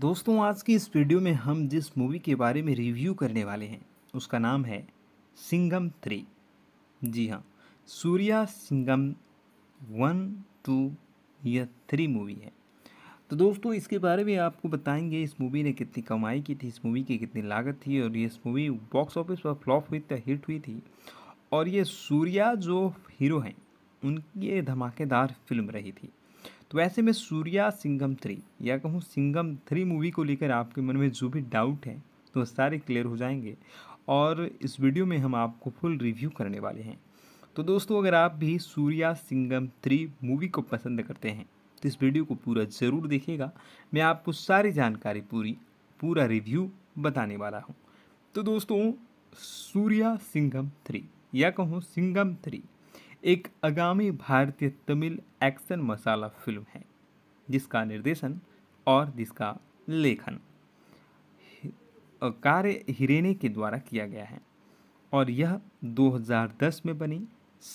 दोस्तों आज की इस वीडियो में हम जिस मूवी के बारे में रिव्यू करने वाले हैं उसका नाम है सिंगम थ्री जी हाँ सूर्या सिंगम वन टू यह थ्री मूवी है तो दोस्तों इसके बारे में आपको बताएंगे इस मूवी ने कितनी कमाई की थी इस मूवी की कितनी लागत थी और ये इस मूवी बॉक्स ऑफिस पर फ्लॉप हुई तो हिट हुई थी और ये सूर्या जो हीरो हैं उनकी धमाकेदार फिल्म रही थी तो ऐसे में सूर्या सिंगम थ्री या कहूँ सिंगम थ्री मूवी को लेकर आपके मन में जो भी डाउट है तो सारे क्लियर हो जाएंगे और इस वीडियो में हम आपको फुल रिव्यू करने वाले हैं तो दोस्तों अगर आप भी सूर्या सिंगम थ्री मूवी को पसंद करते हैं तो इस वीडियो को पूरा ज़रूर देखिएगा मैं आपको सारी जानकारी पूरी पूरा रिव्यू बताने वाला हूँ तो दोस्तों सूर्या सिंगम थ्री या कहूँ सिंगम थ्री एक आगामी भारतीय तमिल एक्शन मसाला फिल्म है जिसका निर्देशन और जिसका लेखन कार्य हिरेने के द्वारा किया गया है और यह 2010 में बनी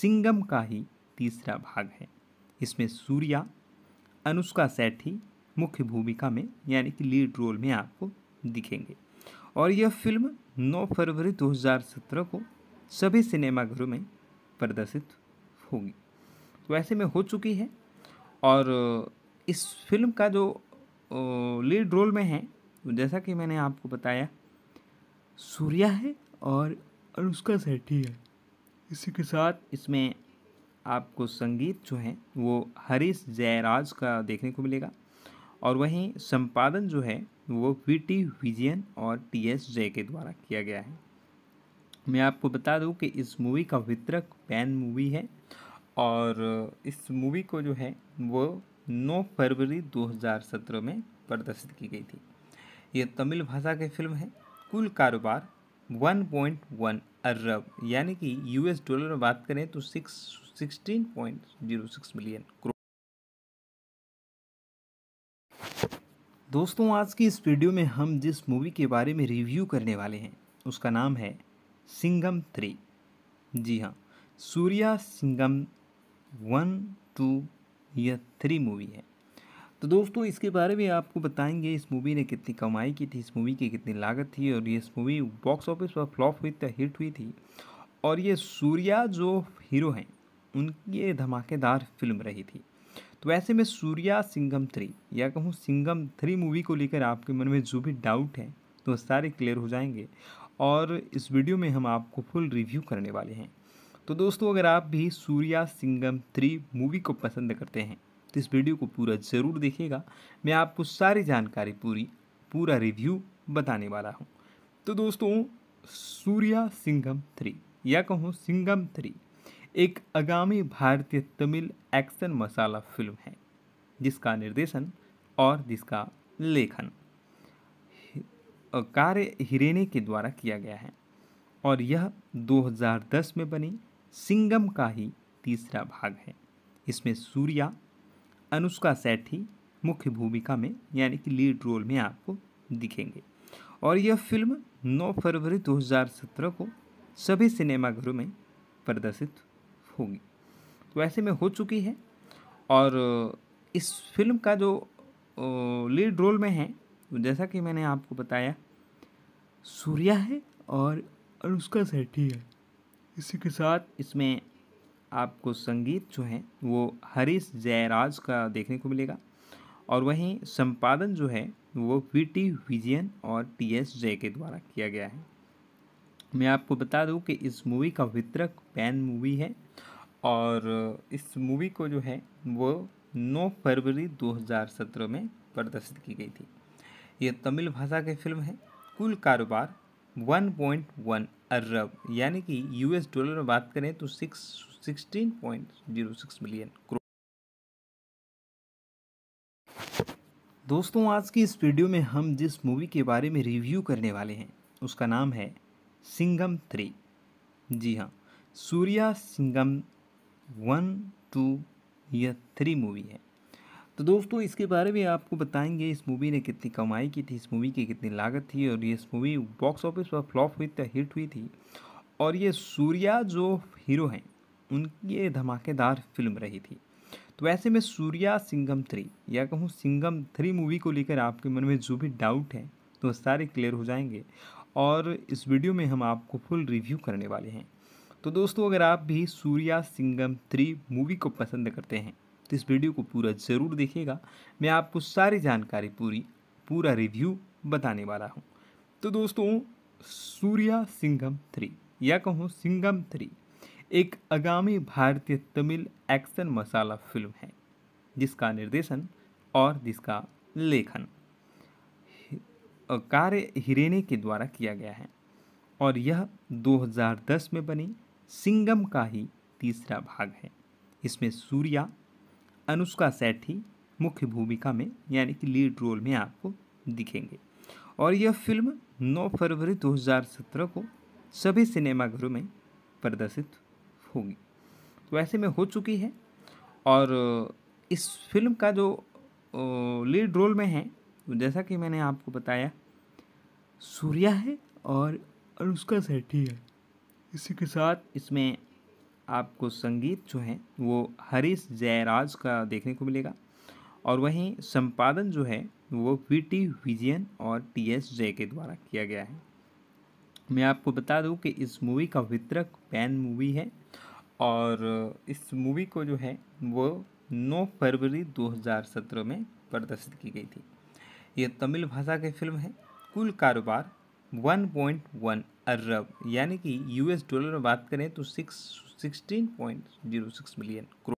सिंगम का ही तीसरा भाग है इसमें सूर्या अनुष्का सेठी मुख्य भूमिका में यानी कि लीड रोल में आपको दिखेंगे और यह फिल्म 9 फरवरी 2017 को सभी सिनेमाघरों में प्रदर्शित होगी तो ऐसे में हो चुकी है और इस फिल्म का जो लीड रोल में है जैसा कि मैंने आपको बताया सूर्या है और अनुष्का सेठी है इसी के साथ इसमें आपको संगीत जो है वो हरीश जयराज का देखने को मिलेगा और वहीं संपादन जो है वो वी टी विजयन और टी एस जय के द्वारा किया गया है मैं आपको बता दूं कि इस मूवी का वितरक पैन मूवी है और इस मूवी को जो है वो 9 फरवरी 2017 में प्रदर्शित की गई थी ये तमिल भाषा की फिल्म है कुल कारोबार 1.1 अरब यानी कि यूएस डॉलर में बात करें तो six sixteen point zero six million crore दोस्तों आज की इस वीडियो में हम जिस मूवी के बारे में रिव्यू करने वाले हैं उसका नाम है सिंगम थ्री जी हाँ सूर्या सिंगम वन टू या थ्री मूवी है तो दोस्तों इसके बारे में आपको बताएंगे इस मूवी ने कितनी कमाई की थी इस मूवी की कितनी लागत थी और ये इस मूवी बॉक्स ऑफिस पर फ्लॉप हुई थी तो हिट हुई थी और ये सूर्या जो हीरो हैं उनकी ये धमाकेदार फिल्म रही थी तो ऐसे में सूर्या सिंगम थ्री या कहूँ सिंगम थ्री मूवी को लेकर आपके मन में जो भी डाउट हैं तो सारे क्लियर हो जाएंगे और इस वीडियो में हम आपको फुल रिव्यू करने वाले हैं तो दोस्तों अगर आप भी सूर्या सिंगम थ्री मूवी को पसंद करते हैं तो इस वीडियो को पूरा ज़रूर देखेगा मैं आपको सारी जानकारी पूरी पूरा रिव्यू बताने वाला हूँ तो दोस्तों सूर्या सिंगम थ्री या कहूँ सिंगम थ्री एक आगामी भारतीय तमिल एक्शन मसाला फिल्म है जिसका निर्देशन और जिसका लेखन कार्य हिरेने के द्वारा किया गया है और यह 2010 में बनी सिंगम का ही तीसरा भाग है इसमें सूर्या अनुष्का सेठी मुख्य भूमिका में यानी कि लीड रोल में आपको दिखेंगे और यह फिल्म 9 फरवरी 2017 को सभी सिनेमाघरों में प्रदर्शित होगी तो ऐसे में हो चुकी है और इस फिल्म का जो लीड रोल में है जैसा कि मैंने आपको बताया सूर्या है और अनुष्का सेठी है इसी के साथ इसमें आपको संगीत जो है वो हरीश जयराज का देखने को मिलेगा और वहीं संपादन जो है वो वी टी विजयन और टी एस जय के द्वारा किया गया है मैं आपको बता दूं कि इस मूवी का वितरक पैन मूवी है और इस मूवी को जो है वो 9 फरवरी 2017 में प्रदर्शित की गई थी ये तमिल भाषा की फिल्म है कुल कारोबार 1.1 अरब यानी कि यूएस डॉलर में बात करें तो six sixteen point zero six million दोस्तों आज की इस वीडियो में हम जिस मूवी के बारे में रिव्यू करने वाले हैं उसका नाम है सिंगम थ्री जी हाँ सूर्या सिंगम वन टू या थ्री मूवी है तो दोस्तों इसके बारे में आपको बताएंगे इस मूवी ने कितनी कमाई की थी इस मूवी की कितनी लागत थी और ये इस मूवी बॉक्स ऑफिस पर फ्लॉप हुई तो हिट हुई थी और ये सूर्या जो हीरो हैं उनकी धमाकेदार फिल्म रही थी तो ऐसे में सूर्या सिंगम थ्री या कहूँ सिंगम थ्री मूवी को लेकर आपके मन में जो भी डाउट है तो सारे क्लियर हो जाएंगे और इस वीडियो में हम आपको फुल रिव्यू करने वाले हैं तो दोस्तों अगर आप भी सूर्या सिंगम थ्री मूवी को पसंद करते हैं तो इस वीडियो को पूरा ज़रूर देखिएगा मैं आपको सारी जानकारी पूरी पूरा रिव्यू बताने वाला हूँ तो दोस्तों सूर्या सिंघम थ्री या कहूँ सिंघम थ्री एक आगामी भारतीय तमिल एक्शन मसाला फिल्म है जिसका निर्देशन और जिसका लेखन कार्य हिरेने के द्वारा किया गया है और यह 2010 में बनी सिंगम का ही तीसरा भाग है इसमें सूर्या अनुष्का सेठी मुख्य भूमिका में यानी कि लीड रोल में आपको दिखेंगे और यह फिल्म 9 फरवरी 2017 को सभी सिनेमाघरों में प्रदर्शित होगी तो ऐसे में हो चुकी है और इस फिल्म का जो लीड रोल में है जैसा कि मैंने आपको बताया सूर्या है और अनुष्का सेठी है इसी के साथ इसमें आपको संगीत जो है वो हरीश जयराज का देखने को मिलेगा और वहीं संपादन जो है वो वी टी विजयन और टी एस जय के द्वारा किया गया है मैं आपको बता दूं कि इस मूवी का वितरक पैन मूवी है और इस मूवी को जो है वो 9 फरवरी 2017 में प्रदर्शित की गई थी ये तमिल भाषा की फिल्म है कुल कारोबार 1.1 अरब यानी कि यूएस डॉलर में बात करें तो सिक्स 16.06 मिलियन करोड़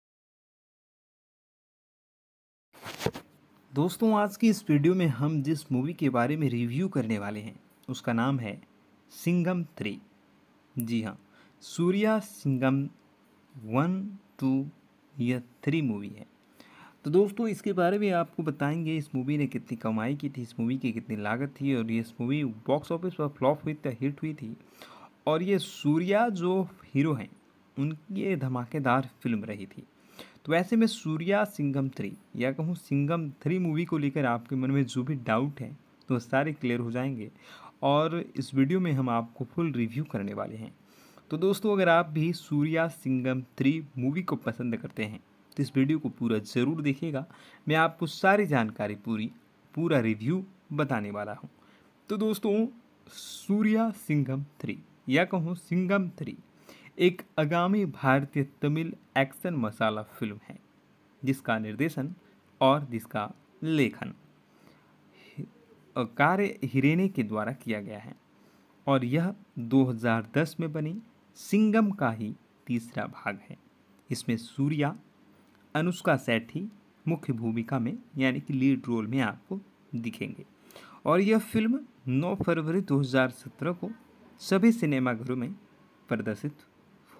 दोस्तों आज की इस वीडियो में हम जिस मूवी के बारे में रिव्यू करने वाले हैं उसका नाम है सिंगम थ्री जी हाँ सूर्या सिंगम वन टू यह थ्री मूवी है तो दोस्तों इसके बारे में आपको बताएंगे इस मूवी ने कितनी कमाई की थी इस मूवी की कितनी लागत थी और ये इस मूवी बॉक्स ऑफिस पर फ्लॉप हुई थी हिट हुई थी और ये सूर्या जो हीरो हैं उनकी ये धमाकेदार फिल्म रही थी तो ऐसे में सूर्या सिंगम थ्री या कहूँ सिंगम थ्री मूवी को लेकर आपके मन में जो भी डाउट हैं तो सारे क्लियर हो जाएंगे और इस वीडियो में हम आपको फुल रिव्यू करने वाले हैं तो दोस्तों अगर आप भी सूर्या सिंगम थ्री मूवी को पसंद करते हैं तो इस वीडियो को पूरा ज़रूर देखिएगा मैं आपको सारी जानकारी पूरी पूरा रिव्यू बताने वाला हूँ तो दोस्तों सूर्या सिंगम थ्री या कहूँ सिंगम थ्री एक आगामी भारतीय तमिल एक्शन मसाला फिल्म है जिसका निर्देशन और जिसका लेखन कार्य हिरेने के द्वारा किया गया है और यह 2010 में बनी सिंगम का ही तीसरा भाग है इसमें सूर्या अनुष्का सेठी मुख्य भूमिका में यानी कि लीड रोल में आपको दिखेंगे और यह फिल्म 9 फरवरी 2017 को सभी सिनेमाघरों में प्रदर्शित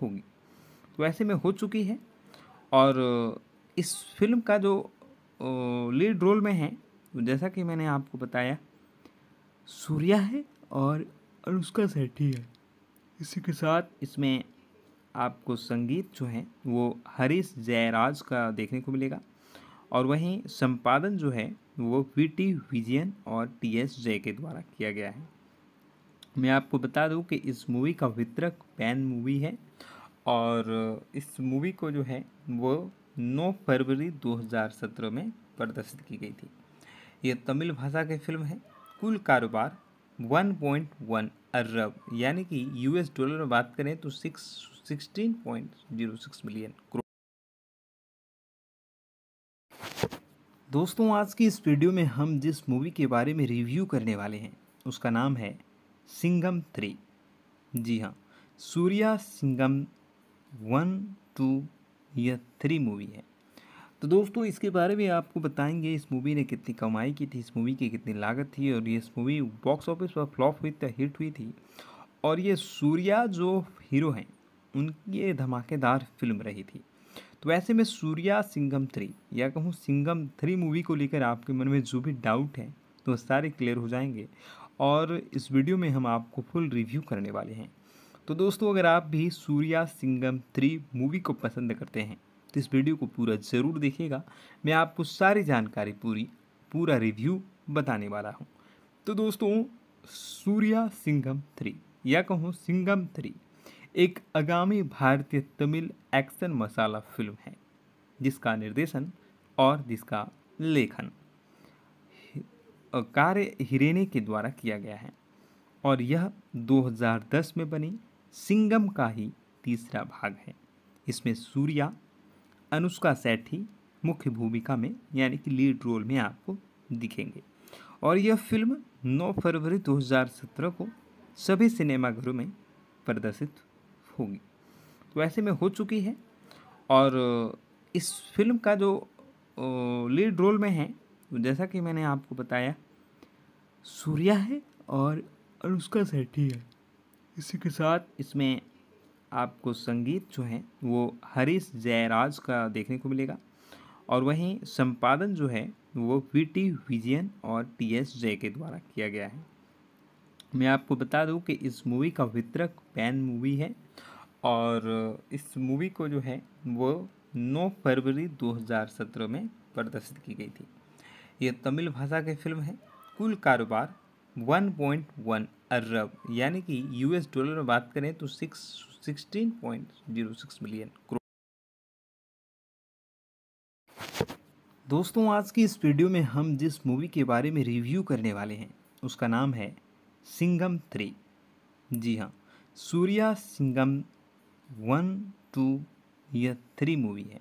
होगी तो ऐसे में हो चुकी है और इस फिल्म का जो लीड रोल में है जैसा कि मैंने आपको बताया सूर्या है और अनुष्का सेठी है इसी के साथ इसमें आपको संगीत जो है वो हरीश जयराज का देखने को मिलेगा और वहीं संपादन जो है वो वी टी विजयन और टी एस जय के द्वारा किया गया है मैं आपको बता दूं कि इस मूवी का वितरक पैन मूवी है और इस मूवी को जो है वो 9 फरवरी 2017 में प्रदर्शित की गई थी ये तमिल भाषा की फिल्म है कुल कारोबार 1.1 अरब यानी कि यूएस डॉलर में बात करें तो six sixteen point zero six million crore दोस्तों आज की इस वीडियो में हम जिस मूवी के बारे में रिव्यू करने वाले हैं उसका नाम है सिंघम थ्री जी हाँ सूर्या सिंघम वन टू यह थ्री मूवी है तो दोस्तों इसके बारे में आपको बताएंगे इस मूवी ने कितनी कमाई की थी इस मूवी की कितनी लागत थी और ये इस मूवी बॉक्स ऑफिस पर फ्लॉप हुई थी तो हिट हुई थी और ये सूर्या जो हीरो हैं उनकी ये धमाकेदार फिल्म रही थी तो ऐसे में सूर्या सिंगम थ्री या कहूँ सिंगम थ्री मूवी को लेकर आपके मन में जो भी डाउट है तो सारे क्लियर हो जाएंगे और इस वीडियो में हम आपको फुल रिव्यू करने वाले हैं तो दोस्तों अगर आप भी सूर्या सिंगम थ्री मूवी को पसंद करते हैं तो इस वीडियो को पूरा ज़रूर देखेगा मैं आपको सारी जानकारी पूरी पूरा रिव्यू बताने वाला हूँ तो दोस्तों सूर्या सिंगम थ्री या कहूँ सिंगम थ्री एक आगामी भारतीय तमिल एक्शन मसाला फिल्म है जिसका निर्देशन और जिसका लेखन कार्य हिरेने के द्वारा किया गया है और यह 2010 में बनी सिंगम का ही तीसरा भाग है इसमें सूर्या अनुष्का सेठी मुख्य भूमिका में यानी कि लीड रोल में आपको दिखेंगे और यह फिल्म 9 फरवरी 2017 को सभी सिनेमाघरों में प्रदर्शित होगी तो ऐसे में हो चुकी है और इस फिल्म का जो लीड रोल में है जैसा कि मैंने आपको बताया सूर्या है और अनुष्का सेठी है इसी के साथ इसमें आपको संगीत जो है वो हरीश जयराज का देखने को मिलेगा और वहीं संपादन जो है वो वी टी विजयन और टी एस जय के द्वारा किया गया है मैं आपको बता दूं कि इस मूवी का वितरक पैन मूवी है और इस मूवी को जो है वो 9 फरवरी 2017 में प्रदर्शित की गई थी ये तमिल भाषा की फिल्म है कुल कारोबार 1.1 अरब यानी कि यूएस डॉलर में बात करें तो six sixteen point zero six million crore दोस्तों आज की इस वीडियो में हम जिस मूवी के बारे में रिव्यू करने वाले हैं उसका नाम है सिंगम थ्री जी हाँ सूर्या सिंगम वन टू यह थ्री मूवी है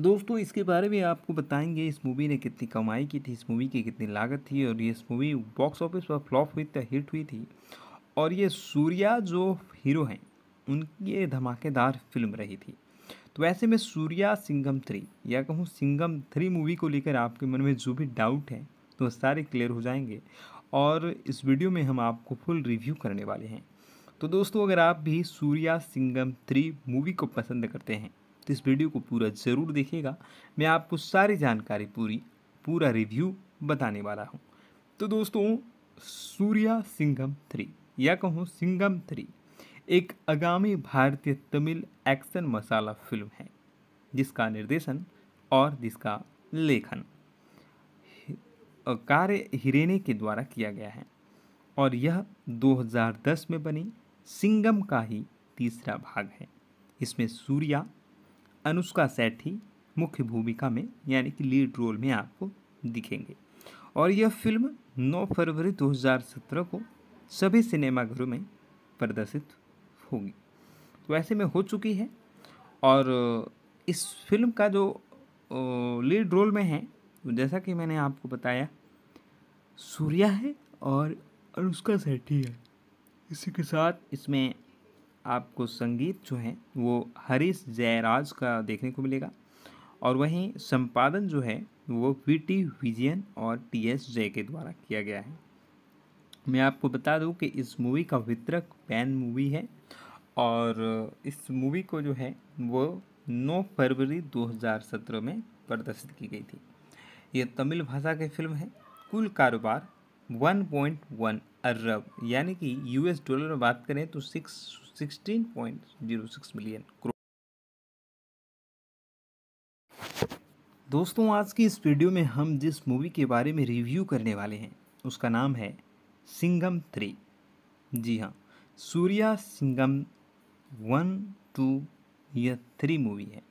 तो दोस्तों इसके बारे में आपको बताएंगे इस मूवी ने कितनी कमाई की थी इस मूवी की कितनी लागत थी और ये इस मूवी बॉक्स ऑफिस पर फ्लॉप हुई थी तो हिट हुई थी और ये सूर्या जो हीरो हैं उनकी धमाकेदार फिल्म रही थी तो ऐसे में सूर्या सिंगम थ्री या कहूँ सिंगम थ्री मूवी को लेकर आपके मन में जो भी डाउट हैं तो सारे क्लियर हो जाएंगे और इस वीडियो में हम आपको फुल रिव्यू करने वाले हैं तो दोस्तों अगर आप भी सूर्या सिंगम थ्री मूवी को पसंद करते हैं तो इस वीडियो को पूरा ज़रूर देखिएगा मैं आपको सारी जानकारी पूरी पूरा रिव्यू बताने वाला हूँ तो दोस्तों सूर्या सिंगम थ्री या कहूँ सिंगम थ्री एक आगामी भारतीय तमिल एक्शन मसाला फिल्म है जिसका निर्देशन और जिसका लेखन कार्य हिरेने के द्वारा किया गया है और यह 2010 में बनी सिंगम का ही तीसरा भाग है इसमें सूर्या अनुष्का सेठी मुख्य भूमिका में यानी कि लीड रोल में आपको दिखेंगे और यह फिल्म 9 फरवरी 2017 को सभी सिनेमाघरों में प्रदर्शित होगी तो ऐसे में हो चुकी है और इस फिल्म का जो लीड रोल में है जैसा कि मैंने आपको बताया सूर्या है और अनुष्का सेठी है इसी के साथ इसमें आपको संगीत जो है वो हरीश जयराज का देखने को मिलेगा और वहीं संपादन जो है वो वी टी विजयन और टी एस जय के द्वारा किया गया है मैं आपको बता दूं कि इस मूवी का वितरक पैन मूवी है और इस मूवी को जो है वो 9 फरवरी 2017 में प्रदर्शित की गई थी ये तमिल भाषा की फिल्म है कुल कारोबार 1.1 अरब यानी कि यूएस डॉलर में बात करें तो सिक्स 16.06 मिलियन करोड़ दोस्तों आज की इस वीडियो में हम जिस मूवी के बारे में रिव्यू करने वाले हैं उसका नाम है सिंगम थ्री जी हाँ सूर्या सिंगम वन टू या थ्री मूवी है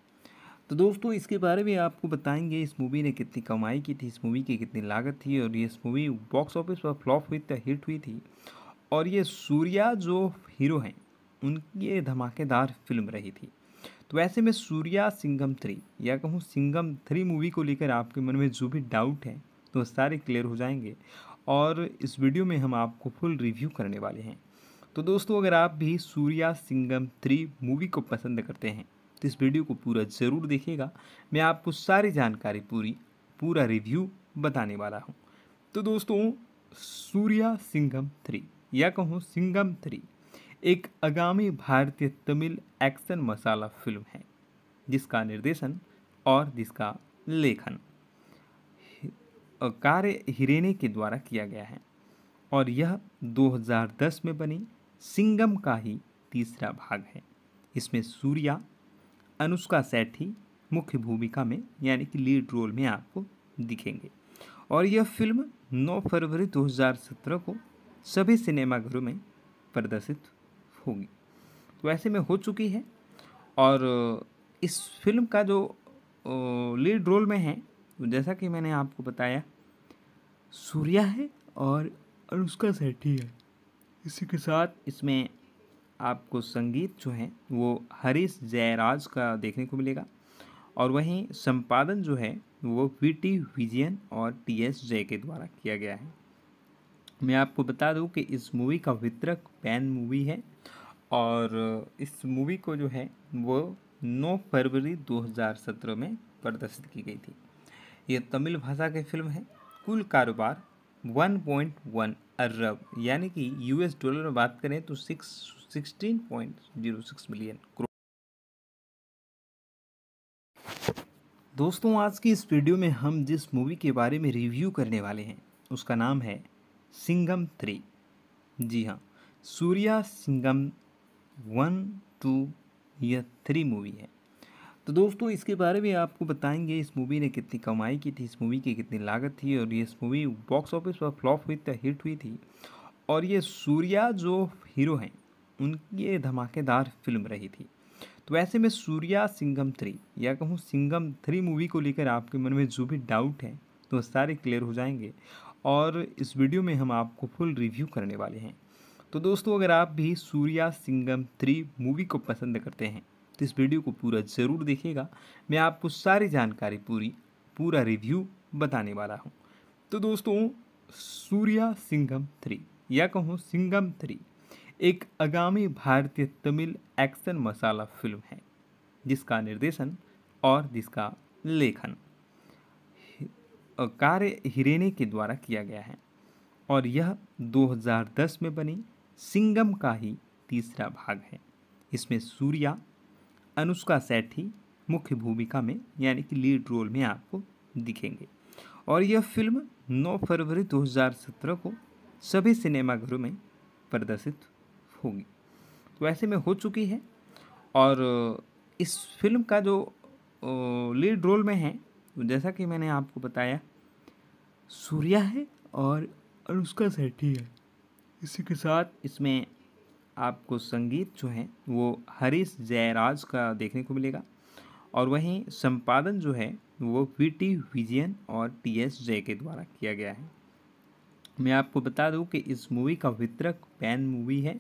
तो दोस्तों इसके बारे में आपको बताएंगे इस मूवी ने कितनी कमाई की थी इस मूवी की कितनी लागत थी और ये इस मूवी बॉक्स ऑफिस पर फ्लॉप हुई थी हिट हुई थी और ये सूर्या जो हीरो हैं उनकी ये धमाकेदार फिल्म रही थी तो ऐसे में सूर्या सिंगम थ्री या कहूँ सिंगम थ्री मूवी को लेकर आपके मन में जो भी डाउट हैं तो सारे क्लियर हो जाएंगे और इस वीडियो में हम आपको फुल रिव्यू करने वाले हैं तो दोस्तों अगर आप भी सूर्या सिंगम थ्री मूवी को पसंद करते हैं तो इस वीडियो को पूरा ज़रूर देखिएगा मैं आपको सारी जानकारी पूरी पूरा रिव्यू बताने वाला हूँ तो दोस्तों सूर्या सिंगम थ्री या कहूँ सिंगम थ्री एक आगामी भारतीय तमिल एक्शन मसाला फिल्म है जिसका निर्देशन और जिसका लेखन कार्य हिरेने के द्वारा किया गया है और यह 2010 में बनी सिंगम का ही तीसरा भाग है इसमें सूर्या अनुष्का सेठी मुख्य भूमिका में यानी कि लीड रोल में आपको दिखेंगे और यह फिल्म 9 फरवरी 2017 को सभी सिनेमाघरों में प्रदर्शित होगी तो ऐसे में हो चुकी है और इस फिल्म का जो लीड रोल में है जैसा कि मैंने आपको बताया सूर्या है और अनुष्का सेठी है इसी के साथ इसमें आपको संगीत जो है वो हरीश जयराज का देखने को मिलेगा और वहीं संपादन जो है वो वी टी विजयन और टी एस जय के द्वारा किया गया है मैं आपको बता दूं कि इस मूवी का वितरक पैन मूवी है और इस मूवी को जो है वो 9 फरवरी 2017 में प्रदर्शित की गई थी ये तमिल भाषा की फिल्म है कुल कारोबार 1.1 अरब यानी कि यूएस डॉलर में बात करें तो six sixteen point zero six million crore दोस्तों आज की इस वीडियो में हम जिस मूवी के बारे में रिव्यू करने वाले हैं उसका नाम है सिंगम थ्री जी हाँ सूर्या सिंगम वन टू या थ्री मूवी है तो दोस्तों इसके बारे में आपको बताएंगे इस मूवी ने कितनी कमाई की थी इस मूवी की कितनी लागत थी और ये इस मूवी बॉक्स ऑफिस पर फ्लॉप हुई थी तो हिट हुई थी और ये सूर्या जो हीरो हैं उनकी धमाकेदार फिल्म रही थी तो ऐसे में सूर्या सिंगम थ्री या कहूँ सिंगम थ्री मूवी को लेकर आपके मन में जो भी डाउट हैं तो सारे क्लियर हो जाएंगे और इस वीडियो में हम आपको फुल रिव्यू करने वाले हैं तो दोस्तों अगर आप भी सूर्या सिंगम थ्री मूवी को पसंद करते हैं तो इस वीडियो को पूरा ज़रूर देखिएगा मैं आपको सारी जानकारी पूरी पूरा रिव्यू बताने वाला हूँ तो दोस्तों सूर्या सिंगम थ्री या कहूँ सिंगम थ्री एक आगामी भारतीय तमिल एक्शन मसाला फिल्म है जिसका निर्देशन और जिसका लेखन कार्य हिरेने के द्वारा किया गया है और यह 2010 में बनी सिंगम का ही तीसरा भाग है इसमें सूर्या अनुष्का सेठी मुख्य भूमिका में यानी कि लीड रोल में आपको दिखेंगे और यह फिल्म 9 फरवरी 2017 को सभी सिनेमाघरों में प्रदर्शित होगी तो ऐसे में हो चुकी है और इस फिल्म का जो लीड रोल में है जैसा कि मैंने आपको बताया सूर्या है और अनुष्का सेठी है इसी के साथ इसमें आपको संगीत जो है वो हरीश जयराज का देखने को मिलेगा और वहीं संपादन जो है वो वी टी विजयन और टी एस जय के द्वारा किया गया है मैं आपको बता दूं कि इस मूवी का वितरक पैन मूवी है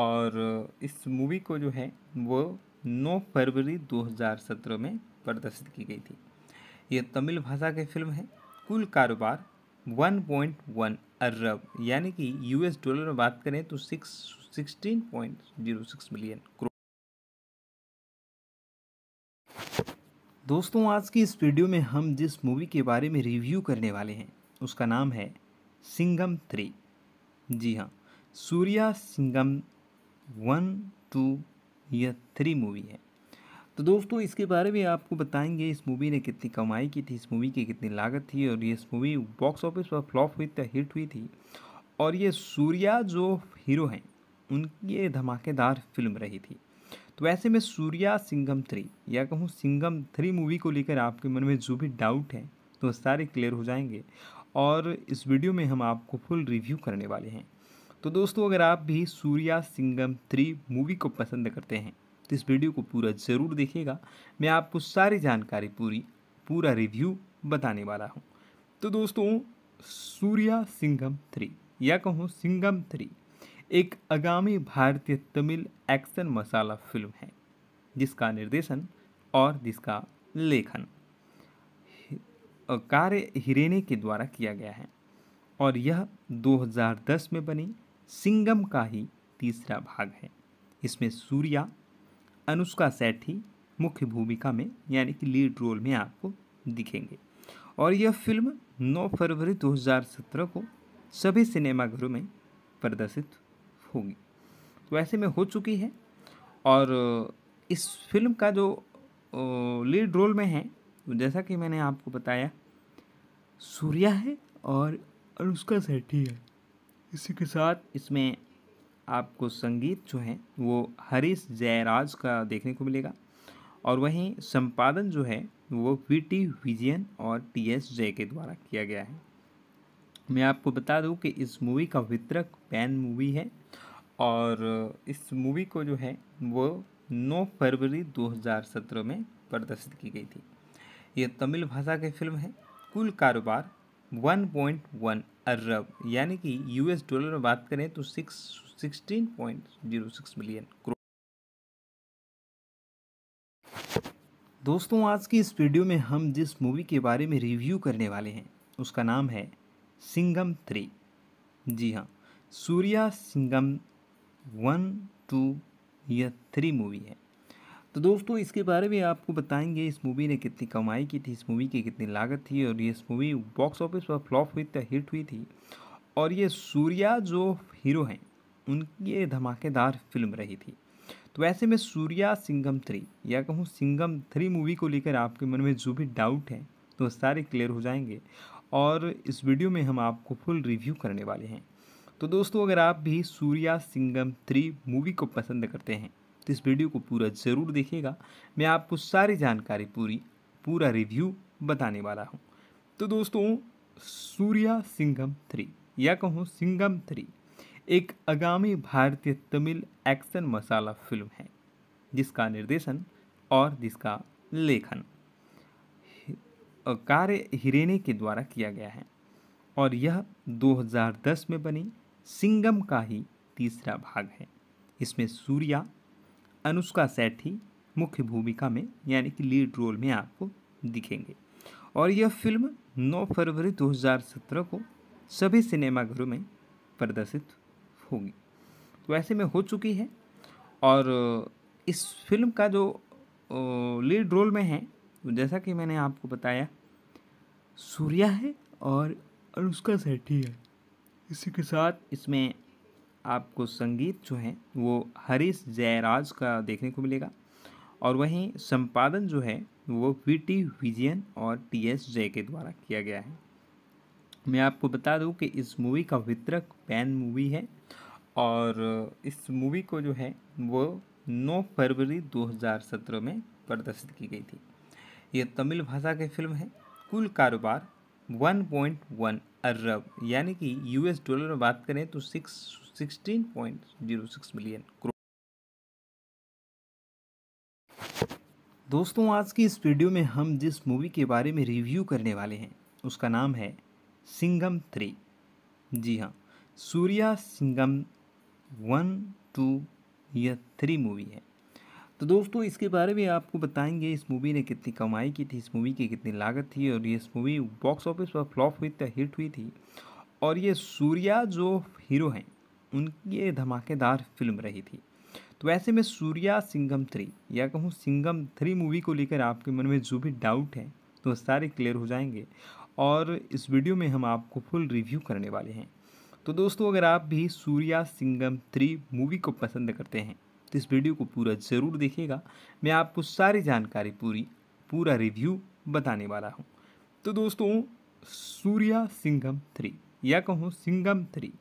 और इस मूवी को जो है वो 9 फरवरी 2017 में प्रदर्शित की गई थी ये तमिल भाषा की फिल्म है कुल कारोबार वन पॉइंट वन अरब यानी कि यूएस डॉलर में बात करें तो six sixteen point zero six million crore दोस्तों आज की इस वीडियो में हम जिस मूवी के बारे में रिव्यू करने वाले हैं उसका नाम है सिंगम थ्री जी हाँ सूर्या सिंगम वन टू यह थ्री मूवी है तो दोस्तों इसके बारे में आपको बताएंगे इस मूवी ने कितनी कमाई की थी इस मूवी की कितनी लागत थी और ये इस मूवी बॉक्स ऑफिस पर फ्लॉप हुई थी तो हिट हुई थी और ये सूर्या जो हीरो हैं उनकी धमाकेदार फिल्म रही थी तो ऐसे में सूर्या सिंगम थ्री या कहूँ सिंगम थ्री मूवी को लेकर आपके मन में जो भी डाउट है तो सारे क्लियर हो जाएंगे और इस वीडियो में हम आपको फुल रिव्यू करने वाले हैं तो दोस्तों अगर आप भी सूर्या सिंगम थ्री मूवी को पसंद करते हैं तो इस वीडियो को पूरा ज़रूर देखिएगा मैं आपको सारी जानकारी पूरी पूरा रिव्यू बताने वाला हूँ तो दोस्तों सूर्या सिंघम थ्री या कहूँ सिंघम थ्री एक आगामी भारतीय तमिल एक्शन मसाला फिल्म है जिसका निर्देशन और जिसका लेखन कार्य हिरेने के द्वारा किया गया है और यह 2010 में बनी सिंगम का ही तीसरा भाग है इसमें सूर्या अनुष्का सेठी मुख्य भूमिका में यानी कि लीड रोल में आपको दिखेंगे और यह फिल्म 9 फरवरी 2017 को सभी सिनेमाघरों में प्रदर्शित होगी तो ऐसे में हो चुकी है और इस फिल्म का जो लीड रोल में है तो जैसा कि मैंने आपको बताया सूर्या है और अनुष्का सेठी है इसी के साथ इसमें आपको संगीत जो है वो हरीश जयराज का देखने को मिलेगा और वहीं संपादन जो है वो वी टी विजयन और टी एस जय के द्वारा किया गया है मैं आपको बता दूं कि इस मूवी का वितरक पैन मूवी है और इस मूवी को जो है वो 9 फरवरी 2017 में प्रदर्शित की गई थी ये तमिल भाषा की फिल्म है कुल कारोबार 1.1 अरब यानी कि यूएस डॉलर में बात करें तो सिक्स 16.06 मिलियन करोड़ दोस्तों आज की इस वीडियो में हम जिस मूवी के बारे में रिव्यू करने वाले हैं उसका नाम है सिंगम थ्री जी हाँ सूर्या सिंगम वन टू या थ्री मूवी है तो दोस्तों इसके बारे में आपको बताएंगे इस मूवी ने कितनी कमाई की थी इस मूवी की कितनी लागत थी और ये इस मूवी बॉक्स ऑफिस पर फ्लॉप हुई थी हिट हुई थी और ये सूर्या जो हीरो हैं उनकी ये धमाकेदार फिल्म रही थी तो ऐसे में सूर्या सिंगम थ्री या कहूँ सिंगम थ्री मूवी को लेकर आपके मन में जो भी डाउट हैं तो सारे क्लियर हो जाएंगे और इस वीडियो में हम आपको फुल रिव्यू करने वाले हैं तो दोस्तों अगर आप भी सूर्या सिंगम थ्री मूवी को पसंद करते हैं तो इस वीडियो को पूरा ज़रूर देखिएगा मैं आपको सारी जानकारी पूरी पूरा रिव्यू बताने वाला हूँ तो दोस्तों सूर्या सिंगम थ्री या कहूँ सिंगम थ्री एक आगामी भारतीय तमिल एक्शन मसाला फिल्म है जिसका निर्देशन और जिसका लेखन कार्य हिरेने के द्वारा किया गया है और यह 2010 में बनी सिंगम का ही तीसरा भाग है इसमें सूर्या अनुष्का सेठी मुख्य भूमिका में यानी कि लीड रोल में आपको दिखेंगे और यह फिल्म 9 फरवरी 2017 को सभी सिनेमाघरों में प्रदर्शित होगी तो ऐसे में हो चुकी है और इस फिल्म का जो लीड रोल में है जैसा कि मैंने आपको बताया सूर्या है और अनुष्का सेठी है इसी के साथ इसमें आपको संगीत जो है वो हरीश जयराज का देखने को मिलेगा और वहीं संपादन जो है वो वी टी विजयन और टी एस जय के द्वारा किया गया है मैं आपको बता दूं कि इस मूवी का वितरक पैन मूवी है और इस मूवी को जो है वो 9 फरवरी 2017 में प्रदर्शित की गई थी ये तमिल भाषा की फिल्म है कुल कारोबार 1.1 अरब यानी कि यूएस डॉलर में बात करें तो six sixteen point zero six million crore दोस्तों आज की इस वीडियो में हम जिस मूवी के बारे में रिव्यू करने वाले हैं उसका नाम है सिंगम थ्री जी हाँ सूर्या सिंगम वन टू या थ्री मूवी है तो दोस्तों इसके बारे में आपको बताएंगे इस मूवी ने कितनी कमाई की थी इस मूवी की कितनी लागत थी और ये इस मूवी बॉक्स ऑफिस पर फ्लॉप हुई थी तो हिट हुई थी और ये सूर्या जो हीरो हैं उनकी धमाकेदार फिल्म रही थी तो ऐसे में सूर्या सिंगम थ्री या कहूँ सिंगम थ्री मूवी को लेकर आपके मन में जो भी डाउट हैं तो सारे क्लियर हो जाएंगे और इस वीडियो में हम आपको फुल रिव्यू करने वाले हैं तो दोस्तों अगर आप भी सूर्या सिंगम थ्री मूवी को पसंद करते हैं तो इस वीडियो को पूरा ज़रूर देखिएगा मैं आपको सारी जानकारी पूरी पूरा रिव्यू बताने वाला हूँ तो दोस्तों सूर्या सिंगम थ्री या कहूँ सिंगम थ्री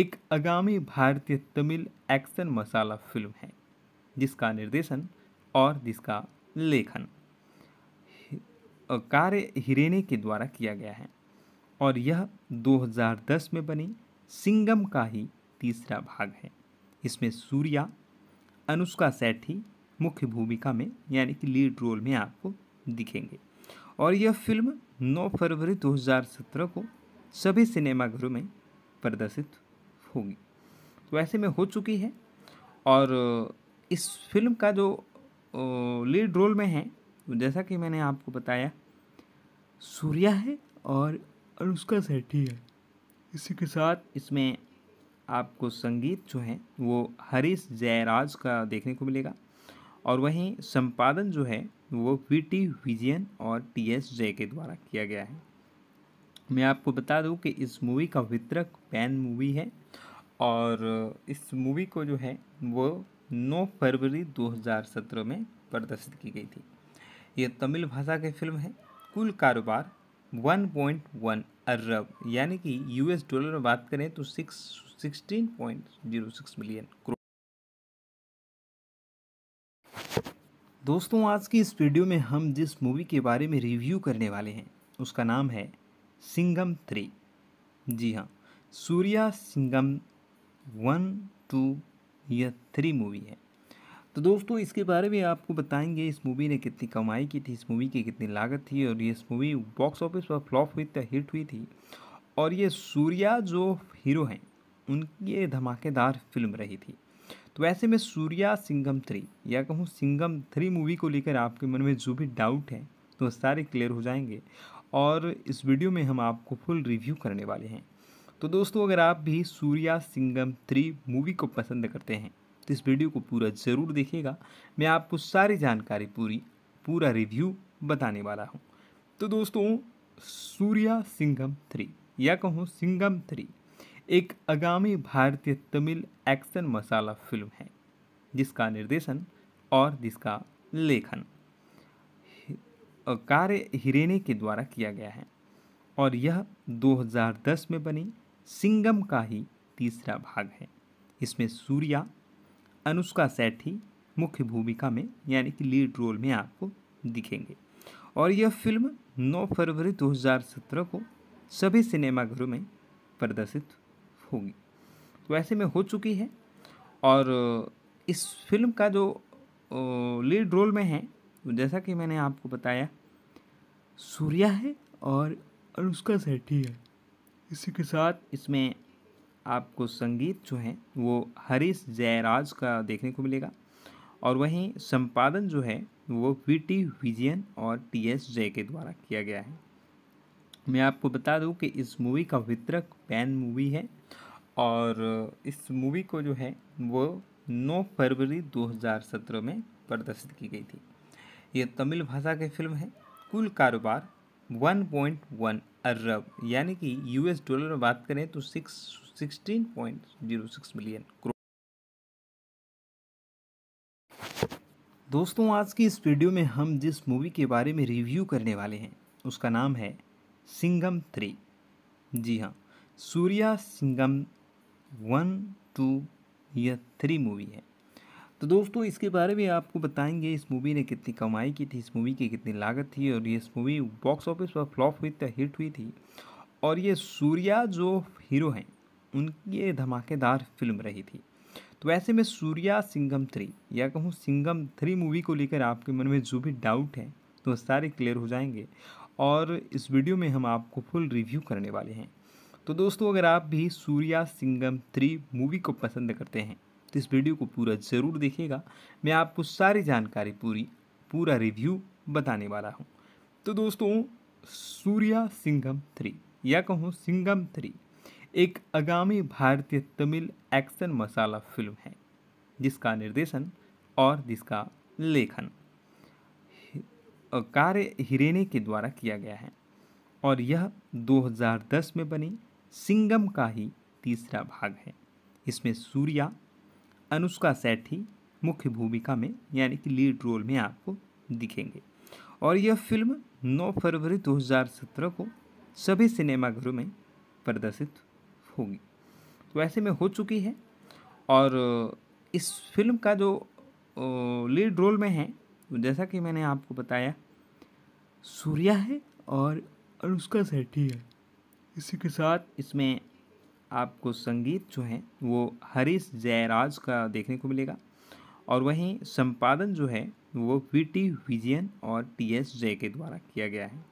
एक आगामी भारतीय तमिल एक्शन मसाला फिल्म है जिसका निर्देशन और जिसका लेखन कार्य हिरेने के द्वारा किया गया है और यह 2010 में बनी सिंगम का ही तीसरा भाग है इसमें सूर्या अनुष्का सेठी मुख्य भूमिका में यानी कि लीड रोल में आपको दिखेंगे और यह फिल्म 9 फरवरी 2017 को सभी सिनेमाघरों में प्रदर्शित होगी तो ऐसे में हो चुकी है और इस फिल्म का जो लीड रोल में है जैसा कि मैंने आपको बताया सूर्या है और अनुष्का सेठी है इसी के साथ इसमें आपको संगीत जो है वो हरीश जयराज का देखने को मिलेगा और वहीं संपादन जो है वो वी टी विजयन और टी एस जय के द्वारा किया गया है मैं आपको बता दूं कि इस मूवी का वितरक पैन मूवी है और इस मूवी को जो है वो 9 फरवरी 2017 में प्रदर्शित की गई थी ये तमिल भाषा की फिल्म है कुल कारोबार 1.1 अरब यानी कि यूएस डॉलर में बात करें तो six sixteen point zero six million crore दोस्तों आज की इस वीडियो में हम जिस मूवी के बारे में रिव्यू करने वाले हैं उसका नाम है सिंगम थ्री जी हाँ सूर्या सिंगम वन टू या थ्री मूवी है तो दोस्तों इसके बारे में आपको बताएंगे इस मूवी ने कितनी कमाई की थी इस मूवी की कितनी लागत थी और ये इस मूवी बॉक्स ऑफिस पर फ्लॉप हुई हिट तो हुई थी और ये सूर्या जो हीरो हैं उनकी धमाकेदार फिल्म रही थी तो ऐसे में सूर्या सिंगम थ्री या कहूँ सिंगम थ्री मूवी को लेकर आपके मन में जो भी डाउट है तो सारे क्लियर हो जाएंगे और इस वीडियो में हम आपको फुल रिव्यू करने वाले हैं तो दोस्तों अगर आप भी सूर्या सिंगम थ्री मूवी को पसंद करते हैं तो इस वीडियो को पूरा ज़रूर देखिएगा मैं आपको सारी जानकारी पूरी पूरा रिव्यू बताने वाला हूँ तो दोस्तों सूर्या सिंगम थ्री या कहूँ सिंगम थ्री एक आगामी भारतीय तमिल एक्शन मसाला फिल्म है जिसका निर्देशन और जिसका लेखन कार्य हिरेने के द्वारा किया गया है और यह 2010 में बनी सिंगम का ही तीसरा भाग है इसमें सूर्या अनुष्का सेठी मुख्य भूमिका में यानी कि लीड रोल में आपको दिखेंगे और यह फिल्म 9 फरवरी 2017 को सभी सिनेमाघरों में प्रदर्शित होगी तो ऐसे में हो चुकी है और इस फिल्म का जो लीड रोल में है तो जैसा कि मैंने आपको बताया सूर्या है और अनुष्का सेठी है इसी के साथ इसमें आपको संगीत जो है वो हरीश जयराज का देखने को मिलेगा और वहीं संपादन जो है वो वी टी विजयन और टी एस जय के द्वारा किया गया है मैं आपको बता दूं कि इस मूवी का वितरक पैन मूवी है और इस मूवी को जो है वो 9 फरवरी 2017 में प्रदर्शित की गई थी ये तमिल भाषा की फिल्म है कुल कारोबार 1.1 अरब यानी कि यूएस डॉलर में बात करें तो सिक्स 16.06 मिलियन करोड़ दोस्तों आज की इस वीडियो में हम जिस मूवी के बारे में रिव्यू करने वाले हैं उसका नाम है सिंगम थ्री जी हाँ सूर्या सिंगम वन टू यह थ्री मूवी है तो दोस्तों इसके बारे में आपको बताएंगे इस मूवी ने कितनी कमाई की थी इस मूवी की कितनी लागत थी और ये इस मूवी बॉक्स ऑफिस पर फ्लॉप हुई थी तो हिट हुई थी और ये सूर्या जो हीरो हैं उनकी ये धमाकेदार फिल्म रही थी तो ऐसे में सूर्या सिंगम थ्री या कहूँ सिंगम थ्री मूवी को लेकर आपके मन में जो भी डाउट है तो सारे क्लियर हो जाएंगे और इस वीडियो में हम आपको फुल रिव्यू करने वाले हैं तो दोस्तों अगर आप भी सूर्या सिंगम थ्री मूवी को पसंद करते हैं तो इस वीडियो को पूरा ज़रूर देखिएगा मैं आपको सारी जानकारी पूरी पूरा रिव्यू बताने वाला हूँ तो दोस्तों सूर्या सिंगम थ्री या कहूँ सिंगम थ्री एक आगामी भारतीय तमिल एक्शन मसाला फिल्म है जिसका निर्देशन और जिसका लेखन कार्य हिरेने के द्वारा किया गया है और यह 2010 में बनी सिंगम का ही तीसरा भाग है इसमें सूर्या अनुष्का सेठी मुख्य भूमिका में यानी कि लीड रोल में आपको दिखेंगे और यह फिल्म 9 फरवरी 2017 को सभी सिनेमाघरों में प्रदर्शित होगी तो ऐसे में हो चुकी है और इस फिल्म का जो लीड रोल में है जैसा कि मैंने आपको बताया सूर्या है और अनुष्का सेठी है इसी के साथ इसमें आपको संगीत जो है वो हरीश जयराज का देखने को मिलेगा और वहीं संपादन जो है वो वी टी विजयन और टी एस जय के द्वारा किया गया है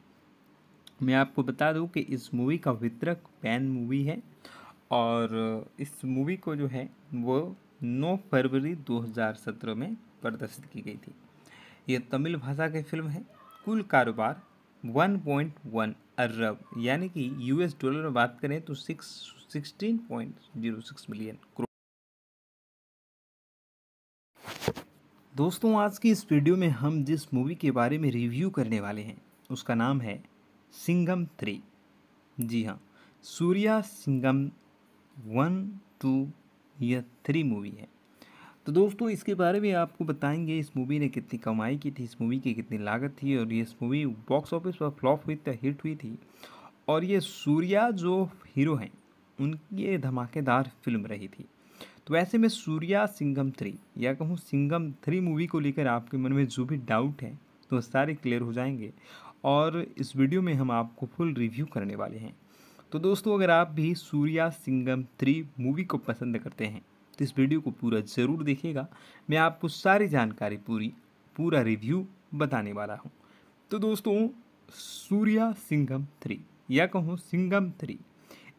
मैं आपको बता दूं कि इस मूवी का वितरक पैन मूवी है और इस मूवी को जो है वो 9 फरवरी 2017 में प्रदर्शित की गई थी ये तमिल भाषा की फिल्म है कुल कारोबार 1.1 अरब यानी कि यूएस डॉलर में बात करें तो six sixteen point zero six million crore दोस्तों आज की इस वीडियो में हम जिस मूवी के बारे में रिव्यू करने वाले हैं उसका नाम है सिंगम थ्री जी हाँ सूर्या सिंगम वन टू या थ्री मूवी है तो दोस्तों इसके बारे में आपको बताएंगे इस मूवी ने कितनी कमाई की थी इस मूवी की कितनी लागत थी और ये इस मूवी बॉक्स ऑफिस पर फ्लॉप हुई थी तो हिट हुई थी और ये सूर्या जो हीरो हैं उनकी ये धमाकेदार फिल्म रही थी तो ऐसे में सूर्या सिंगम थ्री या कहूँ सिंगम थ्री मूवी को लेकर आपके मन में जो भी डाउट हैं तो सारे क्लियर हो जाएंगे और इस वीडियो में हम आपको फुल रिव्यू करने वाले हैं तो दोस्तों अगर आप भी सूर्या सिंगम थ्री मूवी को पसंद करते हैं तो इस वीडियो को पूरा ज़रूर देखिएगा मैं आपको सारी जानकारी पूरी पूरा रिव्यू बताने वाला हूँ तो दोस्तों सूर्या सिंगम थ्री या कहूँ सिंगम थ्री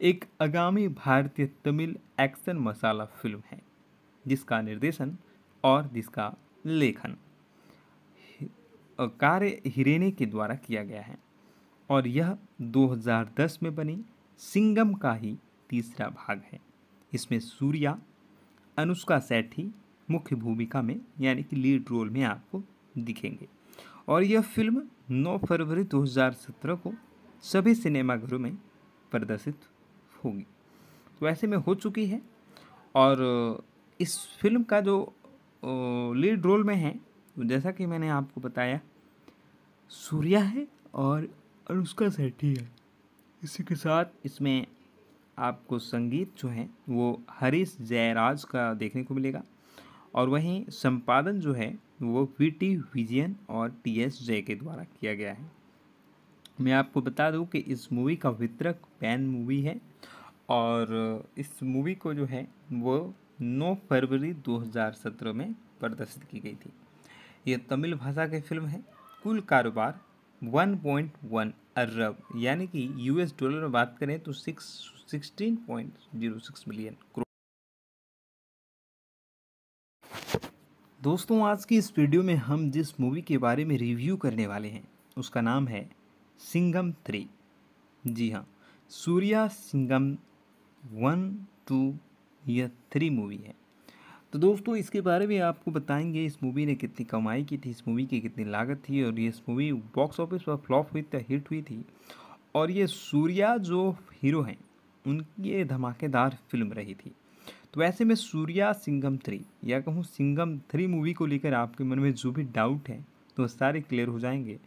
एक आगामी भारतीय तमिल एक्शन मसाला फिल्म है जिसका निर्देशन और जिसका लेखन कार्य हिरेने के द्वारा किया गया है और यह 2010 में बनी सिंगम का ही तीसरा भाग है इसमें सूर्या अनुष्का सेठी मुख्य भूमिका में यानी कि लीड रोल में आपको दिखेंगे और यह फिल्म 9 फरवरी 2017 को सभी सिनेमाघरों में प्रदर्शित होगी तो ऐसे में हो चुकी है और इस फिल्म का जो लीड रोल में है जैसा कि मैंने आपको बताया सूर्या है और अनुष्का सेठी है इसी के साथ इसमें आपको संगीत जो है वो हरीश जयराज का देखने को मिलेगा और वहीं संपादन जो है वो वी टी विजयन और टी एस जय के द्वारा किया गया है मैं आपको बता दूं कि इस मूवी का वितरक पैन मूवी है और इस मूवी को जो है वो 9 फरवरी 2017 में प्रदर्शित की गई थी ये तमिल भाषा की फिल्म है कुल कारोबार 1.1 अरब यानी कि यूएस डॉलर में बात करें तो six sixteen point zero six million crore दोस्तों आज की इस वीडियो में हम जिस मूवी के बारे में रिव्यू करने वाले हैं उसका नाम है सिंगम थ्री जी हाँ सूर्या सिंगम वन टू या थ्री मूवी है तो दोस्तों इसके बारे में आपको बताएंगे इस मूवी ने कितनी कमाई की थी इस मूवी की कितनी लागत थी और ये इस मूवी बॉक्स ऑफिस पर फ्लॉप हुई थी तो हिट हुई थी और ये सूर्या जो हीरो हैं उनकी ये धमाकेदार फिल्म रही थी तो ऐसे में सूर्या सिंगम थ्री या कहूँ सिंगम थ्री मूवी को लेकर आपके मन में जो भी डाउट हैं तो सारे क्लियर हो जाएंगे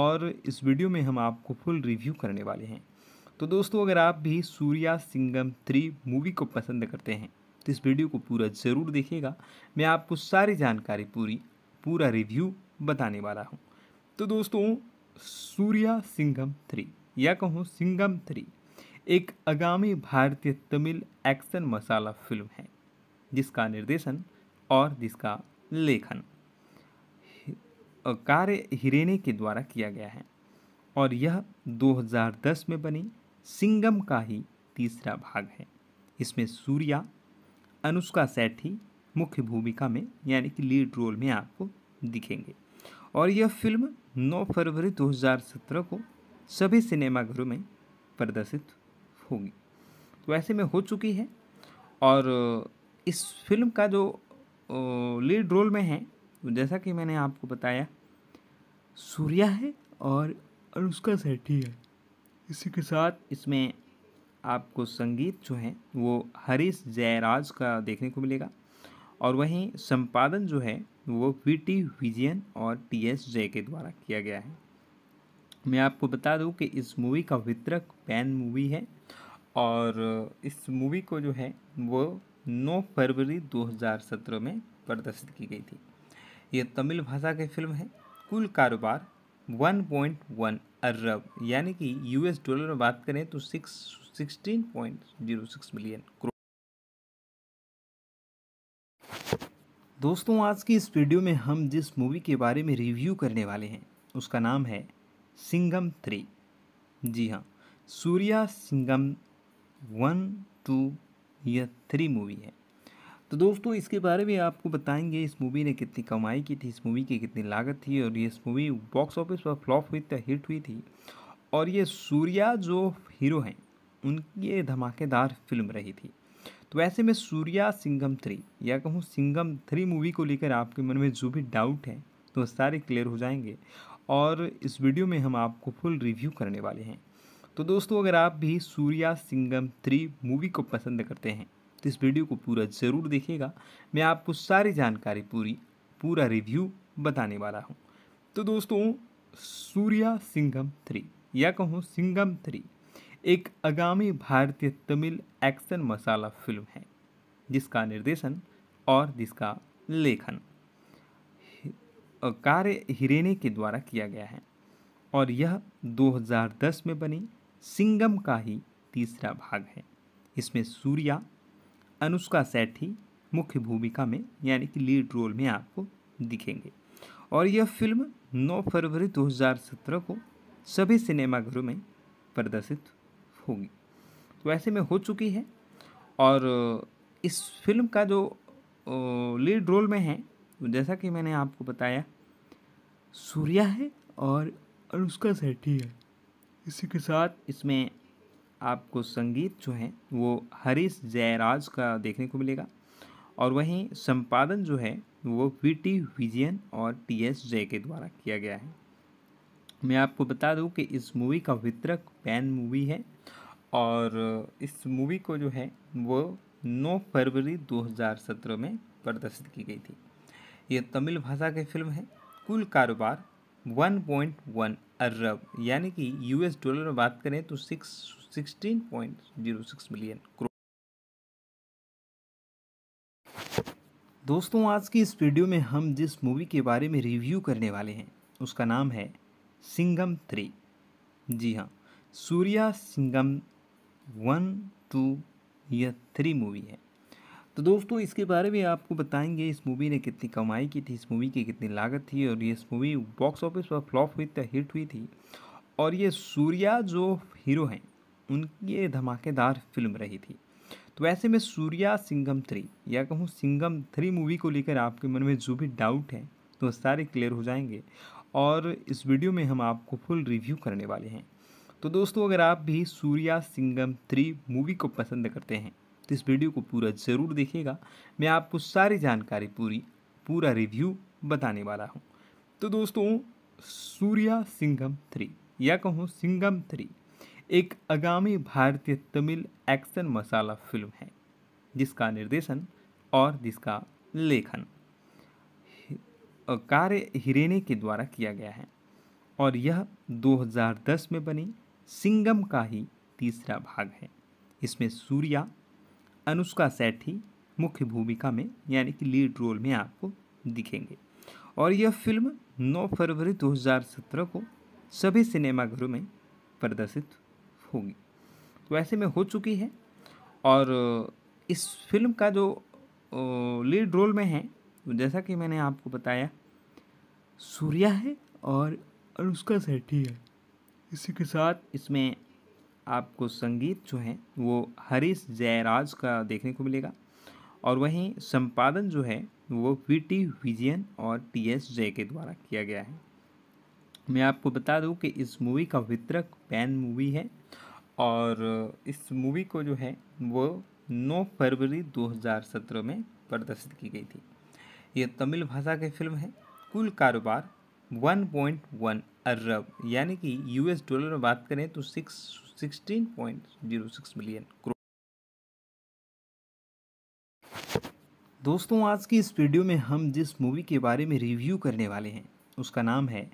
और इस वीडियो में हम आपको फुल रिव्यू करने वाले हैं तो दोस्तों अगर आप भी सूर्या सिंगम थ्री मूवी को पसंद करते हैं तो इस वीडियो को पूरा ज़रूर देखिएगा मैं आपको सारी जानकारी पूरी पूरा रिव्यू बताने वाला हूँ तो दोस्तों सूर्या सिंगम थ्री या कहूँ सिंगम थ्री एक आगामी भारतीय तमिल एक्शन मसाला फिल्म है जिसका निर्देशन और जिसका लेखन कार्य हिरेने के द्वारा किया गया है और यह 2010 में बनी सिंगम का ही तीसरा भाग है इसमें सूर्या अनुष्का सेठी मुख्य भूमिका में यानी कि लीड रोल में आपको दिखेंगे और यह फिल्म 9 फरवरी 2017 को सभी सिनेमाघरों में प्रदर्शित होगी तो ऐसे में हो चुकी है और इस फिल्म का जो लीड रोल में है तो जैसा कि मैंने आपको बताया सूर्या है और अनुष्का सेठी है इसी के साथ इसमें आपको संगीत जो है वो हरीश जयराज का देखने को मिलेगा और वहीं संपादन जो है वो वी टी विजयन और टी एस जय के द्वारा किया गया है मैं आपको बता दूं कि इस मूवी का वितरक पैन मूवी है और इस मूवी को जो है वो 9 फरवरी 2017 में प्रदर्शित की गई थी ये तमिल भाषा की फिल्म है कुल कारोबार 1.1 अरब यानी कि यूएस डॉलर में बात करें तो सिक्स 16.06 मिलियन करोड़ दोस्तों आज की इस वीडियो में हम जिस मूवी के बारे में रिव्यू करने वाले हैं उसका नाम है सिंगम थ्री जी हाँ सूर्या सिंगम वन टू यह थ्री मूवी है तो दोस्तों इसके बारे में आपको बताएंगे इस मूवी ने कितनी कमाई की थी इस मूवी की कितनी लागत थी और ये इस मूवी बॉक्स ऑफिस पर फ्लॉप हुई थी हिट हुई थी और ये सूर्या जो हीरो हैं उनकी ये धमाकेदार फिल्म रही थी तो ऐसे में सूर्या सिंगम थ्री या कहूँ सिंगम थ्री मूवी को लेकर आपके मन में जो भी डाउट है तो सारे क्लियर हो जाएंगे और इस वीडियो में हम आपको फुल रिव्यू करने वाले हैं तो दोस्तों अगर आप भी सूर्या सिंगम थ्री मूवी को पसंद करते हैं तो इस वीडियो को पूरा ज़रूर देखिएगा मैं आपको सारी जानकारी पूरी पूरा रिव्यू बताने वाला हूँ तो दोस्तों सूर्या सिंगम थ्री या कहूँ सिंगम थ्री एक आगामी भारतीय तमिल एक्शन मसाला फिल्म है जिसका निर्देशन और जिसका लेखन कार्य हिरेने के द्वारा किया गया है और यह 2010 में बनी सिंगम का ही तीसरा भाग है इसमें सूर्या अनुष्का सेठी मुख्य भूमिका में यानी कि लीड रोल में आपको दिखेंगे और यह फिल्म 9 फरवरी 2017 को सभी सिनेमाघरों में प्रदर्शित होगी तो ऐसे में हो चुकी है और इस फिल्म का जो लीड रोल में है जैसा कि मैंने आपको बताया सूर्या है और अनुष्का सेठी है इसी के साथ इसमें आपको संगीत जो है वो हरीश जयराज का देखने को मिलेगा और वहीं संपादन जो है वो वी टी विजयन और टी एस जय के द्वारा किया गया है मैं आपको बता दूं कि इस मूवी का वितरक पैन मूवी है और इस मूवी को जो है वो 9 फरवरी 2017 में प्रदर्शित की गई थी ये तमिल भाषा की फिल्म है कुल कारोबार 1.1 अरब यानी कि यूएस डॉलर में बात करें तो six sixteen point zero six million crore दोस्तों आज की इस वीडियो में हम जिस मूवी के बारे में रिव्यू करने वाले हैं उसका नाम है सिंगम थ्री जी हाँ सूर्या सिंगम वन टू या थ्री मूवी है तो दोस्तों इसके बारे में आपको बताएंगे इस मूवी ने कितनी कमाई की थी इस मूवी की कितनी लागत थी और ये इस मूवी बॉक्स ऑफिस पर फ्लॉप हुई थी हिट हुई थी और ये सूर्या जो हीरो हैं उनकी धमाकेदार फिल्म रही थी तो ऐसे में सूर्या सिंगम थ्री या कहूँ सिंगम थ्री मूवी को लेकर आपके मन में जो भी डाउट है तो सारे क्लियर हो जाएंगे और इस वीडियो में हम आपको फुल रिव्यू करने वाले हैं तो दोस्तों अगर आप भी सूर्या सिंगम थ्री मूवी को पसंद करते हैं तो इस वीडियो को पूरा ज़रूर देखिएगा मैं आपको सारी जानकारी पूरी पूरा रिव्यू बताने वाला हूँ तो दोस्तों सूर्या सिंगम थ्री या कहूँ सिंगम थ्री एक आगामी भारतीय तमिल एक्शन मसाला फिल्म है जिसका निर्देशन और जिसका लेखन कार्य हिरेने के द्वारा किया गया है और यह 2010 में बनी सिंगम का ही तीसरा भाग है इसमें सूर्या अनुष्का सेठी मुख्य भूमिका में यानी कि लीड रोल में आपको दिखेंगे और यह फिल्म 9 फरवरी 2017 को सभी सिनेमाघरों में प्रदर्शित होगी तो ऐसे में हो चुकी है और इस फिल्म का जो लीड रोल में है जैसा कि मैंने आपको बताया सूर्या है और अनुष्का सेठी है इसी के साथ इसमें आपको संगीत जो है वो हरीश जयराज का देखने को मिलेगा और वहीं संपादन जो है वो वी टी विजयन और टी एस जय के द्वारा किया गया है मैं आपको बता दूं कि इस मूवी का वितरक पैन मूवी है और इस मूवी को जो है वो 9 फरवरी 2017 में प्रदर्शित की गई थी ये तमिल भाषा की फिल्म है कुल कारोबार 1.1 अरब यानी कि यूएस डॉलर में बात करें तो six sixteen point zero six million crore दोस्तों आज की इस वीडियो में हम जिस मूवी के बारे में रिव्यू करने वाले हैं उसका नाम है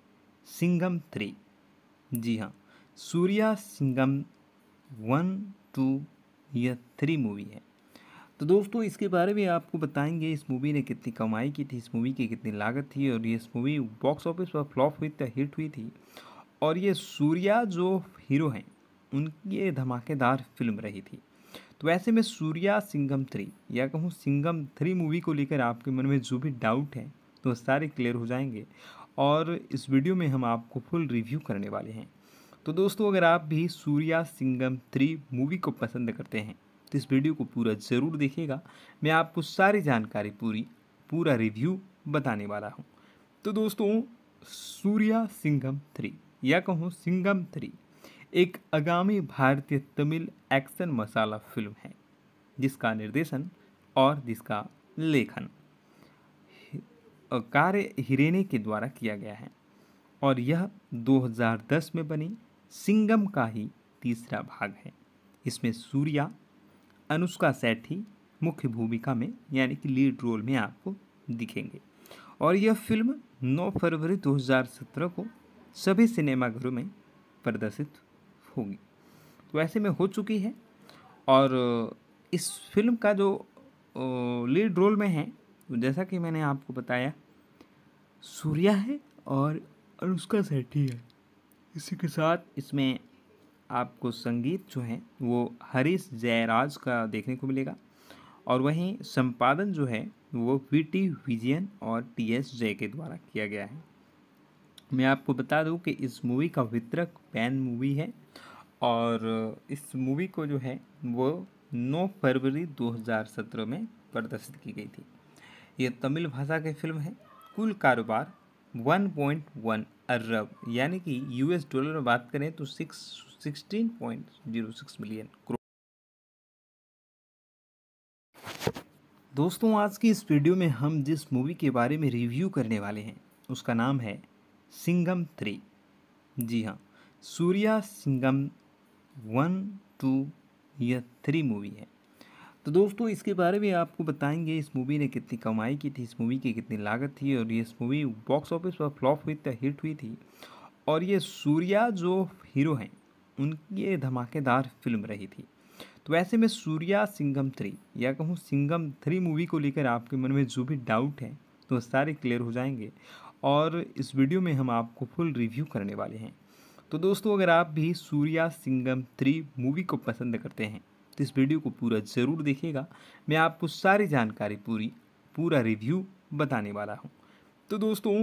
सिंगम थ्री जी हाँ सूर्या सिंगम वन टू यह थ्री मूवी है तो दोस्तों इसके बारे में आपको बताएंगे इस मूवी ने कितनी कमाई की थी इस मूवी की कितनी लागत थी और ये इस मूवी बॉक्स ऑफिस पर फ्लॉप हुई थी तो हिट हुई थी और ये सूर्या जो हीरो हैं उनकी ये धमाकेदार फिल्म रही थी तो ऐसे में सूर्या सिंगम थ्री या कहूँ सिंगम थ्री मूवी को लेकर आपके मन में जो भी डाउट हैं तो सारे क्लियर हो जाएंगे और इस वीडियो में हम आपको फुल रिव्यू करने वाले हैं तो दोस्तों अगर आप भी सूर्या सिंगम थ्री मूवी को पसंद करते हैं तो इस वीडियो को पूरा ज़रूर देखिएगा मैं आपको सारी जानकारी पूरी पूरा रिव्यू बताने वाला हूँ तो दोस्तों सूर्या सिंगम थ्री या कहूँ सिंगम थ्री एक आगामी भारतीय तमिल एक्शन मसाला फिल्म है जिसका निर्देशन और जिसका लेखन कार्य हिरेने के द्वारा किया गया है और यह 2010 में बनी सिंगम का ही तीसरा भाग है इसमें सूर्या अनुष्का सेठी मुख्य भूमिका में यानी कि लीड रोल में आपको दिखेंगे और यह फिल्म 9 फरवरी 2017 को सभी सिनेमाघरों में प्रदर्शित होगी तो ऐसे में हो चुकी है और इस फिल्म का जो लीड रोल में है तो जैसा कि मैंने आपको बताया सूर्या है और अनुष्का सेठी है इसी के साथ इसमें आपको संगीत जो है वो हरीश जयराज का देखने को मिलेगा और वहीं संपादन जो है वो वी टी विजयन और टी एस जय के द्वारा किया गया है मैं आपको बता दूं कि इस मूवी का वितरक पैन मूवी है और इस मूवी को जो है वो 9 फरवरी 2017 में प्रदर्शित की गई थी ये तमिल भाषा की फिल्म है कुल कारोबार 1.1 अरब यानी कि यूएस डॉलर में बात करें तो सिक्स 16.06 मिलियन करोड़ दोस्तों आज की इस वीडियो में हम जिस मूवी के बारे में रिव्यू करने वाले हैं उसका नाम है सिंगम थ्री जी हाँ सूर्या सिंगम वन टू यह थ्री मूवी है तो दोस्तों इसके बारे में आपको बताएंगे इस मूवी ने कितनी कमाई की थी इस मूवी की कितनी लागत थी और ये इस मूवी बॉक्स ऑफिस पर फ्लॉप हुई थी हिट हुई थी और ये सूर्या जो हीरो हैं उनकी ये धमाकेदार फिल्म रही थी तो ऐसे में सूर्या सिंगम थ्री या कहूँ सिंगम थ्री मूवी को लेकर आपके मन में जो भी डाउट हैं तो सारे क्लियर हो जाएंगे और इस वीडियो में हम आपको फुल रिव्यू करने वाले हैं तो दोस्तों अगर आप भी सूर्या सिंगम थ्री मूवी को पसंद करते हैं तो इस वीडियो को पूरा ज़रूर देखिएगा मैं आपको सारी जानकारी पूरी पूरा रिव्यू बताने वाला हूँ तो दोस्तों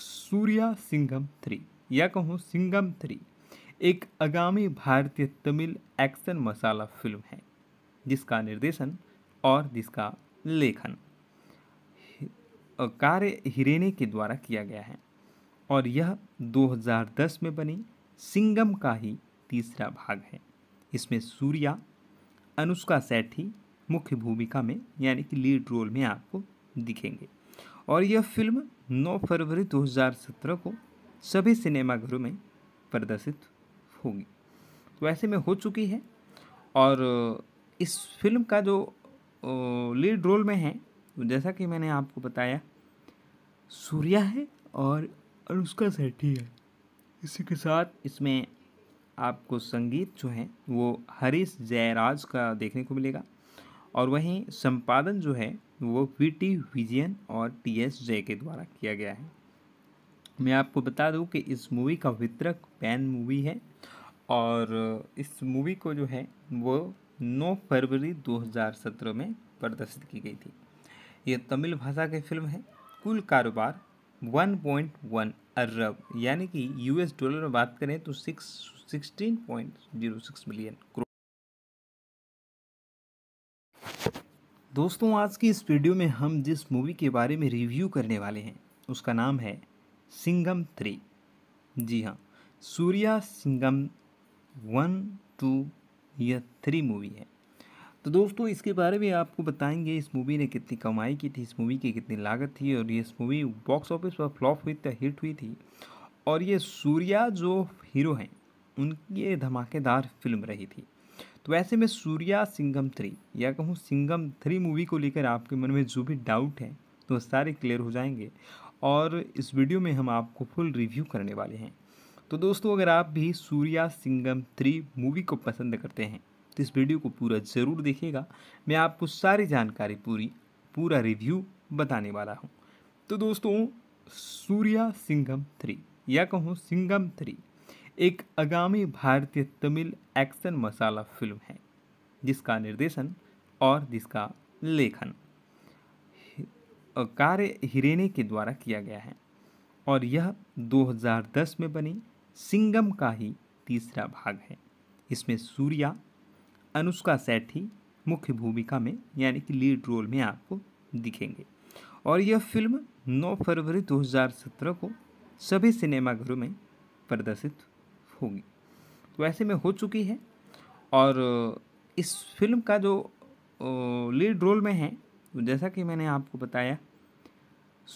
सूर्या सिंगम थ्री या कहूँ सिंगम थ्री एक आगामी भारतीय तमिल एक्शन मसाला फिल्म है जिसका निर्देशन और जिसका लेखन कार्य हिरेने के द्वारा किया गया है और यह 2010 में बनी सिंगम का ही तीसरा भाग है इसमें सूर्या अनुष्का सेठी मुख्य भूमिका में यानी कि लीड रोल में आपको दिखेंगे और यह फिल्म 9 फरवरी 2017 को सभी सिनेमाघरों में प्रदर्शित होगी तो ऐसे में हो चुकी है और इस फिल्म का जो लीड रोल में है जैसा कि मैंने आपको बताया सूर्या है और अनुष्का सेठी है इसी के साथ इसमें आपको संगीत जो है वो हरीश जयराज का देखने को मिलेगा और वहीं संपादन जो है वो वी टी विजयन और टी एस जय के द्वारा किया गया है मैं आपको बता दूं कि इस मूवी का वितरक पैन मूवी है और इस मूवी को जो है वो 9 फरवरी 2017 में प्रदर्शित की गई थी ये तमिल भाषा की फिल्म है कुल कारोबार 1.1 अरब यानी कि यूएस डॉलर में बात करें तो six sixteen point zero six million crore दोस्तों आज की इस वीडियो में हम जिस मूवी के बारे में रिव्यू करने वाले हैं उसका नाम है सिंगम थ्री जी हाँ सूर्या सिंगम वन टू या थ्री मूवी है तो दोस्तों इसके बारे में आपको बताएंगे इस मूवी ने कितनी कमाई की थी इस मूवी की कितनी लागत थी और ये इस मूवी बॉक्स ऑफिस पर फ्लॉप हुई थी तो हिट हुई थी और ये सूर्या जो हीरो हैं उनकी धमाकेदार फिल्म रही थी तो ऐसे में सूर्या सिंगम थ्री या कहूँ सिंगम थ्री मूवी को लेकर आपके मन में जो भी डाउट हैं तो सारे क्लियर हो जाएंगे और इस वीडियो में हम आपको फुल रिव्यू करने वाले हैं तो दोस्तों अगर आप भी सूर्या सिंगम थ्री मूवी को पसंद करते हैं तो इस वीडियो को पूरा ज़रूर देखिएगा मैं आपको सारी जानकारी पूरी पूरा रिव्यू बताने वाला हूँ तो दोस्तों सूर्या सिंगम थ्री या कहूँ सिंगम थ्री एक आगामी भारतीय तमिल एक्शन मसाला फिल्म है जिसका निर्देशन और जिसका लेखन कार्य हिरेने के द्वारा किया गया है और यह 2010 में बनी सिंगम का ही तीसरा भाग है इसमें सूर्या अनुष्का सेठी मुख्य भूमिका में यानी कि लीड रोल में आपको दिखेंगे और यह फिल्म 9 फरवरी 2017 को सभी सिनेमाघरों में प्रदर्शित होगी तो ऐसे में हो चुकी है और इस फिल्म का जो लीड रोल में है तो जैसा कि मैंने आपको बताया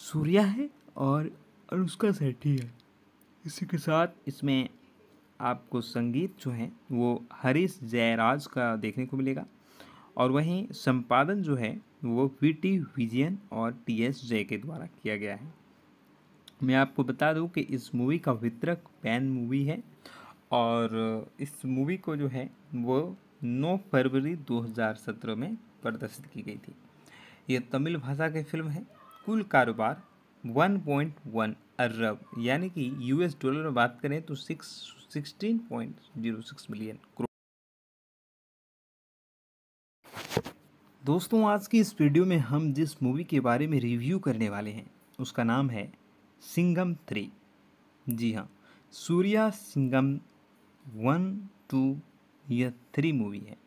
सूर्या है और अनुष्का सेठी है इसी के साथ इसमें आपको संगीत जो है वो हरीश जयराज का देखने को मिलेगा और वहीं संपादन जो है वो वी टी विजयन और टी एस जय के द्वारा किया गया है मैं आपको बता दूं कि इस मूवी का वितरक पैन मूवी है और इस मूवी को जो है वो 9 फरवरी 2017 में प्रदर्शित की गई थी ये तमिल भाषा की फिल्म है कुल कारोबार 1.1 अरब यानी कि यूएस डॉलर में बात करें तो six sixteen point zero six million crore दोस्तों आज की इस वीडियो में हम जिस मूवी के बारे में रिव्यू करने वाले हैं उसका नाम है सिंगम थ्री जी हाँ सूर्या सिंगम वन टू यह थ्री मूवी है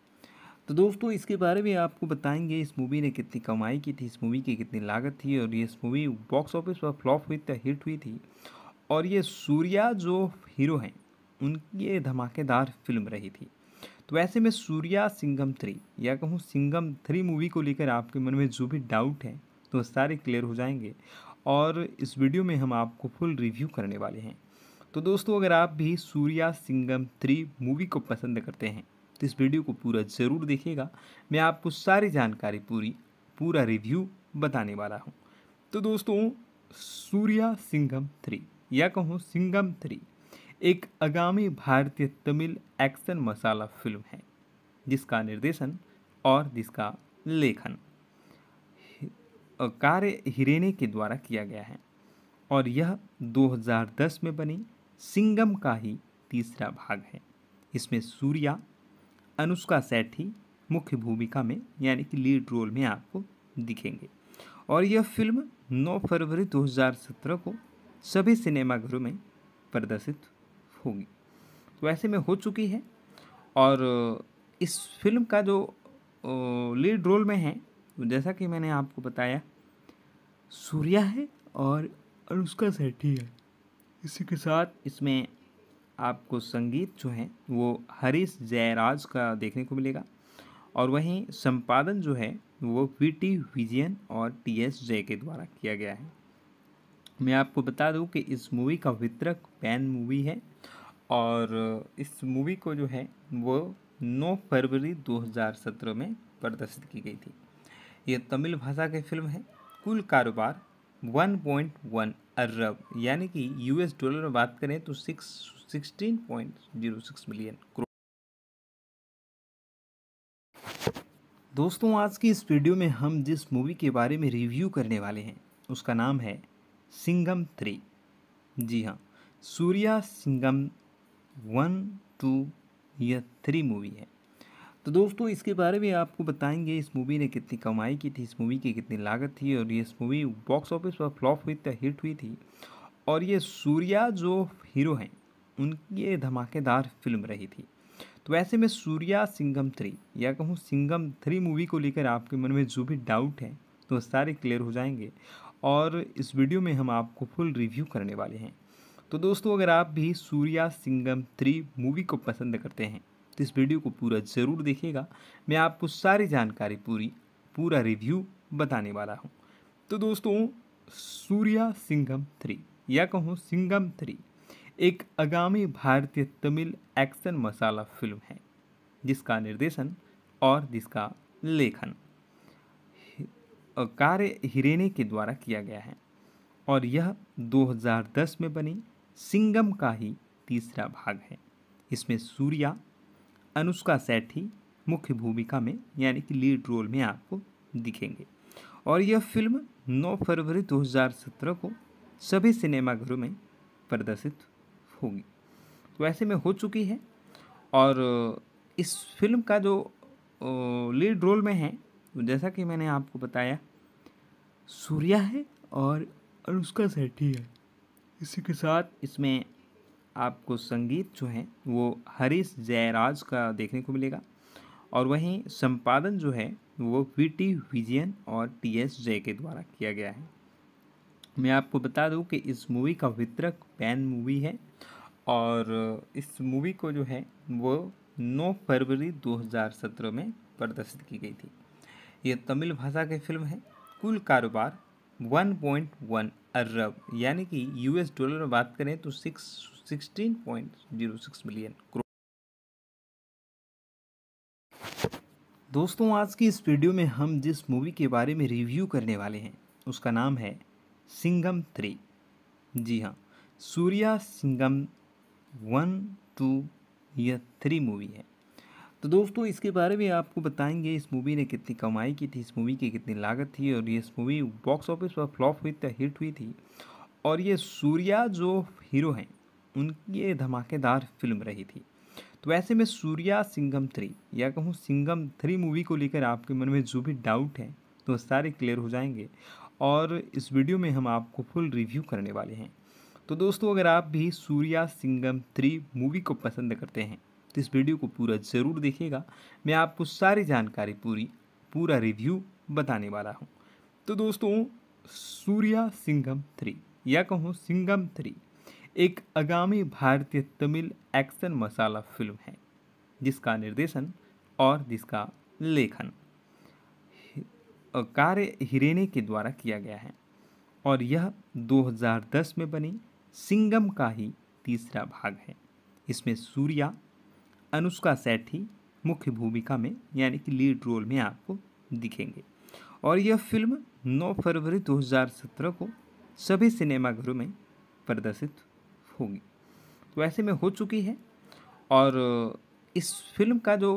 तो दोस्तों इसके बारे में आपको बताएंगे इस मूवी ने कितनी कमाई की थी इस मूवी की कितनी लागत थी और ये इस मूवी बॉक्स ऑफिस पर फ्लॉप हुई थी तो हिट हुई थी और ये सूर्या जो हीरो हैं उनकी ये धमाकेदार फिल्म रही थी तो ऐसे में सूर्या सिंगम थ्री या कहूँ सिंगम थ्री मूवी को लेकर आपके मन में जो भी डाउट हैं तो सारे क्लियर हो जाएंगे और इस वीडियो में हम आपको फुल रिव्यू करने वाले हैं तो दोस्तों अगर आप भी सूर्या सिंगम थ्री मूवी को पसंद करते हैं तो इस वीडियो को पूरा ज़रूर देखेगा मैं आपको सारी जानकारी पूरी पूरा रिव्यू बताने वाला हूँ तो दोस्तों सूर्या सिंघम थ्री या कहूँ सिंघम थ्री एक आगामी भारतीय तमिल एक्शन मसाला फिल्म है जिसका निर्देशन और जिसका लेखन कार्य हिरेने के द्वारा किया गया है और यह 2010 में बनी सिंगम का ही तीसरा भाग है इसमें सूर्या अनुष्का सेठी मुख्य भूमिका में यानी कि लीड रोल में आपको दिखेंगे और यह फिल्म 9 फरवरी 2017 को सभी सिनेमाघरों में प्रदर्शित होगी तो ऐसे में हो चुकी है और इस फिल्म का जो लीड रोल में है जैसा कि मैंने आपको बताया सूर्या है और अनुष्का सेठी है इसी के साथ इसमें आपको संगीत जो है वो हरीश जयराज का देखने को मिलेगा और वहीं संपादन जो है वो वी टी विजयन और टी एस जय के द्वारा किया गया है मैं आपको बता दूं कि इस मूवी का वितरक पैन मूवी है और इस मूवी को जो है वो 9 फरवरी 2017 में प्रदर्शित की गई थी ये तमिल भाषा की फिल्म है कुल कारोबार 1.1 अरब यानी कि यूएस डॉलर में बात करें तो सिक्स 16.06 मिलियन दोस्तों आज की इस वीडियो में हम जिस मूवी के बारे में रिव्यू करने वाले हैं उसका नाम है सिंगम थ्री जी हाँ सूर्या सिंगम वन टू यह थ्री मूवी है तो दोस्तों इसके बारे में आपको बताएंगे इस मूवी ने कितनी कमाई की थी इस मूवी की कितनी लागत थी और ये इस मूवी बॉक्स ऑफिस पर फ्लॉप हुई थी हिट हुई थी और ये सूर्या जो हीरो हैं उनकी ये धमाकेदार फिल्म रही थी तो ऐसे में सूर्या सिंगम थ्री या कहूँ सिंगम थ्री मूवी को लेकर आपके मन में जो भी डाउट हैं तो सारे क्लियर हो जाएंगे और इस वीडियो में हम आपको फुल रिव्यू करने वाले हैं तो दोस्तों अगर आप भी सूर्या सिंगम थ्री मूवी को पसंद करते हैं तो इस वीडियो को पूरा ज़रूर देखिएगा मैं आपको सारी जानकारी पूरी पूरा रिव्यू बताने वाला हूँ तो दोस्तों सूर्या सिंगम थ्री या कहूँ सिंगम थ्री एक आगामी भारतीय तमिल एक्शन मसाला फिल्म है जिसका निर्देशन और जिसका लेखन कार्य हिरेने के द्वारा किया गया है और यह 2010 में बनी सिंगम का ही तीसरा भाग है इसमें सूर्या अनुष्का सेठी मुख्य भूमिका में यानी कि लीड रोल में आपको दिखेंगे और यह फिल्म 9 फरवरी 2017 को सभी सिनेमाघरों में प्रदर्शित होगी तो ऐसे में हो चुकी है और इस फिल्म का जो लीड रोल में है जैसा कि मैंने आपको बताया सूर्या है और अनुष्का सेठी है इसी के साथ इसमें आपको संगीत जो है वो हरीश जयराज का देखने को मिलेगा और वहीं संपादन जो है वो वी टी विजयन और टी एस जय के द्वारा किया गया है मैं आपको बता दूं कि इस मूवी का वितरक पैन मूवी है और इस मूवी को जो है वो 9 फरवरी 2017 में प्रदर्शित की गई थी ये तमिल भाषा की फिल्म है कुल कारोबार 1.1 अरब यानी कि यूएस डॉलर में बात करें तो six sixteen point zero six million crore दोस्तों आज की इस वीडियो में हम जिस मूवी के बारे में रिव्यू करने वाले हैं उसका नाम है सिंगम थ्री जी हाँ सूर्या सिंगम वन टू या थ्री मूवी है तो दोस्तों इसके बारे में आपको बताएंगे इस मूवी ने कितनी कमाई की थी इस मूवी की कितनी लागत थी और ये इस मूवी बॉक्स ऑफिस पर फ्लॉप हुई थी हिट हुई थी और ये सूर्या जो हीरो हैं उनकी धमाकेदार फिल्म रही थी तो ऐसे में सूर्या सिंगम थ्री या कहूँ सिंगम थ्री मूवी को लेकर आपके मन में जो भी डाउट हैं तो सारे क्लियर हो जाएंगे और इस वीडियो में हम आपको फुल रिव्यू करने वाले हैं तो दोस्तों अगर आप भी सूर्या सिंगम थ्री मूवी को पसंद करते हैं तो इस वीडियो को पूरा ज़रूर देखिएगा मैं आपको सारी जानकारी पूरी पूरा रिव्यू बताने वाला हूँ तो दोस्तों सूर्या सिंगम थ्री या कहूँ सिंगम थ्री एक आगामी भारतीय तमिल एक्शन मसाला फिल्म है जिसका निर्देशन और जिसका लेखन कार्य हिरेने के द्वारा किया गया है और यह 2010 में बनी सिंगम का ही तीसरा भाग है इसमें सूर्या अनुष्का सेठी मुख्य भूमिका में यानी कि लीड रोल में आपको दिखेंगे और यह फिल्म 9 फरवरी 2017 को सभी सिनेमाघरों में प्रदर्शित होगी तो ऐसे में हो चुकी है और इस फिल्म का जो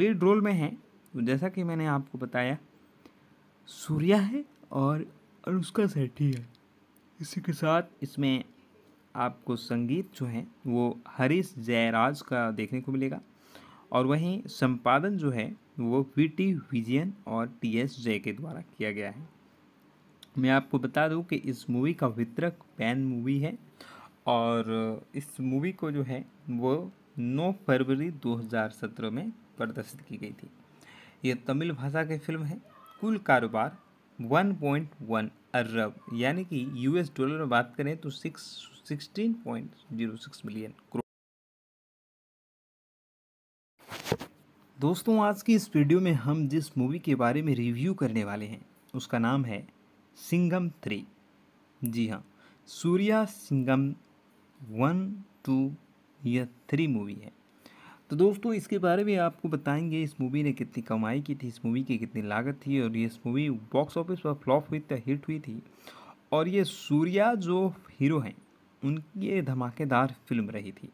लीड रोल में है जैसा कि मैंने आपको बताया सूर्या है और अनुष्का सेठी है इसी के साथ इसमें आपको संगीत जो है वो हरीश जयराज का देखने को मिलेगा और वहीं संपादन जो है वो वी टी विजयन और टी एस जय के द्वारा किया गया है मैं आपको बता दूं कि इस मूवी का वितरक पैन मूवी है और इस मूवी को जो है वो 9 फरवरी 2017 में प्रदर्शित की गई थी ये तमिल भाषा की फिल्म है कुल कारोबार 1.1 अरब यानी कि यूएस डॉलर में बात करें तो six sixteen point zero six million crore दोस्तों आज की इस वीडियो में हम जिस मूवी के बारे में रिव्यू करने वाले हैं उसका नाम है सिंगम थ्री जी हाँ सूर्या सिंगम वन टू या थ्री मूवी है तो दोस्तों इसके बारे में आपको बताएंगे इस मूवी ने कितनी कमाई की थी इस मूवी की कितनी लागत थी और ये इस मूवी बॉक्स ऑफिस पर फ्लॉप हुई थी तो हिट हुई थी और ये सूर्या जो हीरो हैं उनकी ये धमाकेदार फिल्म रही थी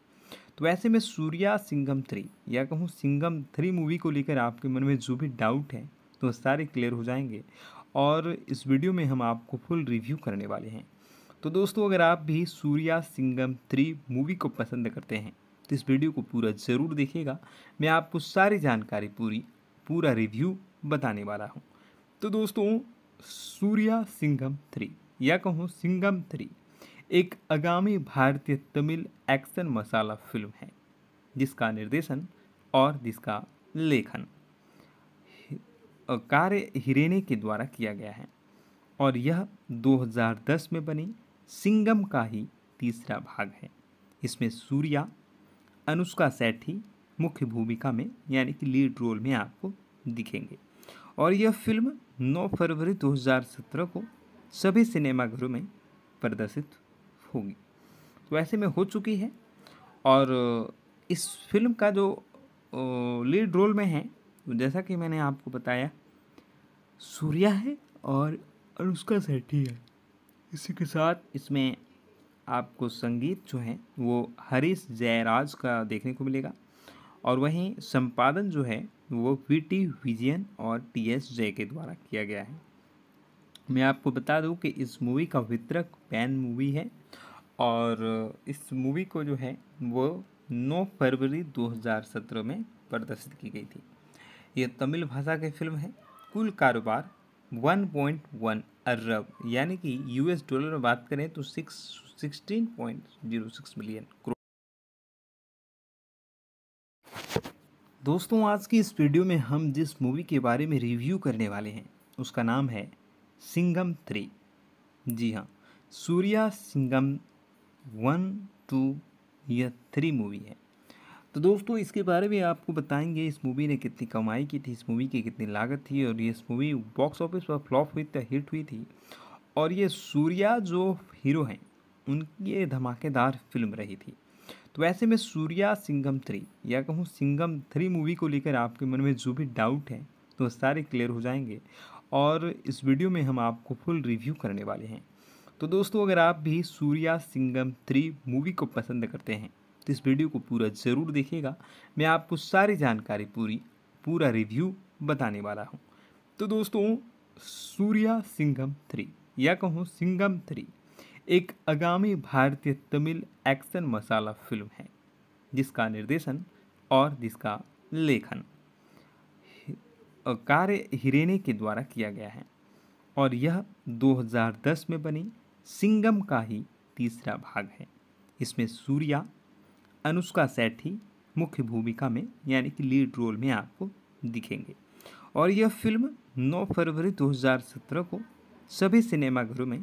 तो ऐसे में सूर्या सिंगम थ्री या कहूँ सिंगम थ्री मूवी को लेकर आपके मन में जो भी डाउट हैं तो सारे क्लियर हो जाएंगे और इस वीडियो में हम आपको फुल रिव्यू करने वाले हैं तो दोस्तों अगर आप भी सूर्या सिंगम थ्री मूवी को पसंद करते हैं तो इस वीडियो को पूरा ज़रूर देखेगा मैं आपको सारी जानकारी पूरी पूरा रिव्यू बताने वाला हूँ तो दोस्तों सूर्या सिंघम थ्री या कहूँ सिंघम थ्री एक आगामी भारतीय तमिल एक्शन मसाला फिल्म है जिसका निर्देशन और जिसका लेखन कार्य हिरेने के द्वारा किया गया है और यह 2010 में बनी सिंगम का ही तीसरा भाग है इसमें सूर्या अनुष्का सेठी मुख्य भूमिका में यानी कि लीड रोल में आपको दिखेंगे और यह फिल्म 9 फरवरी 2017 को सभी सिनेमाघरों में प्रदर्शित होगी तो ऐसे में हो चुकी है और इस फिल्म का जो लीड रोल में है जैसा कि मैंने आपको बताया सूर्या है और अनुष्का सेठी है इसी के साथ इसमें आपको संगीत जो है वो हरीश जयराज का देखने को मिलेगा और वहीं संपादन जो है वो वी टी विजयन और टी एस जय के द्वारा किया गया है मैं आपको बता दूं कि इस मूवी का वितरक पैन मूवी है और इस मूवी को जो है वो 9 फरवरी 2017 में प्रदर्शित की गई थी ये तमिल भाषा की फिल्म है कुल कारोबार 1.1 अरब यानी कि यूएस डॉलर में बात करें तो six sixteen point zero six million crore दोस्तों आज की इस वीडियो में हम जिस मूवी के बारे में रिव्यू करने वाले हैं उसका नाम है सिंगम थ्री जी हाँ सूर्या सिंगम वन टू यह थ्री मूवी है तो दोस्तों इसके बारे में आपको बताएंगे इस मूवी ने कितनी कमाई की थी इस मूवी की कितनी लागत थी और ये इस मूवी बॉक्स ऑफिस पर फ्लॉप हुई थी तो हिट हुई थी और ये सूर्या जो हीरो हैं उनकी धमाकेदार फिल्म रही थी तो वैसे में सूर्या सिंगम थ्री या कहूँ सिंगम थ्री मूवी को लेकर आपके मन में जो भी डाउट है तो सारे क्लियर हो जाएंगे और इस वीडियो में हम आपको फुल रिव्यू करने वाले हैं तो दोस्तों अगर आप भी सूर्या सिंगम थ्री मूवी को पसंद करते हैं तो इस वीडियो को पूरा ज़रूर देखिएगा मैं आपको सारी जानकारी पूरी पूरा रिव्यू बताने वाला हूँ तो दोस्तों सूर्या सिंघम थ्री या कहूँ सिंघम थ्री एक आगामी भारतीय तमिल एक्शन मसाला फिल्म है जिसका निर्देशन और जिसका लेखन कार्य हिरेने के द्वारा किया गया है और यह 2010 में बनी सिंगम का ही तीसरा भाग है इसमें सूर्या अनुष्का सेठी मुख्य भूमिका में यानी कि लीड रोल में आपको दिखेंगे और यह फिल्म 9 फरवरी 2017 को सभी सिनेमाघरों में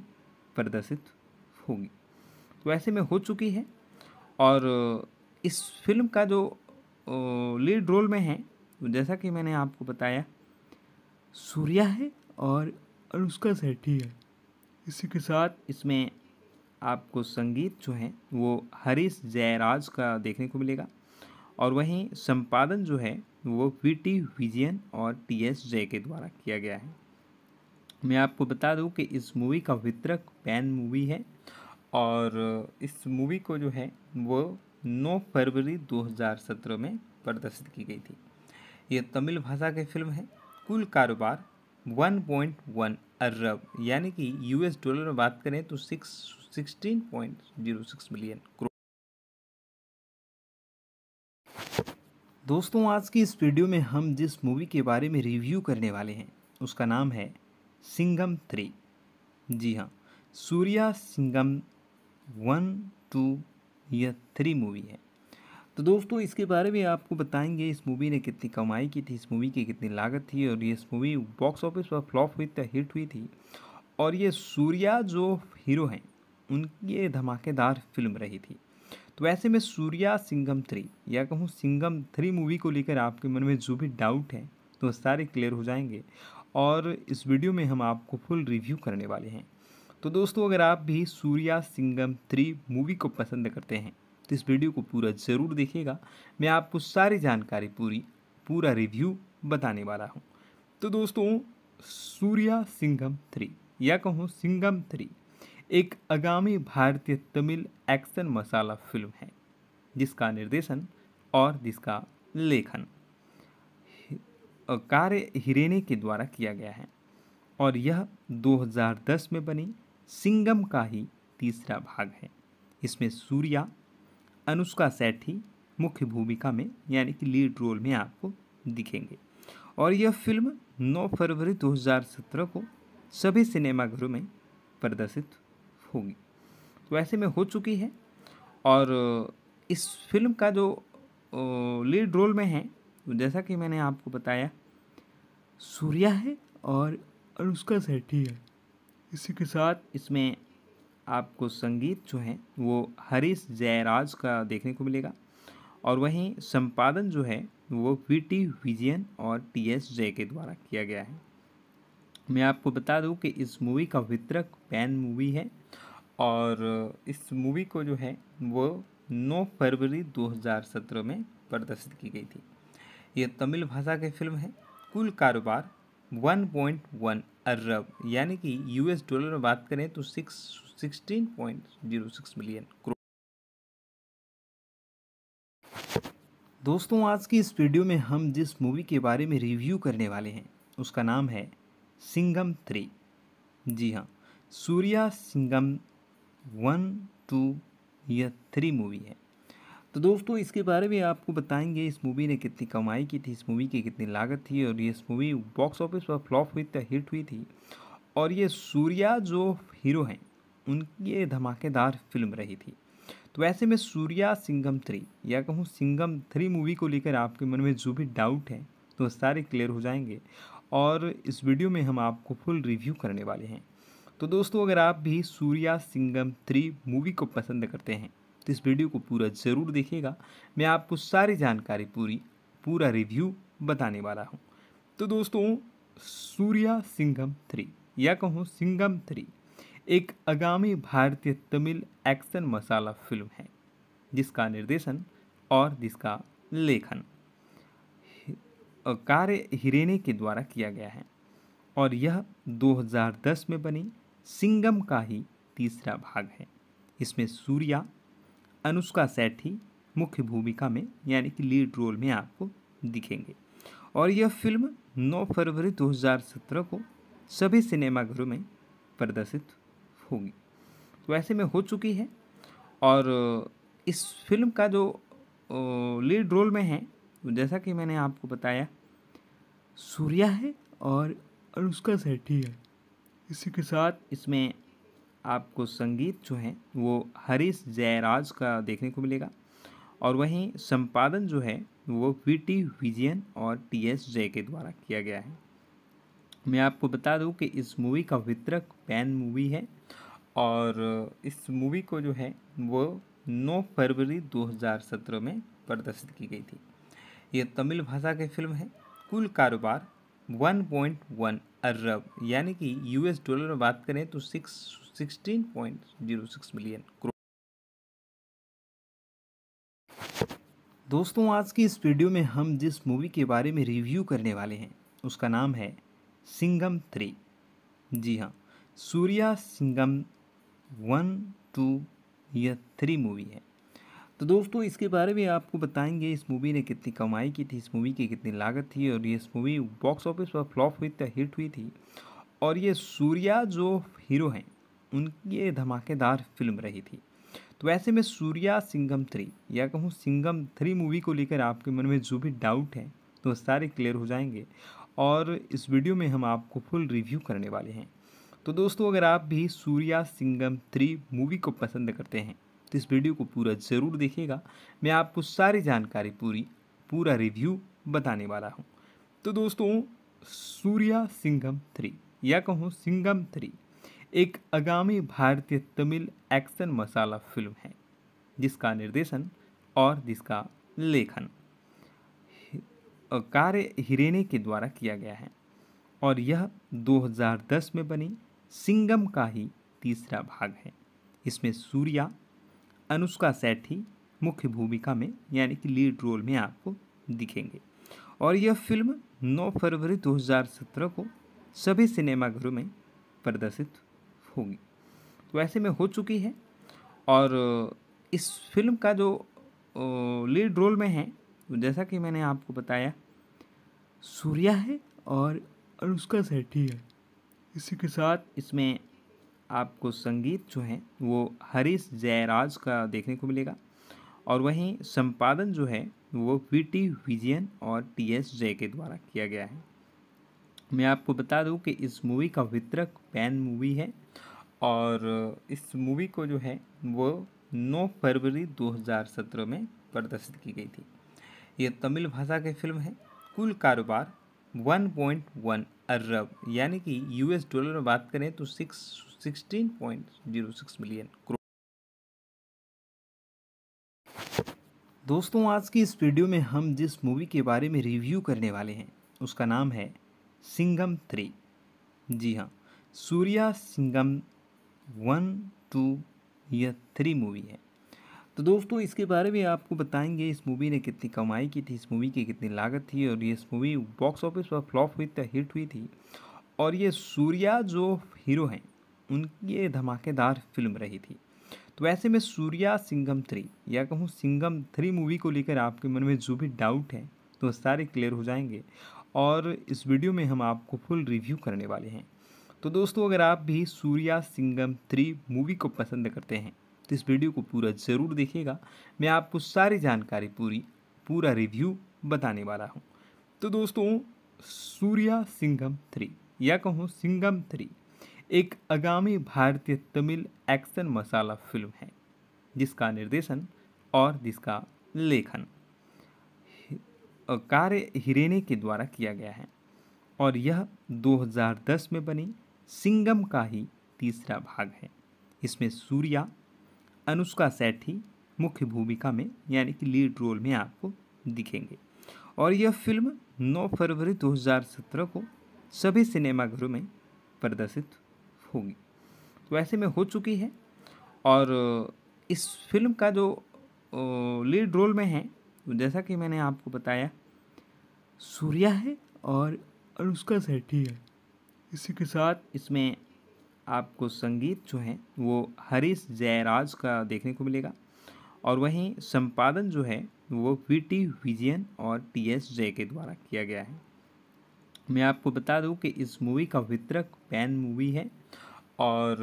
प्रदर्शित होगी तो ऐसे में हो चुकी है और इस फिल्म का जो लीड रोल में है जैसा कि मैंने आपको बताया सूर्या है और अनुष्का सेठी है इसी के साथ इसमें आपको संगीत जो है वो हरीश जयराज का देखने को मिलेगा और वहीं संपादन जो है वो वी टी विजयन और टी एस जय के द्वारा किया गया है मैं आपको बता दूं कि इस मूवी का वितरक पैन मूवी है और इस मूवी को जो है वो 9 फरवरी 2017 में प्रदर्शित की गई थी ये तमिल भाषा की फिल्म है कुल कारोबार 1.1 अरब यानी कि यूएस डॉलर में बात करें तो सिक्स 16.06 मिलियन करोड़ दोस्तों आज की इस वीडियो में हम जिस मूवी के बारे में रिव्यू करने वाले हैं उसका नाम है सिंगम थ्री जी हाँ सूर्या सिंगम वन टू यह थ्री मूवी है तो दोस्तों इसके बारे में आपको बताएंगे इस मूवी ने कितनी कमाई की थी इस मूवी की कितनी लागत थी और ये इस मूवी बॉक्स ऑफिस पर फ्लॉप हुई थी तो हिट हुई थी और ये सूर्या जो हीरो हैं उनकी ये धमाकेदार फिल्म रही थी तो ऐसे में सूर्या सिंगम थ्री या कहूँ सिंगम थ्री मूवी को लेकर आपके मन में जो भी डाउट है तो सारे क्लियर हो जाएंगे और इस वीडियो में हम आपको फुल रिव्यू करने वाले हैं तो दोस्तों अगर आप भी सूर्या सिंगम थ्री मूवी को पसंद करते हैं तो इस वीडियो को पूरा ज़रूर देखिएगा मैं आपको सारी जानकारी पूरी पूरा रिव्यू बताने वाला हूँ तो दोस्तों सूर्या सिंगम थ्री या कहूँ सिंगम थ्री एक आगामी भारतीय तमिल एक्शन मसाला फिल्म है जिसका निर्देशन और जिसका लेखन कार्य हिरेने के द्वारा किया गया है और यह 2010 में बनी सिंगम का ही तीसरा भाग है इसमें सूर्या अनुष्का सेठी मुख्य भूमिका में यानी कि लीड रोल में आपको दिखेंगे और यह फिल्म 9 फरवरी 2017 को सभी सिनेमाघरों में प्रदर्शित होगी तो ऐसे में हो चुकी है और इस फिल्म का जो लीड रोल में है जैसा कि मैंने आपको बताया सूर्या है और अनुष्का सेठी है इसी के साथ इसमें आपको संगीत जो है वो हरीश जयराज का देखने को मिलेगा और वहीं संपादन जो है वो वी टी विजयन और टी एस जय के द्वारा किया गया है मैं आपको बता दूं कि इस मूवी का वितरक पैन मूवी है और इस मूवी को जो है वो 9 फरवरी 2017 में प्रदर्शित की गई थी यह तमिल भाषा की फिल्म है कुल कारोबार 1.1 अरब यानी कि यूएस डॉलर में बात करें तो six sixteen point zero six million crore दोस्तों आज की इस वीडियो में हम जिस मूवी के बारे में रिव्यू करने वाले हैं उसका नाम है सिंगम थ्री जी हाँ सूर्या सिंगम वन टू या थ्री मूवी है तो दोस्तों इसके बारे में आपको बताएंगे इस मूवी ने कितनी कमाई की थी इस मूवी की कितनी लागत थी और ये इस मूवी बॉक्स ऑफिस पर फ्लॉप हुई थी तो हिट हुई थी और ये सूर्या जो हीरो हैं उनकी धमाकेदार फिल्म रही थी तो ऐसे में सूर्या सिंगम थ्री या कहूँ सिंगम थ्री मूवी को लेकर आपके मन में जो भी डाउट हैं तो सारे क्लियर हो जाएंगे और इस वीडियो में हम आपको फुल रिव्यू करने वाले हैं तो दोस्तों अगर आप भी सूर्या सिंगम थ्री मूवी को पसंद करते हैं तो इस वीडियो को पूरा ज़रूर देखेगा मैं आपको सारी जानकारी पूरी पूरा रिव्यू बताने वाला हूँ तो दोस्तों सूर्या सिंगम थ्री या कहूँ सिंगम थ्री एक आगामी भारतीय तमिल एक्शन मसाला फिल्म है जिसका निर्देशन और जिसका लेखन कार्य हिरेने के द्वारा किया गया है और यह 2010 में बनी सिंगम का ही तीसरा भाग है इसमें सूर्या अनुष्का सेठी मुख्य भूमिका में यानी कि लीड रोल में आपको दिखेंगे और यह फिल्म 9 फरवरी 2017 को सभी सिनेमाघरों में प्रदर्शित होगी तो ऐसे में हो चुकी है और इस फिल्म का जो लीड रोल में है जैसा कि मैंने आपको बताया सूर्या है और अनुष्का सेठी है इसी के साथ इसमें आपको संगीत जो है वो हरीश जयराज का देखने को मिलेगा और वहीं संपादन जो है वो वी टी विजयन और टी एस जय के द्वारा किया गया है मैं आपको बता दूं कि इस मूवी का वितरक पैन मूवी है और इस मूवी को जो है वो 9 फरवरी 2017 में प्रदर्शित की गई थी ये तमिल भाषा की फिल्म है कुल कारोबार 1.1 अरब यानी कि यूएस डॉलर में बात करें तो six sixteen point zero six million crore दोस्तों आज की इस वीडियो में हम जिस मूवी के बारे में रिव्यू करने वाले हैं उसका नाम है सिंगम थ्री जी हाँ सूर्या सिंगम वन टू यह थ्री मूवी है तो दोस्तों इसके बारे में आपको बताएंगे इस मूवी ने कितनी कमाई की थी इस मूवी की कितनी लागत थी और ये इस मूवी बॉक्स ऑफिस पर फ्लॉप हुई थी तो हिट हुई थी और ये सूर्या जो हीरो हैं उनकी धमाकेदार फिल्म रही थी तो ऐसे में सूर्या सिंगम थ्री या कहूँ सिंगम थ्री मूवी को लेकर आपके मन में जो भी डाउट हैं तो सारे क्लियर हो जाएंगे और इस वीडियो में हम आपको फुल रिव्यू करने वाले हैं तो दोस्तों अगर आप भी सूर्या सिंगम थ्री मूवी को पसंद करते हैं तो इस वीडियो को पूरा ज़रूर देखिएगा मैं आपको सारी जानकारी पूरी पूरा रिव्यू बताने वाला हूँ तो दोस्तों सूर्या सिंघम थ्री या कहूँ सिंघम थ्री एक आगामी भारतीय तमिल एक्शन मसाला फिल्म है जिसका निर्देशन और जिसका लेखन कार्य हिरेने के द्वारा किया गया है और यह 2010 में बनी सिंगम का ही तीसरा भाग है इसमें सूर्या अनुष्का सेठी मुख्य भूमिका में यानी कि लीड रोल में आपको दिखेंगे और यह फिल्म 9 फरवरी 2017 को सभी सिनेमाघरों में प्रदर्शित होगी तो ऐसे में हो चुकी है और इस फिल्म का जो लीड रोल में है जैसा कि मैंने आपको बताया सूर्या है और अनुष्का सेठी है इसी के साथ इसमें आपको संगीत जो है वो हरीश जयराज का देखने को मिलेगा और वहीं संपादन जो है वो वी टी विजयन और टी एस जय के द्वारा किया गया है मैं आपको बता दूं कि इस मूवी का वितरक पैन मूवी है और इस मूवी को जो है वो 9 फरवरी 2017 में प्रदर्शित की गई थी ये तमिल भाषा की फिल्म है कुल कारोबार 1.1 अरब यानी कि यूएस डॉलर में बात करें तो सिक्स 16.06 मिलियन करोड़ दोस्तों आज की इस वीडियो में हम जिस मूवी के बारे में रिव्यू करने वाले हैं उसका नाम है सिंगम थ्री जी हाँ सूर्या सिंगम वन टू यह थ्री मूवी है तो दोस्तों इसके बारे में आपको बताएंगे इस मूवी ने कितनी कमाई की थी इस मूवी की कितनी लागत थी और ये इस मूवी बॉक्स ऑफिस पर फ्लॉप हुई थी तो हिट हुई थी और ये सूर्या जो हीरो हैं उनकी ये धमाकेदार फिल्म रही थी तो ऐसे में सूर्या सिंगम थ्री या कहूँ सिंगम थ्री मूवी को लेकर आपके मन में जो भी डाउट है तो सारे क्लियर हो जाएंगे और इस वीडियो में हम आपको फुल रिव्यू करने वाले हैं तो दोस्तों अगर आप भी सूर्या सिंगम थ्री मूवी को पसंद करते हैं तो इस वीडियो को पूरा ज़रूर देखिएगा मैं आपको सारी जानकारी पूरी पूरा रिव्यू बताने वाला हूँ तो दोस्तों सूर्या सिंगम थ्री या कहूँ सिंगम थ्री एक आगामी भारतीय तमिल एक्शन मसाला फिल्म है जिसका निर्देशन और जिसका लेखन कार्य हिरेने के द्वारा किया गया है और यह 2010 में बनी सिंगम का ही तीसरा भाग है इसमें सूर्या अनुष्का सेठी मुख्य भूमिका में यानी कि लीड रोल में आपको दिखेंगे और यह फिल्म 9 फरवरी 2017 को सभी सिनेमाघरों में प्रदर्शित होगी तो ऐसे में हो चुकी है और इस फिल्म का जो लीड रोल में है तो जैसा कि मैंने आपको बताया सूर्या है और अनुष्का सेठी है इसी के साथ इसमें आपको संगीत जो है वो हरीश जयराज का देखने को मिलेगा और वहीं संपादन जो है वो वी टी विजयन और टी एस जय के द्वारा किया गया है मैं आपको बता दूं कि इस मूवी का वितरक पैन मूवी है और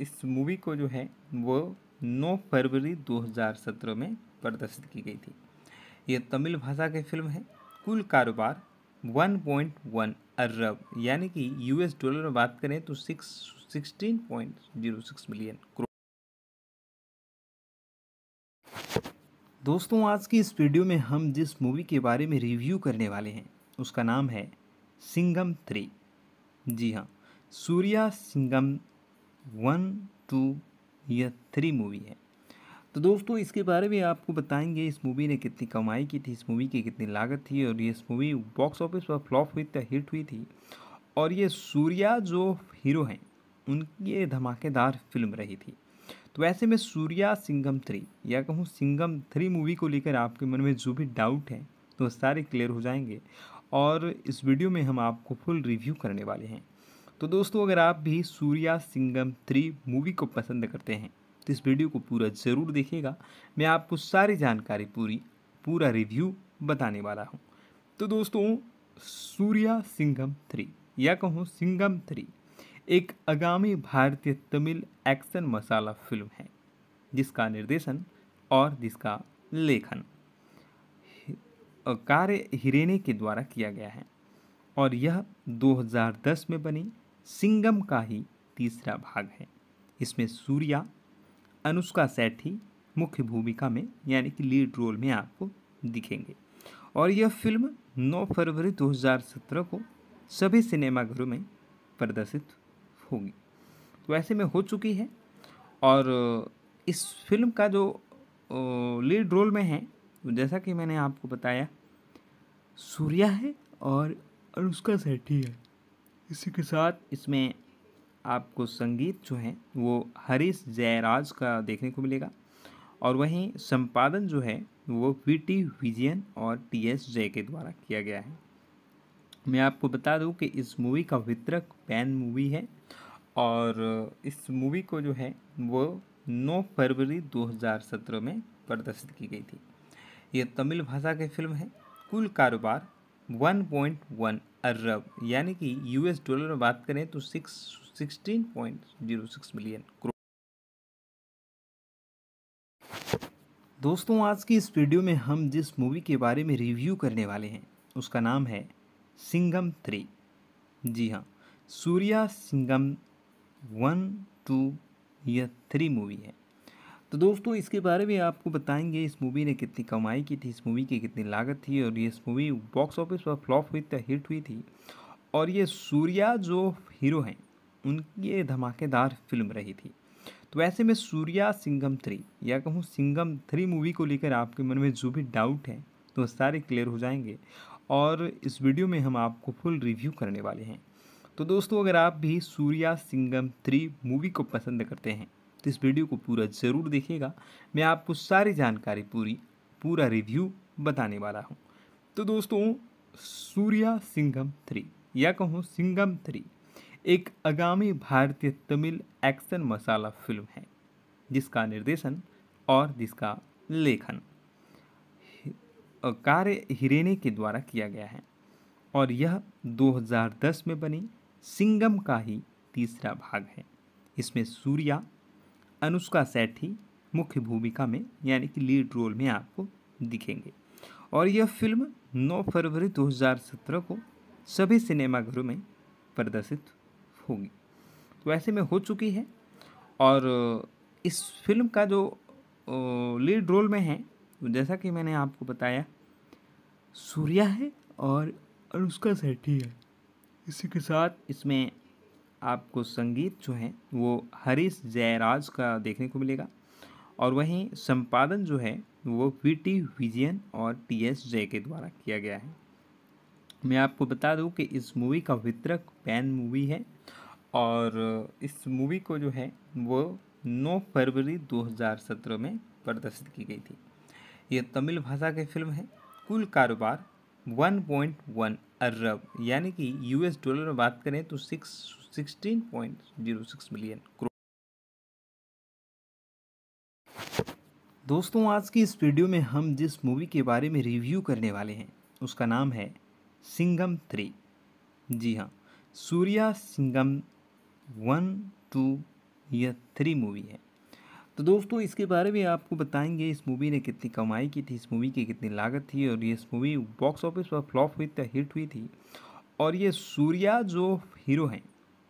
इस मूवी को जो है वो 9 फरवरी 2017 में प्रदर्शित की गई थी ये तमिल भाषा की फिल्म है कुल कारोबार 1.1 अरब यानी कि यूएस डॉलर में बात करें तो six sixteen point zero six million crore दोस्तों आज की इस वीडियो में हम जिस मूवी के बारे में रिव्यू करने वाले हैं उसका नाम है सिंगम थ्री जी हाँ सूर्या सिंगम वन टू या थ्री मूवी है तो दोस्तों इसके बारे में आपको बताएंगे इस मूवी ने कितनी कमाई की थी इस मूवी की कितनी लागत थी और ये इस मूवी बॉक्स ऑफिस पर फ्लॉप हुई थी हिट हुई थी और ये सूर्या जो हीरो हैं उनकी ये धमाकेदार फिल्म रही थी तो ऐसे में सूर्या सिंगम थ्री या कहूँ सिंगम थ्री मूवी को लेकर आपके मन में जो भी डाउट है तो सारे क्लियर हो जाएंगे और इस वीडियो में हम आपको फुल रिव्यू करने वाले हैं तो दोस्तों अगर आप भी सूर्या सिंगम थ्री मूवी को पसंद करते हैं तो इस वीडियो को पूरा ज़रूर देखेगा मैं आपको सारी जानकारी पूरी पूरा रिव्यू बताने वाला हूँ तो दोस्तों सूर्या सिंगम थ्री या कहूँ सिंगम थ्री एक आगामी भारतीय तमिल एक्शन मसाला फिल्म है जिसका निर्देशन और जिसका लेखन कार्य हिरेने के द्वारा किया गया है और यह 2010 में बनी सिंगम का ही तीसरा भाग है इसमें सूर्या अनुष्का सेठी मुख्य भूमिका में यानी कि लीड रोल में आपको दिखेंगे और यह फिल्म 9 फरवरी 2017 को सभी सिनेमाघरों में प्रदर्शित होगी तो ऐसे में हो चुकी है और इस फिल्म का जो लीड रोल में है जैसा कि मैंने आपको बताया सूर्या है और अनुष्का सेठी है इसी के साथ इसमें आपको संगीत जो है वो हरीश जयराज का देखने को मिलेगा और वहीं संपादन जो है वो वी टी विजयन और टी एस जय के द्वारा किया गया है मैं आपको बता दूं कि इस मूवी का वितरक पैन मूवी है और इस मूवी को जो है वो 9 फरवरी 2017 में प्रदर्शित की गई थी ये तमिल भाषा की फिल्म है कुल कारोबार वन पॉइंट वन अरब यानी कि यूएस डॉलर में बात करें तो six sixteen point zero six million crore दोस्तों आज की इस वीडियो में हम जिस मूवी के बारे में रिव्यू करने वाले हैं उसका नाम है सिंगम थ्री जी हाँ सूर्या सिंगम वन टू यह थ्री मूवी है तो दोस्तों इसके बारे में आपको बताएंगे इस मूवी ने कितनी कमाई की थी इस मूवी की कितनी लागत थी और ये इस मूवी बॉक्स ऑफिस पर फ्लॉप हुई तो हिट हुई थी और ये सूर्या जो हीरो हैं उनकी धमाकेदार फिल्म रही थी तो ऐसे में सूर्या सिंगम थ्री या कहूँ सिंगम थ्री मूवी को लेकर आपके मन में जो भी डाउट है तो सारे क्लियर हो जाएंगे और इस वीडियो में हम आपको फुल रिव्यू करने वाले हैं तो दोस्तों अगर आप भी सूर्या सिंगम थ्री मूवी को पसंद करते हैं तो इस वीडियो को पूरा ज़रूर देखिएगा मैं आपको सारी जानकारी पूरी पूरा रिव्यू बताने वाला हूँ तो दोस्तों सूर्या सिंघम थ्री या कहूँ सिंघम थ्री एक आगामी भारतीय तमिल एक्शन मसाला फिल्म है जिसका निर्देशन और जिसका लेखन कार्य हिरेने के द्वारा किया गया है और यह 2010 में बनी सिंगम का ही तीसरा भाग है इसमें सूर्या अनुष्का सेठी मुख्य भूमिका में यानी कि लीड रोल में आपको दिखेंगे और यह फिल्म 9 फरवरी 2017 को सभी सिनेमाघरों में प्रदर्शित होगी तो ऐसे में हो चुकी है और इस फिल्म का जो लीड रोल में है जैसा कि मैंने आपको बताया सूर्या है और अनुष्का सेठी है इसी के साथ इसमें आपको संगीत जो है वो हरीश जयराज का देखने को मिलेगा और वहीं संपादन जो है वो वी टी विजयन और टी एस जय के द्वारा किया गया है मैं आपको बता दूं कि इस मूवी का वितरक पैन मूवी है और इस मूवी को जो है वो 9 फरवरी 2017 में प्रदर्शित की गई थी ये तमिल भाषा की फिल्म है कुल कारोबार 1.1 अरब यानी कि यूएस डॉलर में बात करें तो six sixteen point zero six million crore दोस्तों आज की इस वीडियो में हम जिस मूवी के बारे में रिव्यू करने वाले हैं उसका नाम है सिंगम थ्री जी हाँ सूर्या सिंगम वन टू या थ्री मूवी है तो दोस्तों इसके बारे में आपको बताएंगे इस मूवी ने कितनी कमाई की थी इस मूवी की कितनी लागत थी और ये इस मूवी बॉक्स ऑफिस पर फ्लॉप हुई थी तो हिट हुई थी और ये सूर्या जो हीरो हैं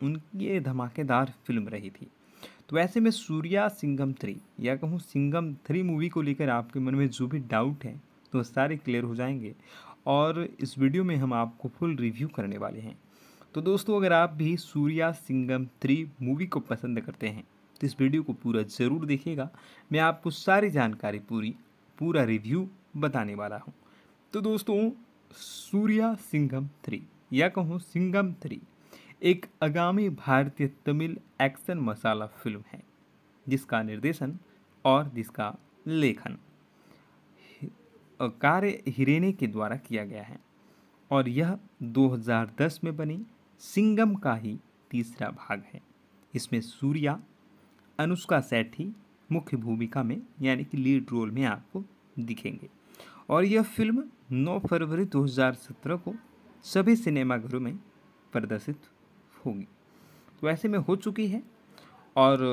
उनकी ये धमाकेदार फिल्म रही थी तो ऐसे में सूर्या सिंगम थ्री या कहूँ सिंगम थ्री मूवी को लेकर आपके मन में जो भी डाउट हैं तो सारे क्लियर हो जाएंगे और इस वीडियो में हम आपको फुल रिव्यू करने वाले हैं तो दोस्तों अगर आप भी सूर्या सिंगम थ्री मूवी को पसंद करते हैं तो इस वीडियो को पूरा ज़रूर देखिएगा मैं आपको सारी जानकारी पूरी पूरा रिव्यू बताने वाला हूँ तो दोस्तों सूर्या सिंघम थ्री या कहूँ सिंघम थ्री एक आगामी भारतीय तमिल एक्शन मसाला फिल्म है जिसका निर्देशन और जिसका लेखन कार्य हिरेने के द्वारा किया गया है और यह 2010 में बनी सिंगम का ही तीसरा भाग है इसमें सूर्या अनुष्का सेठी मुख्य भूमिका में यानी कि लीड रोल में आपको दिखेंगे और यह फिल्म 9 फरवरी 2017 को सभी सिनेमाघरों में प्रदर्शित होगी तो ऐसे में हो चुकी है और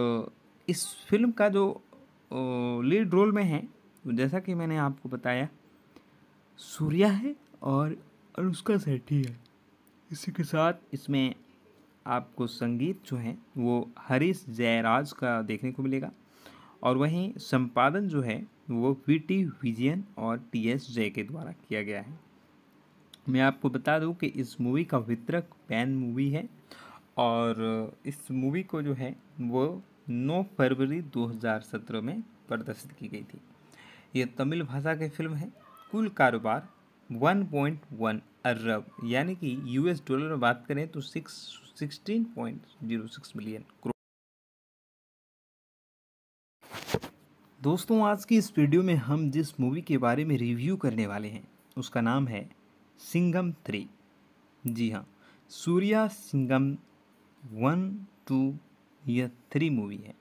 इस फिल्म का जो लीड रोल में है तो जैसा कि मैंने आपको बताया सूर्या है और अनुष्का सेठी है इसी के साथ इसमें आपको संगीत जो है वो हरीश जयराज का देखने को मिलेगा और वहीं संपादन जो है वो वी टी विजयन और टी एस जय के द्वारा किया गया है मैं आपको बता दूं कि इस मूवी का वितरक पैन मूवी है और इस मूवी को जो है वो 9 फरवरी 2017 में प्रदर्शित की गई थी ये तमिल भाषा की फिल्म है कुल कारोबार 1.1 अरब यानी कि यूएस डॉलर में बात करें तो सिक्स 16.06 मिलियन करोड़ दोस्तों आज की इस वीडियो में हम जिस मूवी के बारे में रिव्यू करने वाले हैं उसका नाम है सिंगम थ्री जी हाँ सूर्या सिंगम वन टू यह थ्री मूवी है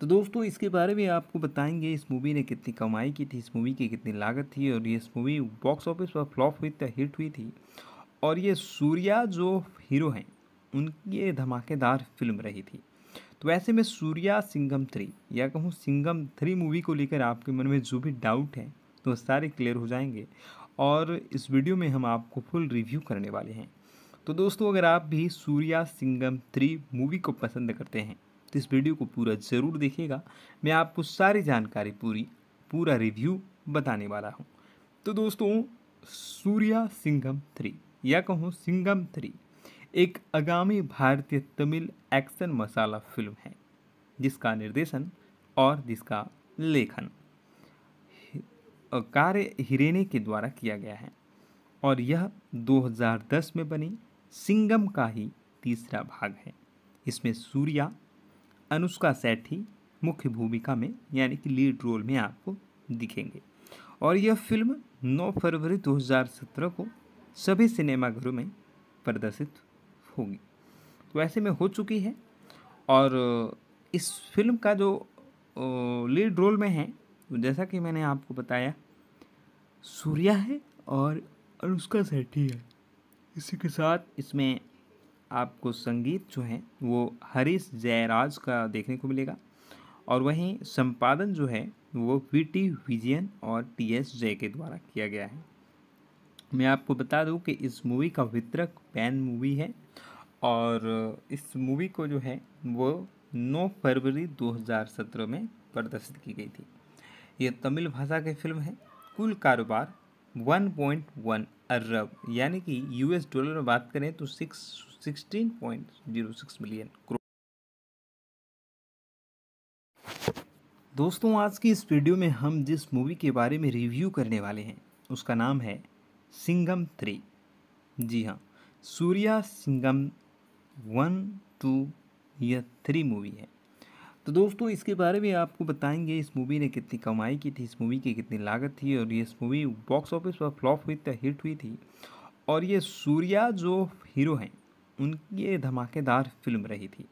तो दोस्तों इसके बारे में आपको बताएंगे इस मूवी ने कितनी कमाई की थी इस मूवी की कितनी लागत थी और ये इस मूवी बॉक्स ऑफिस पर फ्लॉप हुई थी हिट हुई थी और ये सूर्या जो हीरो हैं उनकी ये धमाकेदार फिल्म रही थी तो ऐसे में सूर्या सिंगम थ्री या कहूँ सिंगम थ्री मूवी को लेकर आपके मन में जो भी डाउट हैं तो सारे क्लियर हो जाएंगे और इस वीडियो में हम आपको फुल रिव्यू करने वाले हैं तो दोस्तों अगर आप भी सूर्या सिंगम थ्री मूवी को पसंद करते हैं तो इस वीडियो को पूरा ज़रूर देखिएगा मैं आपको सारी जानकारी पूरी पूरा रिव्यू बताने वाला हूँ तो दोस्तों सूर्या सिंगम थ्री या कहूँ सिंगम थ्री एक आगामी भारतीय तमिल एक्शन मसाला फिल्म है जिसका निर्देशन और जिसका लेखन कार्य हिरेने के द्वारा किया गया है और यह 2010 में बनी सिंगम का ही तीसरा भाग है इसमें सूर्या अनुष्का सेठी मुख्य भूमिका में यानी कि लीड रोल में आपको दिखेंगे और यह फिल्म 9 फरवरी 2017 को सभी सिनेमाघरों में प्रदर्शित होगी तो ऐसे में हो चुकी है और इस फिल्म का जो लीड रोल में है जैसा कि मैंने आपको बताया सूर्या है और अनुष्का सेठी है इसी के साथ इसमें आपको संगीत जो है वो हरीश जयराज का देखने को मिलेगा और वहीं संपादन जो है वो वी टी विजयन और टी एस जय के द्वारा किया गया है मैं आपको बता दूं कि इस मूवी का वितरक पैन मूवी है और इस मूवी को जो है वो 9 फरवरी 2017 में प्रदर्शित की गई थी ये तमिल भाषा की फिल्म है कुल कारोबार 1.1 अरब यानी कि यूएस डॉलर में बात करें तो six sixteen point zero six million crore दोस्तों आज की इस वीडियो में हम जिस मूवी के बारे में रिव्यू करने वाले हैं उसका नाम है सिंगम थ्री जी हाँ सूर्या सिंगम वन टू या थ्री मूवी है तो दोस्तों इसके बारे में आपको बताएंगे इस मूवी ने कितनी कमाई की थी इस मूवी की कितनी लागत थी और ये इस मूवी बॉक्स ऑफिस पर फ्लॉप हुई थी तो हिट हुई थी और ये सूर्या जो हीरो हैं उनकी धमाकेदार फिल्म रही थी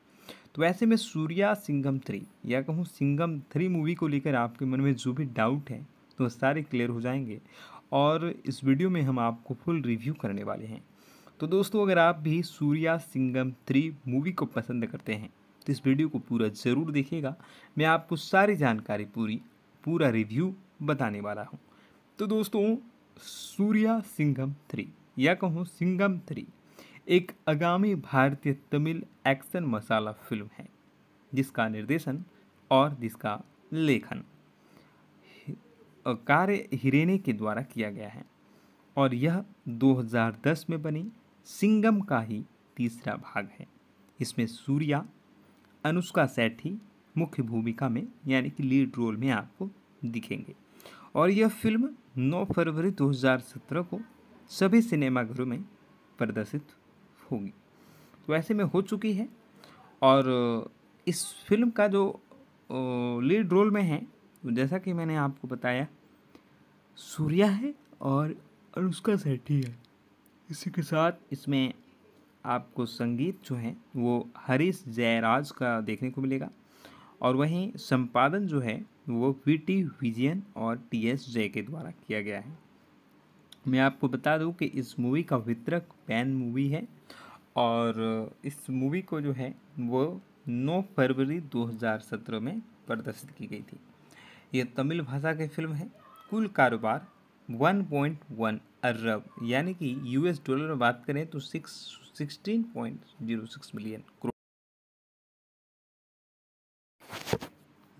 तो ऐसे में सूर्या सिंगम थ्री या कहूँ सिंगम थ्री मूवी को लेकर आपके मन में जो भी डाउट है तो सारे क्लियर हो जाएंगे और इस वीडियो में हम आपको फुल रिव्यू करने वाले हैं तो दोस्तों अगर आप भी सूर्या सिंगम थ्री मूवी को पसंद करते हैं तो इस वीडियो को पूरा ज़रूर देखिएगा मैं आपको सारी जानकारी पूरी पूरा रिव्यू बताने वाला हूँ तो दोस्तों सूर्या सिंगम थ्री या कहूँ सिंगम थ्री एक आगामी भारतीय तमिल एक्शन मसाला फिल्म है जिसका निर्देशन और जिसका लेखन कार्य हिरेने के द्वारा किया गया है और यह 2010 में बनी सिंगम का ही तीसरा भाग है इसमें सूर्या अनुष्का सेठी मुख्य भूमिका में यानी कि लीड रोल में आपको दिखेंगे और यह फिल्म 9 फरवरी 2017 को सभी सिनेमाघरों में प्रदर्शित होगी तो ऐसे में हो चुकी है और इस फिल्म का जो लीड रोल में है जैसा कि मैंने आपको बताया सूर्या है और अनुष्का सेठी है इसी के साथ इसमें आपको संगीत जो है वो हरीश जयराज का देखने को मिलेगा और वहीं संपादन जो है वो वी टी विजयन और टी एस जय के द्वारा किया गया है मैं आपको बता दूं कि इस मूवी का वितरक पैन मूवी है और इस मूवी को जो है वो 9 फरवरी 2017 में प्रदर्शित की गई थी ये तमिल भाषा की फिल्म है कुल कारोबार 1.1 अरब यानी कि यूएस डॉलर में बात करें तो six sixteen point zero six million crore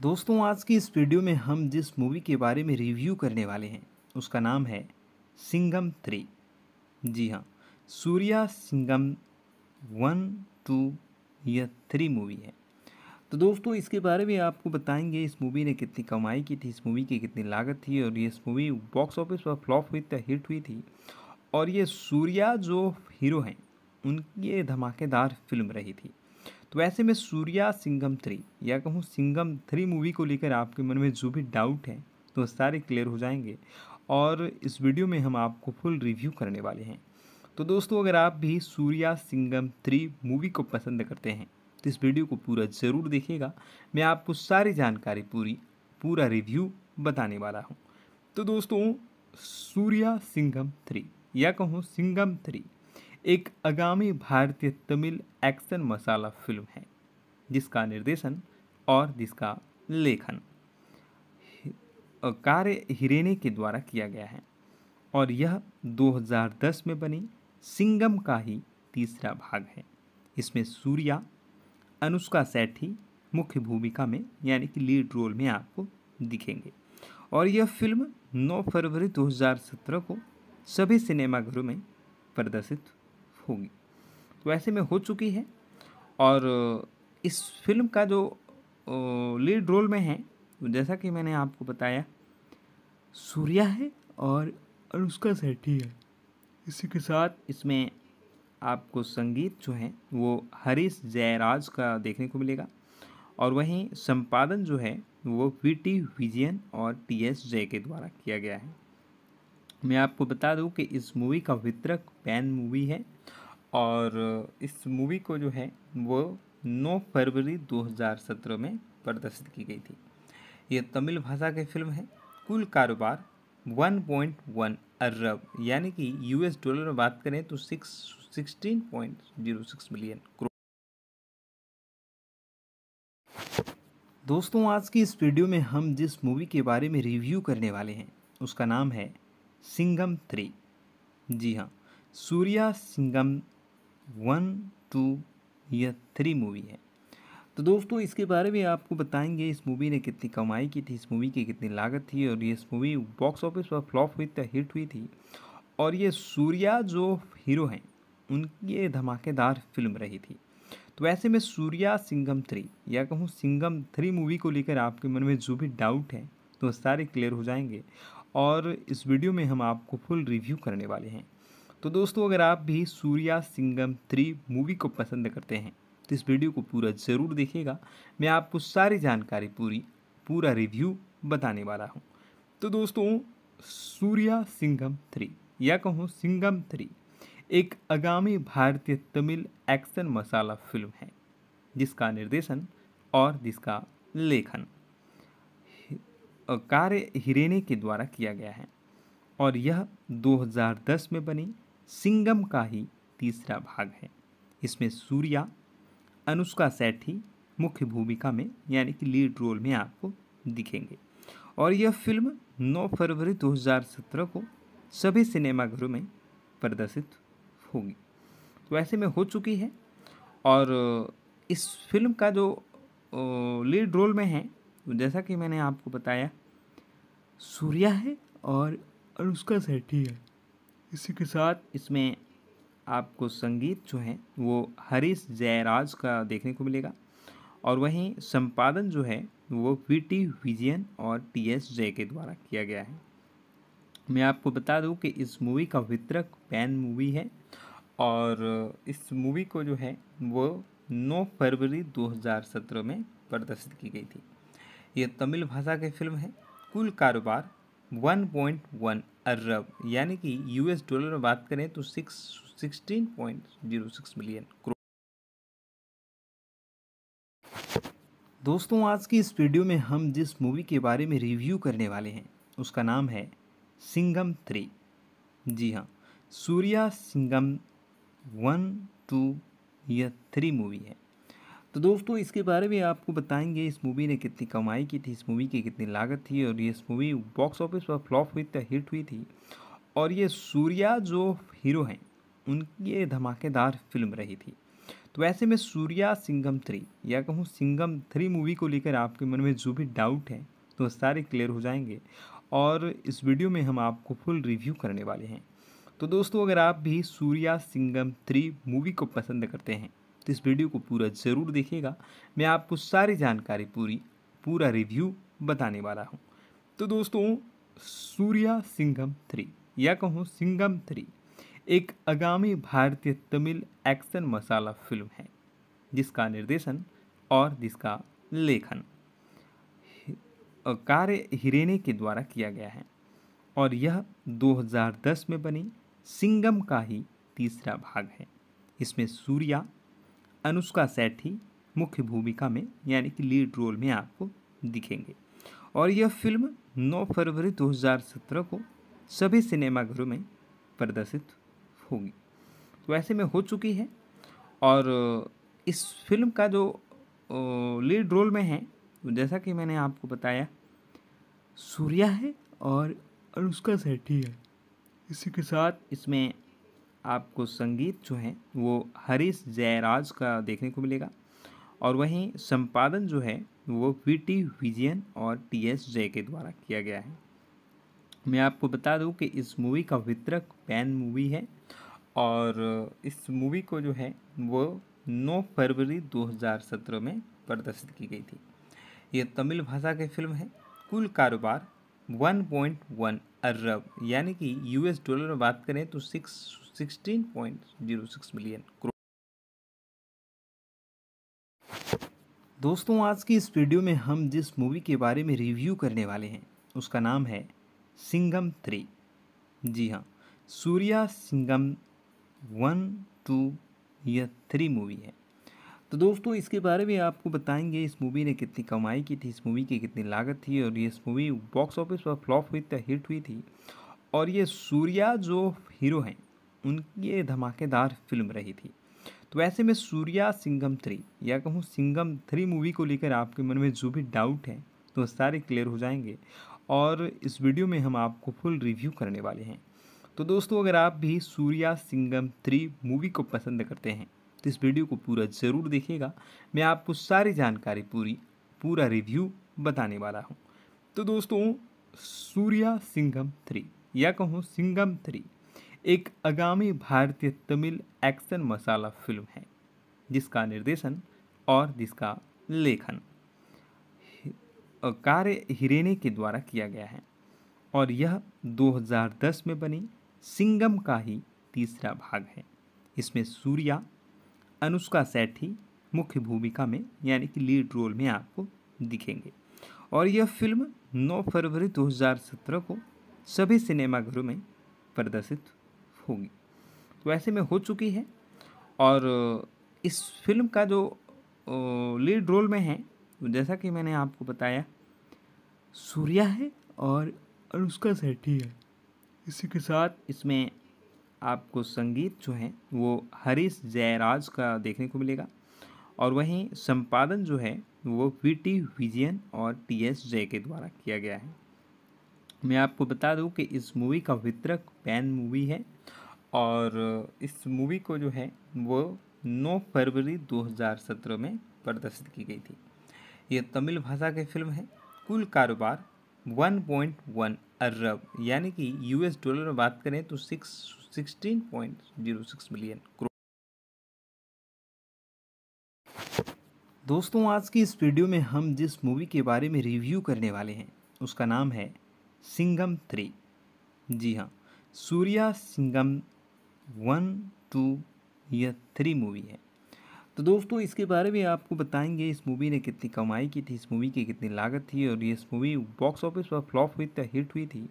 दोस्तों आज की इस वीडियो में हम जिस मूवी के बारे में रिव्यू करने वाले हैं उसका नाम है सिंगम थ्री जी हाँ सूर्या सिंगम वन टू यह थ्री मूवी है तो दोस्तों इसके बारे में आपको बताएंगे इस मूवी ने कितनी कमाई की थी इस मूवी की कितनी लागत थी और ये इस मूवी बॉक्स ऑफिस पर फ्लॉप हुई थी तो हिट हुई थी और ये सूर्या जो हीरो हैं उनकी ये धमाकेदार फिल्म रही थी तो ऐसे में सूर्या सिंगम थ्री या कहूँ सिंगम थ्री मूवी को लेकर आपके मन में जो भी डाउट हैं तो सारे क्लियर हो जाएंगे और इस वीडियो में हम आपको फुल रिव्यू करने वाले हैं तो दोस्तों अगर आप भी सूर्या सिंगम थ्री मूवी को पसंद करते हैं तो इस वीडियो को पूरा ज़रूर देखिएगा मैं आपको सारी जानकारी पूरी पूरा रिव्यू बताने वाला हूँ तो दोस्तों सूर्या सिंघम थ्री या कहूँ सिंघम थ्री एक आगामी भारतीय तमिल एक्शन मसाला फिल्म है जिसका निर्देशन और जिसका लेखन कार्य हिरेने के द्वारा किया गया है और यह 2010 में बनी सिंगम का ही तीसरा भाग है इसमें सूर्या अनुष्का सेठी मुख्य भूमिका में यानी कि लीड रोल में आपको दिखेंगे और यह फिल्म 9 फरवरी 2017 को सभी सिनेमाघरों में प्रदर्शित होगी तो ऐसे में हो चुकी है और इस फिल्म का जो लीड रोल में है तो जैसा कि मैंने आपको बताया सूर्या है और अनुष्का सेठी है इसी के साथ इसमें आपको संगीत जो है वो हरीश जयराज का देखने को मिलेगा और वहीं संपादन जो है वो वी टी विजयन और टी एस जय के द्वारा किया गया है मैं आपको बता दूं कि इस मूवी का वितरक पैन मूवी है और इस मूवी को जो है वो 9 फरवरी 2017 में प्रदर्शित की गई थी ये तमिल भाषा की फिल्म है कुल कारोबार 1.1 अरब यानी कि यूएस डॉलर में बात करें तो सिक्स 16.06 मिलियन करोड़ दोस्तों आज की इस वीडियो में हम जिस मूवी के बारे में रिव्यू करने वाले हैं उसका नाम है सिंगम थ्री जी हाँ सूर्या सिंगम वन टू यह थ्री मूवी है तो दोस्तों इसके बारे में आपको बताएंगे इस मूवी ने कितनी कमाई की थी इस मूवी की कितनी लागत थी और ये इस मूवी बॉक्स ऑफिस पर फ्लॉप हुई थी तो हिट हुई थी और ये सूर्या जो हीरो हैं उनकी ये धमाकेदार फिल्म रही थी तो ऐसे में सूर्या सिंगम थ्री या कहूँ सिंगम थ्री मूवी को लेकर आपके मन में जो भी डाउट है तो सारे क्लियर हो जाएंगे और इस वीडियो में हम आपको फुल रिव्यू करने वाले हैं तो दोस्तों अगर आप भी सूर्या सिंगम थ्री मूवी को पसंद करते हैं तो इस वीडियो को पूरा ज़रूर देखिएगा मैं आपको सारी जानकारी पूरी पूरा रिव्यू बताने वाला हूँ तो दोस्तों सूर्या सिंगम थ्री या कहूँ सिंगम थ्री एक आगामी भारतीय तमिल एक्शन मसाला फिल्म है जिसका निर्देशन और जिसका लेखन कार्य हिरेने के द्वारा किया गया है और यह 2010 में बनी सिंगम का ही तीसरा भाग है इसमें सूर्या अनुष्का सेठी मुख्य भूमिका में यानी कि लीड रोल में आपको दिखेंगे और यह फिल्म 9 फरवरी 2017 को सभी सिनेमाघरों में प्रदर्शित होगी तो ऐसे में हो चुकी है और इस फिल्म का जो लीड रोल में है जैसा कि मैंने आपको बताया सूर्या है और अनुष्का सेठी है इसी के साथ इसमें आपको संगीत जो है वो हरीश जयराज का देखने को मिलेगा और वहीं संपादन जो है वो वी टी विजयन और टी एस जय के द्वारा किया गया है मैं आपको बता दूं कि इस मूवी का वितरक पैन मूवी है और इस मूवी को जो है वो 9 फरवरी 2017 में प्रदर्शित की गई थी ये तमिल भाषा की फिल्म है कुल कारोबार 1.1 अरब यानी कि यूएस डॉलर में बात करें तो six sixteen point zero six million crore दोस्तों आज की इस वीडियो में हम जिस मूवी के बारे में रिव्यू करने वाले हैं उसका नाम है सिंगम थ्री जी हाँ सूर्या सिंगम वन टू या थ्री मूवी है तो दोस्तों इसके बारे में आपको बताएंगे इस मूवी ने कितनी कमाई की थी इस मूवी की कितनी लागत थी और ये इस मूवी बॉक्स ऑफिस पर फ्लॉप हुई थी तो हिट हुई थी और ये सूर्या जो हीरो हैं उनकी धमाकेदार फिल्म रही थी तो ऐसे में सूर्या सिंगम थ्री या कहूँ सिंगम थ्री मूवी को लेकर आपके मन में जो भी डाउट है तो सारे क्लियर हो जाएंगे और इस वीडियो में हम आपको फुल रिव्यू करने वाले हैं तो दोस्तों अगर आप भी सूर्या सिंगम थ्री मूवी को पसंद करते हैं तो इस वीडियो को पूरा ज़रूर देखिएगा मैं आपको सारी जानकारी पूरी पूरा रिव्यू बताने वाला हूँ तो दोस्तों सूर्या सिंगम थ्री या कहूँ सिंगम थ्री एक आगामी भारतीय तमिल एक्शन मसाला फिल्म है जिसका निर्देशन और जिसका लेखन कार्य हिरेने के द्वारा किया गया है और यह 2010 में बनी सिंगम का ही तीसरा भाग है इसमें सूर्या अनुष्का सेठी मुख्य भूमिका में यानी कि लीड रोल में आपको दिखेंगे और यह फिल्म 9 फरवरी 2017 को सभी सिनेमाघरों में प्रदर्शित होगी तो ऐसे में हो चुकी है और इस फिल्म का जो लीड रोल में है जैसा कि मैंने आपको बताया सूर्या है और अनुष्का सेठी है इसी के साथ इसमें आपको संगीत जो है वो हरीश जयराज का देखने को मिलेगा और वहीं संपादन जो है वो वी टी विजयन और टी एस जय के द्वारा किया गया है मैं आपको बता दूं कि इस मूवी का वितरक पैन मूवी है और इस मूवी को जो है वो 9 फरवरी 2017 में प्रदर्शित की गई थी ये तमिल भाषा की फिल्म है कुल कारोबार 1.1 अरब यानी कि यूएस डॉलर में बात करें तो six sixteen point zero six million crore दोस्तों आज की इस वीडियो में हम जिस मूवी के बारे में रिव्यू करने वाले हैं उसका नाम है सिंगम थ्री जी हाँ सूर्या सिंगम वन टू या थ्री मूवी है तो दोस्तों इसके बारे में आपको बताएंगे इस मूवी ने कितनी कमाई की थी इस मूवी की कितनी लागत थी और ये इस मूवी बॉक्स ऑफिस पर फ्लॉप हुई थी तो हिट हुई थी और ये सूर्या जो हीरो हैं उनकी ये धमाकेदार फिल्म रही थी तो ऐसे में सूर्या सिंगम थ्री या कहूँ सिंगम थ्री मूवी को लेकर आपके मन में जो भी डाउट हैं तो सारे क्लियर हो जाएंगे और इस वीडियो में हम आपको फुल रिव्यू करने वाले हैं तो दोस्तों अगर आप भी सूर्या सिंगम थ्री मूवी को पसंद करते हैं तो इस वीडियो को पूरा ज़रूर देखिएगा मैं आपको सारी जानकारी पूरी पूरा रिव्यू बताने वाला हूँ तो दोस्तों सूर्या सिंघम थ्री या कहूँ सिंघम थ्री एक आगामी भारतीय तमिल एक्शन मसाला फिल्म है जिसका निर्देशन और जिसका लेखन कार्य हिरेने के द्वारा किया गया है और यह 2010 में बनी सिंगम का ही तीसरा भाग है इसमें सूर्या अनुष्का सेठी मुख्य भूमिका में यानी कि लीड रोल में आपको दिखेंगे और यह फिल्म 9 फरवरी 2017 को सभी सिनेमाघरों में प्रदर्शित होगी तो ऐसे में हो चुकी है और इस फिल्म का जो लीड रोल में है तो जैसा कि मैंने आपको बताया सूर्या है और अनुष्का सेठी है इसी के साथ इसमें आपको संगीत जो है वो हरीश जयराज का देखने को मिलेगा और वहीं संपादन जो है वो वी टी विजयन और टी एस जय के द्वारा किया गया है मैं आपको बता दूं कि इस मूवी का वितरक पैन मूवी है और इस मूवी को जो है वो 9 फरवरी 2017 में प्रदर्शित की गई थी ये तमिल भाषा की फिल्म है कुल कारोबार 1.1 अरब यानी कि यूएस डॉलर में बात करें तो six sixteen point zero six million दोस्तों आज की इस वीडियो में हम जिस मूवी के बारे में रिव्यू करने वाले हैं उसका नाम है सिंगम थ्री जी हाँ सूर्या सिंगम वन टू या थ्री मूवी है तो दोस्तों इसके बारे में आपको बताएंगे इस मूवी ने कितनी कमाई की थी इस मूवी की कितनी लागत थी और ये इस मूवी बॉक्स ऑफिस पर फ्लॉप हुई थी तो हिट हुई थी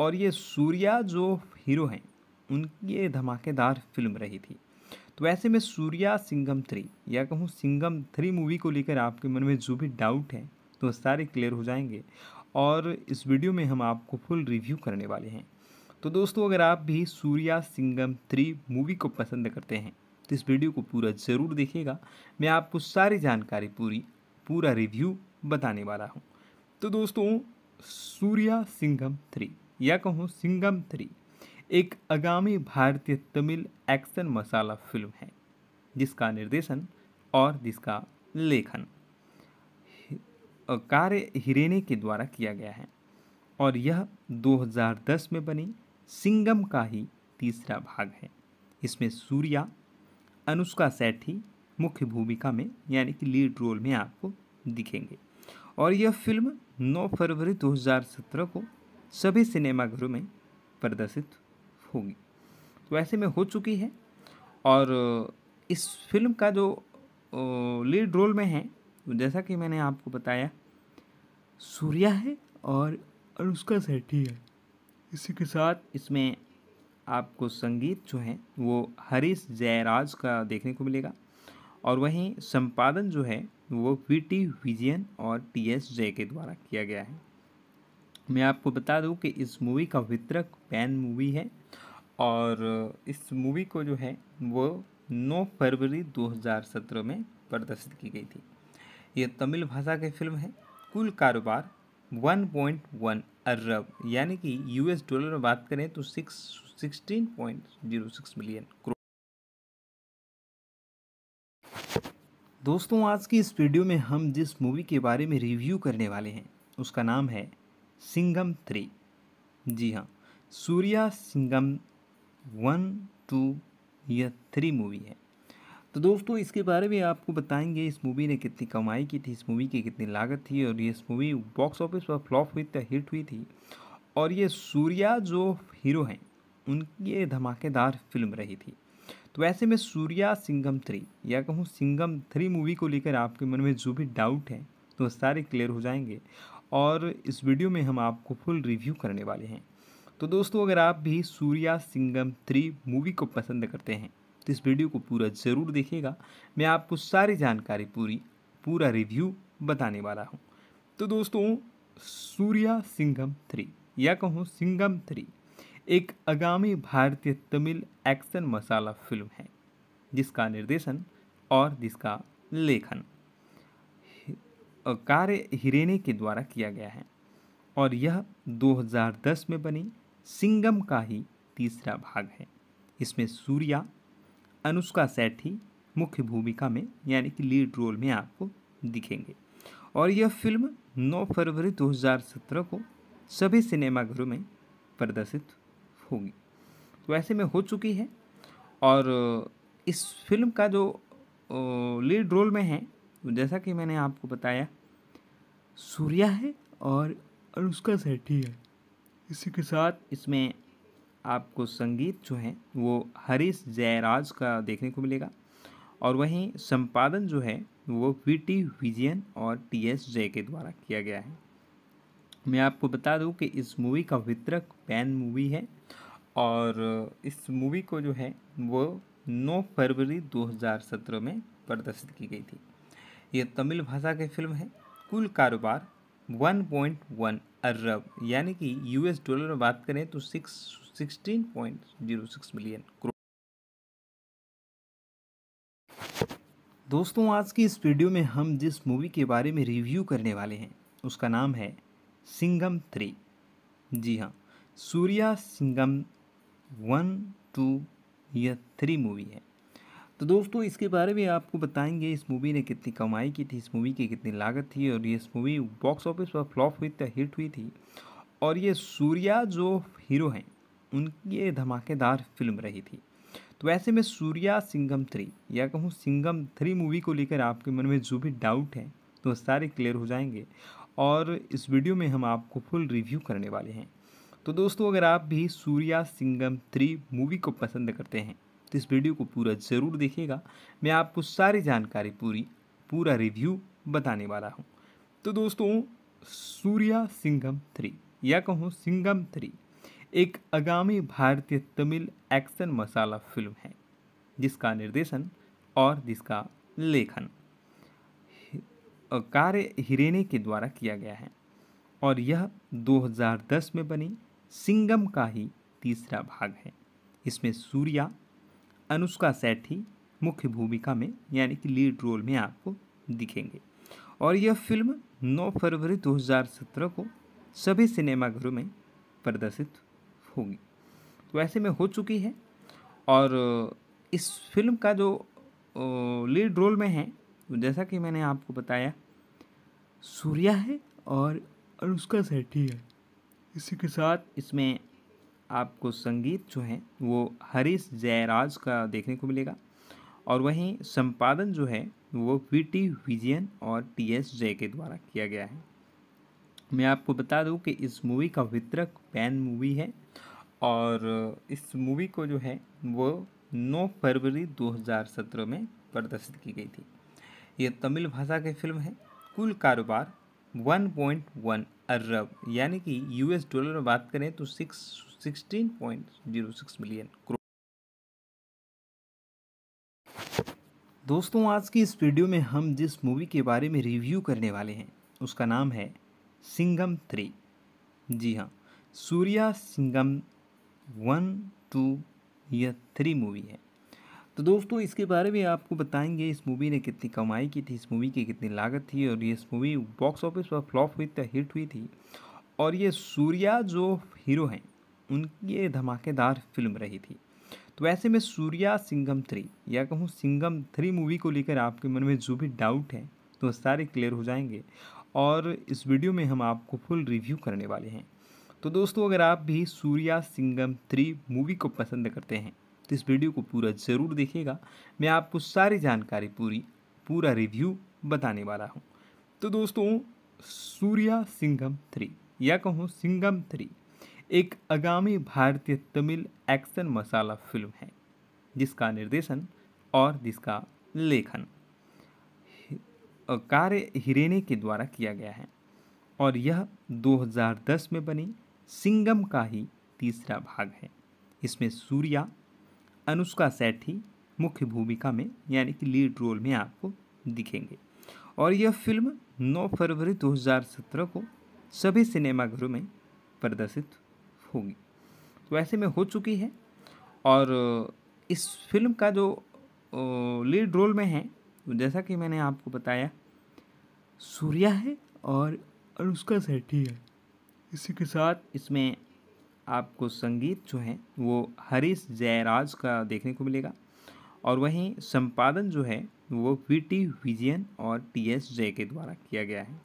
और ये सूर्या जो हीरो हैं उनकी धमाकेदार फिल्म रही थी तो वैसे में सूर्या सिंगम थ्री या कहूँ सिंगम थ्री मूवी को लेकर आपके मन में जो भी डाउट है तो सारे क्लियर हो जाएंगे और इस वीडियो में हम आपको फुल रिव्यू करने वाले हैं तो दोस्तों अगर आप भी सूर्या सिंगम थ्री मूवी को पसंद करते हैं तो इस वीडियो को पूरा ज़रूर देखिएगा मैं आपको सारी जानकारी पूरी पूरा रिव्यू बताने वाला हूँ तो दोस्तों सूर्या सिंघम थ्री या कहूँ सिंघम थ्री एक आगामी भारतीय तमिल एक्शन मसाला फिल्म है जिसका निर्देशन और जिसका लेखन कार्य हिरेने के द्वारा किया गया है और यह 2010 में बनी सिंगम का ही तीसरा भाग है इसमें सूर्या अनुष्का सेठी मुख्य भूमिका में यानी कि लीड रोल में आपको दिखेंगे और यह फिल्म 9 फरवरी 2017 को सभी सिनेमाघरों में प्रदर्शित होगी तो ऐसे में हो चुकी है और इस फिल्म का जो लीड रोल में है जैसा कि मैंने आपको बताया सूर्या है और अनुष्का सेठी है इसी के साथ इसमें आपको संगीत जो है वो हरीश जयराज का देखने को मिलेगा और वहीं संपादन जो है वो वी टी विजयन और टी एस जय के द्वारा किया गया है मैं आपको बता दूं कि इस मूवी का वितरक पैन मूवी है और इस मूवी को जो है वो 9 फरवरी 2017 में प्रदर्शित की गई थी ये तमिल भाषा की फिल्म है कुल कारोबार 1.1 अरब यानी कि यूएस डॉलर में बात करें तो सिक्स 16.06 मिलियन करोड़ दोस्तों आज की इस वीडियो में हम जिस मूवी के बारे में रिव्यू करने वाले हैं उसका नाम है सिंगम थ्री जी हाँ सूर्या सिंगम वन टू यह थ्री मूवी है तो दोस्तों इसके बारे में आपको बताएंगे इस मूवी ने कितनी कमाई की थी इस मूवी की कितनी लागत थी और ये इस मूवी बॉक्स ऑफिस पर फ्लॉप हुई थी तो हिट हुई थी और ये सूर्या जो हीरो हैं उनकी ये धमाकेदार फिल्म रही थी तो ऐसे में सूर्या सिंगम थ्री या कहूँ सिंगम थ्री मूवी को लेकर आपके मन में जो भी डाउट है तो सारे क्लियर हो जाएंगे और इस वीडियो में हम आपको फुल रिव्यू करने वाले हैं तो दोस्तों अगर आप भी सूर्या सिंगम थ्री मूवी को पसंद करते हैं तो इस वीडियो को पूरा ज़रूर देखिएगा मैं आपको सारी जानकारी पूरी पूरा रिव्यू बताने वाला हूँ तो दोस्तों सूर्या सिंगम थ्री या कहूँ सिंगम थ्री एक आगामी भारतीय तमिल एक्शन मसाला फिल्म है जिसका निर्देशन और जिसका लेखन कार्य हिरेने के द्वारा किया गया है और यह 2010 में बनी सिंगम का ही तीसरा भाग है इसमें सूर्या अनुष्का सेठी मुख्य भूमिका में यानी कि लीड रोल में आपको दिखेंगे और यह फिल्म 9 फरवरी 2017 को सभी सिनेमाघरों में प्रदर्शित होगी तो ऐसे में हो चुकी है और इस फिल्म का जो लीड रोल में है जैसा कि मैंने आपको बताया सूर्या है और अनुष्का सेठी है इसी के साथ इसमें आपको संगीत जो है वो हरीश जयराज का देखने को मिलेगा और वहीं संपादन जो है वो वी टी विजयन और टी एस जय के द्वारा किया गया है मैं आपको बता दूं कि इस मूवी का वितरक पैन मूवी है और इस मूवी को जो है वो 9 फरवरी 2017 में प्रदर्शित की गई थी ये तमिल भाषा की फिल्म है कुल कारोबार 1.1 अरब यानी कि यूएस डॉलर में बात करें तो six sixteen point zero six million crore दोस्तों आज की इस वीडियो में हम जिस मूवी के बारे में रिव्यू करने वाले हैं उसका नाम है सिंगम थ्री जी हाँ सूर्या सिंगम वन टू या थ्री मूवी है तो दोस्तों इसके बारे में आपको बताएंगे इस मूवी ने कितनी कमाई की थी इस मूवी की कितनी लागत थी और ये इस मूवी बॉक्स ऑफिस पर फ्लॉप हुई थी तो हिट हुई थी और ये सूर्या जो हीरो हैं उनकी ये धमाकेदार फिल्म रही थी तो ऐसे में सूर्या सिंगम थ्री या कहूँ सिंगम थ्री मूवी को लेकर आपके मन में जो भी डाउट हैं तो सारे क्लियर हो जाएंगे और इस वीडियो में हम आपको फुल रिव्यू करने वाले हैं तो दोस्तों अगर आप भी सूर्या सिंगम थ्री मूवी को पसंद करते हैं तो इस वीडियो को पूरा ज़रूर देखिएगा मैं आपको सारी जानकारी पूरी पूरा रिव्यू बताने वाला हूँ तो दोस्तों सूर्या सिंगम थ्री या कहूँ सिंगम थ्री एक आगामी भारतीय तमिल एक्शन मसाला फिल्म है जिसका निर्देशन और जिसका लेखन कार्य हिरेने के द्वारा किया गया है और यह 2010 में बनी सिंगम का ही तीसरा भाग है इसमें सूर्या अनुष्का सेठी मुख्य भूमिका में यानी कि लीड रोल में आपको दिखेंगे और यह फिल्म 9 फरवरी 2017 को सभी सिनेमाघरों में प्रदर्शित होगी तो ऐसे में हो चुकी है और इस फिल्म का जो लीड रोल में है जैसा कि मैंने आपको बताया सूर्या है और अनुष्का सेठी है इसी के साथ इसमें आपको संगीत जो है वो हरीश जयराज का देखने को मिलेगा और वहीं संपादन जो है वो वी टी विजयन और टी एस जय के द्वारा किया गया है मैं आपको बता दूं कि इस मूवी का वितरक पैन मूवी है और इस मूवी को जो है वो 9 फरवरी 2017 में प्रदर्शित की गई थी ये तमिल भाषा की फिल्म है कुल कारोबार 1.1 अरब यानी कि यूएस डॉलर में बात करें तो six sixteen point zero six million crore दोस्तों आज की इस वीडियो में हम जिस मूवी के बारे में रिव्यू करने वाले हैं उसका नाम है सिंगम थ्री जी हाँ सूर्या सिंगम वन टू या थ्री मूवी है तो दोस्तों इसके बारे में आपको बताएंगे इस मूवी ने कितनी कमाई की थी इस मूवी की कितनी लागत थी और ये इस मूवी बॉक्स ऑफिस पर फ्लॉप हुई थी तो हिट हुई थी और ये सूर्या जो हीरो हैं उनकी धमाकेदार फिल्म रही थी तो ऐसे में सूर्या सिंगम थ्री या कहूँ सिंगम थ्री मूवी को लेकर आपके मन में जो भी डाउट है तो सारे क्लियर हो जाएंगे और इस वीडियो में हम आपको फुल रिव्यू करने वाले हैं तो दोस्तों अगर आप भी सूर्या सिंगम थ्री मूवी को पसंद करते हैं तो इस वीडियो को पूरा ज़रूर देखेगा मैं आपको सारी जानकारी पूरी पूरा रिव्यू बताने वाला हूँ तो दोस्तों सूर्या सिंघम थ्री या कहूँ सिंघम थ्री एक आगामी भारतीय तमिल एक्शन मसाला फिल्म है जिसका निर्देशन और जिसका लेखन कार्य हिरेने के द्वारा किया गया है और यह 2010 में बनी सिंगम का ही तीसरा भाग है इसमें सूर्या अनुष्का सेठी मुख्य भूमिका में यानी कि लीड रोल में आपको दिखेंगे और यह फिल्म 9 फरवरी 2017 को सभी सिनेमाघरों में प्रदर्शित होगी तो ऐसे में हो चुकी है और इस फिल्म का जो लीड रोल में है जैसा कि मैंने आपको बताया सूर्या है और अनुष्का सेठी है इसी के साथ इसमें आपको संगीत जो है वो हरीश जयराज का देखने को मिलेगा और वहीं संपादन जो है वो वी टी विजयन और टी एस जय के द्वारा किया गया है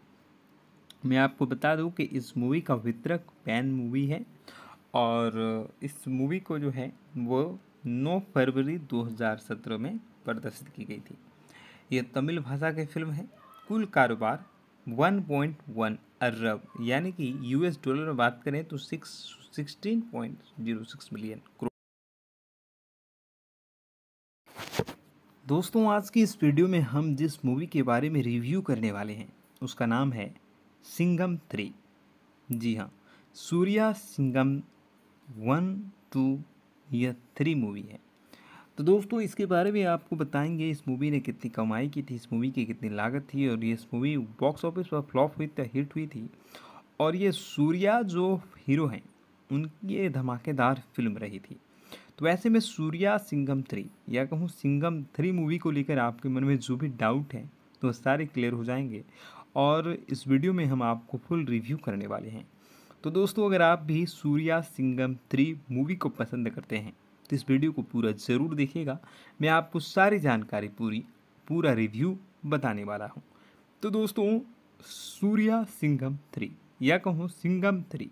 मैं आपको बता दूं कि इस मूवी का वितरक पैन मूवी है और इस मूवी को जो है वो 9 फरवरी 2017 में प्रदर्शित की गई थी ये तमिल भाषा की फिल्म है कुल कारोबार 1.1 अरब यानी कि यूएस डॉलर में बात करें तो सिक्स 16.06 मिलियन करोड़ दोस्तों आज की इस वीडियो में हम जिस मूवी के बारे में रिव्यू करने वाले हैं उसका नाम है सिंगम थ्री जी हाँ सूर्या सिंगम वन टू यह थ्री मूवी है तो दोस्तों इसके बारे में आपको बताएंगे इस मूवी ने कितनी कमाई की थी इस मूवी की कितनी लागत थी और ये इस मूवी बॉक्स ऑफिस पर फ्लॉप हुई थी तो हिट हुई थी और ये सूर्या जो हीरो हैं उनकी ये धमाकेदार फिल्म रही थी तो ऐसे में सूर्या सिंगम थ्री या कहूँ सिंगम थ्री मूवी को लेकर आपके मन में जो भी डाउट है तो सारे क्लियर हो जाएंगे और इस वीडियो में हम आपको फुल रिव्यू करने वाले हैं तो दोस्तों अगर आप भी सूर्या सिंगम थ्री मूवी को पसंद करते हैं तो इस वीडियो को पूरा ज़रूर देखिएगा मैं आपको सारी जानकारी पूरी पूरा रिव्यू बताने वाला हूँ तो दोस्तों सूर्या सिंगम थ्री या कहूँ सिंगम थ्री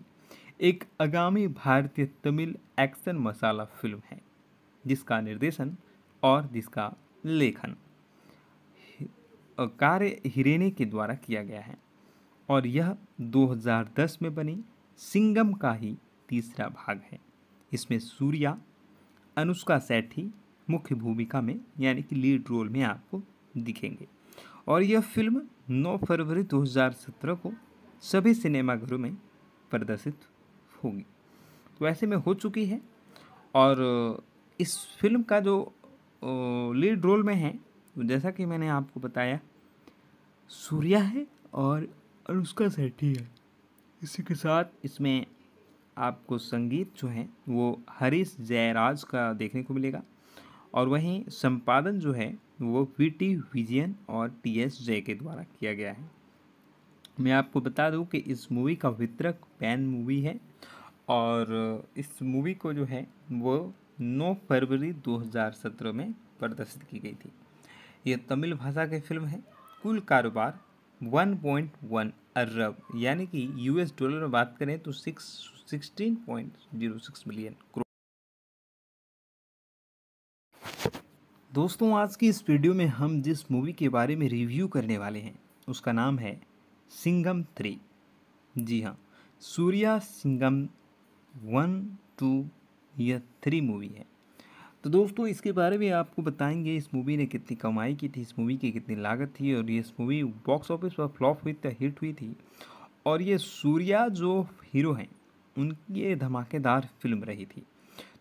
एक आगामी भारतीय तमिल एक्शन मसाला फिल्म है जिसका निर्देशन और जिसका लेखन कार्य हिरेने के द्वारा किया गया है और यह 2010 में बनी सिंगम का ही तीसरा भाग है इसमें सूर्या अनुष्का सेठी मुख्य भूमिका में यानी कि लीड रोल में आपको दिखेंगे और यह फिल्म 9 फरवरी 2017 को सभी सिनेमाघरों में प्रदर्शित होगी तो ऐसे में हो चुकी है और इस फिल्म का जो लीड रोल में है जैसा कि मैंने आपको बताया सूर्या है और अनुष्का सेठी है इसी के साथ इसमें आपको संगीत जो है वो हरीश जयराज का देखने को मिलेगा और वहीं संपादन जो है वो वी टी विजयन और टी एस जय के द्वारा किया गया है मैं आपको बता दूं कि इस मूवी का वितरक पैन मूवी है और इस मूवी को जो है वो 9 फरवरी 2017 में प्रदर्शित की गई थी यह तमिल भाषा की फिल्म है कुल कारोबार 1.1 अरब यानी कि यूएस डॉलर में बात करें तो six sixteen point zero six million crore दोस्तों आज की इस वीडियो में हम जिस मूवी के बारे में रिव्यू करने वाले हैं उसका नाम है सिंगम थ्री जी हाँ सूर्या सिंगम वन टू या थ्री मूवी है तो दोस्तों इसके बारे में आपको बताएंगे इस मूवी ने कितनी कमाई की थी इस मूवी की कितनी लागत थी और ये इस मूवी बॉक्स ऑफिस पर फ्लॉप हुई थी तो हिट हुई थी और ये सूर्या जो हीरो हैं उनकी ये धमाकेदार फिल्म रही थी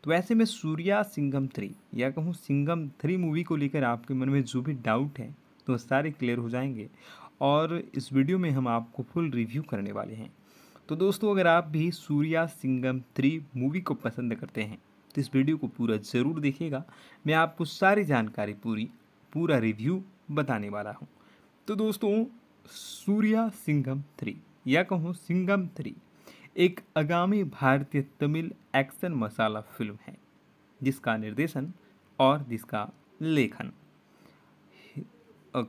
तो ऐसे में सूर्या सिंगम थ्री या कहूँ सिंगम थ्री मूवी को लेकर आपके मन में जो भी डाउट है तो सारे क्लियर हो जाएंगे और इस वीडियो में हम आपको फुल रिव्यू करने वाले हैं तो दोस्तों अगर आप भी सूर्या सिंगम थ्री मूवी को पसंद करते हैं तो इस वीडियो को पूरा ज़रूर देखेगा मैं आपको सारी जानकारी पूरी पूरा रिव्यू बताने वाला हूँ तो दोस्तों सूर्या सिंगम थ्री या कहूँ सिंगम थ्री एक आगामी भारतीय तमिल एक्शन मसाला फिल्म है जिसका निर्देशन और जिसका लेखन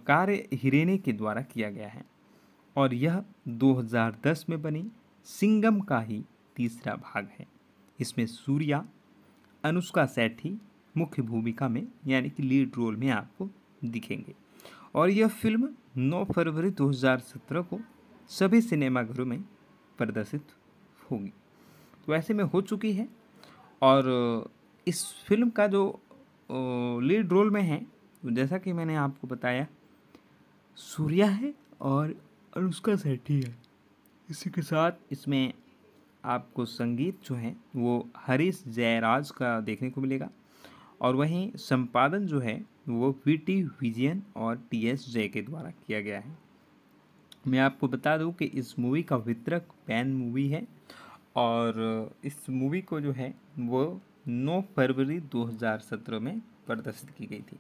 कार्य हिरेने के द्वारा किया गया है और यह 2010 में बनी सिंगम का ही तीसरा भाग है इसमें सूर्या अनुष्का सेठी मुख्य भूमिका में यानी कि लीड रोल में आपको दिखेंगे और यह फिल्म 9 फरवरी 2017 को सभी सिनेमाघरों में प्रदर्शित होगी तो ऐसे में हो चुकी है और इस फिल्म का जो लीड रोल में है जैसा कि मैंने आपको बताया सूर्या है और अनुष्का सेठी है इसी के साथ इसमें आपको संगीत जो है वो हरीश जयराज का देखने को मिलेगा और वहीं संपादन जो है वो वी टी विजयन और टी एस जय के द्वारा किया गया है मैं आपको बता दूं कि इस मूवी का वितरक पैन मूवी है और इस मूवी को जो है वो 9 फरवरी 2017 में प्रदर्शित की गई थी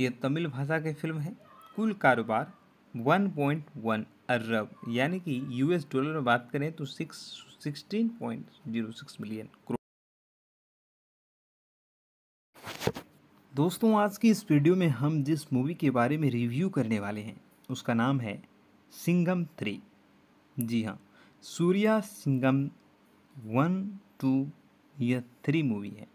ये तमिल भाषा की फिल्म है कुल कारोबार 1.1 अरब यानी कि यूएस डॉलर में बात करें तो six sixteen point zero six million crore दोस्तों आज की इस वीडियो में हम जिस मूवी के बारे में रिव्यू करने वाले हैं उसका नाम है सिंगम थ्री जी हाँ सूर्या सिंगम वन टू यह थ्री मूवी है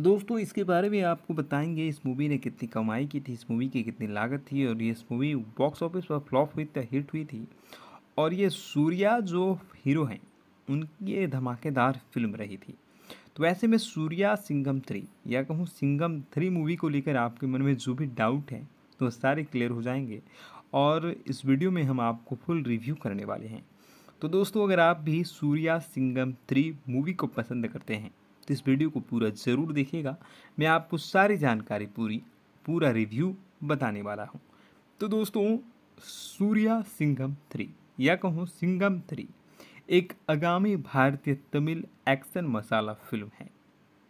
तो दोस्तों इसके बारे में आपको बताएंगे इस मूवी ने कितनी कमाई की थी इस मूवी की कितनी लागत थी और ये इस मूवी बॉक्स ऑफिस पर फ्लॉप हुई थी तो हिट हुई थी और ये सूर्या जो हीरो हैं उनकी धमाकेदार फिल्म रही थी तो ऐसे में सूर्या सिंगम थ्री या कहूँ सिंगम थ्री मूवी को लेकर आपके मन में जो भी डाउट हैं तो सारे क्लियर हो जाएंगे और इस वीडियो में हम आपको फुल रिव्यू करने वाले हैं तो दोस्तों अगर आप भी सूर्या सिंगम थ्री मूवी को पसंद करते हैं तो इस वीडियो को पूरा ज़रूर देखिएगा मैं आपको सारी जानकारी पूरी पूरा रिव्यू बताने वाला हूँ तो दोस्तों सूर्या सिंघम थ्री या कहूँ सिंघम थ्री एक आगामी भारतीय तमिल एक्शन मसाला फिल्म है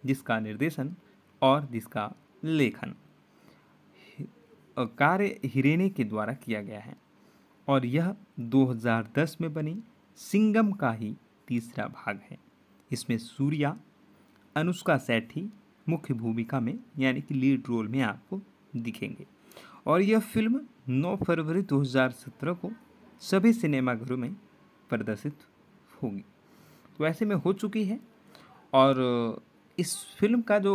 जिसका निर्देशन और जिसका लेखन कार्य हिरेने के द्वारा किया गया है और यह 2010 में बनी सिंगम का ही तीसरा भाग है इसमें सूर्या अनुष्का सेठी मुख्य भूमिका में यानी कि लीड रोल में आपको दिखेंगे और यह फिल्म 9 फरवरी 2017 को सभी सिनेमाघरों में प्रदर्शित होगी तो ऐसे में हो चुकी है और इस फिल्म का जो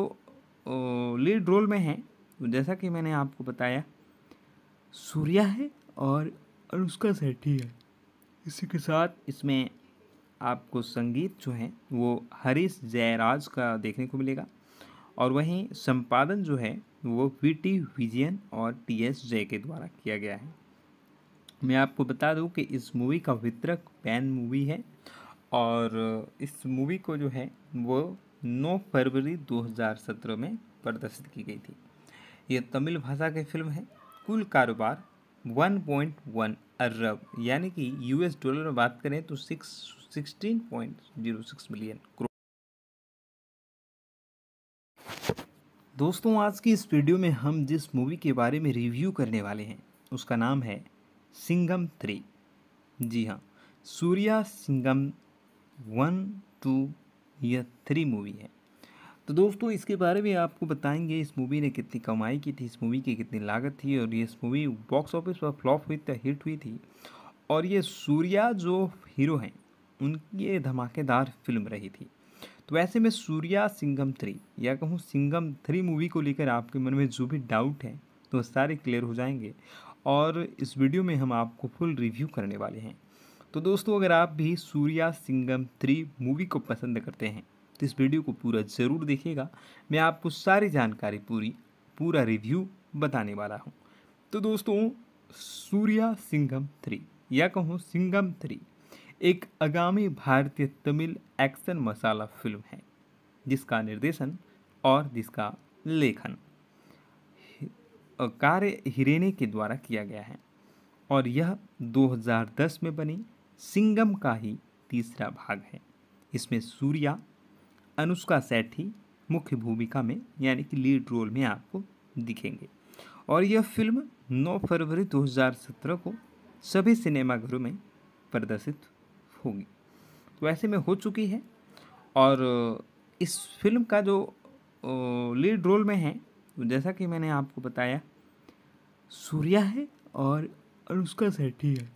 लीड रोल में है जैसा कि मैंने आपको बताया सूर्या है और अनुष्का सेठी है इसी के साथ इसमें आपको संगीत जो है वो हरीश जयराज का देखने को मिलेगा और वहीं संपादन जो है वो वी टी विजयन और टी एस जय के द्वारा किया गया है मैं आपको बता दूं कि इस मूवी का वितरक पैन मूवी है और इस मूवी को जो है वो 9 फरवरी 2017 में प्रदर्शित की गई थी यह तमिल भाषा की फिल्म है कुल कारोबार 1.1 अरब यानी कि यूएस डॉलर में बात करें तो सिक्स 16.06 मिलियन करोड़ दोस्तों आज की इस वीडियो में हम जिस मूवी के बारे में रिव्यू करने वाले हैं उसका नाम है सिंगम थ्री जी हाँ सूर्या सिंगम वन टू यह थ्री मूवी है तो दोस्तों इसके बारे में आपको बताएंगे इस मूवी ने कितनी कमाई की थी इस मूवी की कितनी लागत थी और ये इस मूवी बॉक्स ऑफिस पर फ्लॉप हुई थी तो हिट हुई थी और ये सूर्या जो हीरो हैं उनकी ये धमाकेदार फिल्म रही थी तो ऐसे में सूर्या सिंगम थ्री या कहूँ सिंगम थ्री मूवी को लेकर आपके मन में जो भी डाउट है तो सारे क्लियर हो जाएंगे और इस वीडियो में हम आपको फुल रिव्यू करने वाले हैं तो दोस्तों अगर आप भी सूर्या सिंगम थ्री मूवी को पसंद करते हैं तो इस वीडियो को पूरा ज़रूर देखिएगा मैं आपको सारी जानकारी पूरी पूरा रिव्यू बताने वाला हूँ तो दोस्तों सूर्या सिंगम थ्री या कहूँ सिंगम थ्री एक आगामी भारतीय तमिल एक्शन मसाला फिल्म है जिसका निर्देशन और जिसका लेखन कार्य हिरेने के द्वारा किया गया है और यह 2010 में बनी सिंगम का ही तीसरा भाग है इसमें सूर्या अनुष्का सेठी मुख्य भूमिका में यानी कि लीड रोल में आपको दिखेंगे और यह फिल्म 9 फरवरी 2017 को सभी सिनेमाघरों में प्रदर्शित होगी तो ऐसे में हो चुकी है और इस फिल्म का जो लीड रोल में है जैसा कि मैंने आपको बताया सूर्या है और अनुष्का सेठी है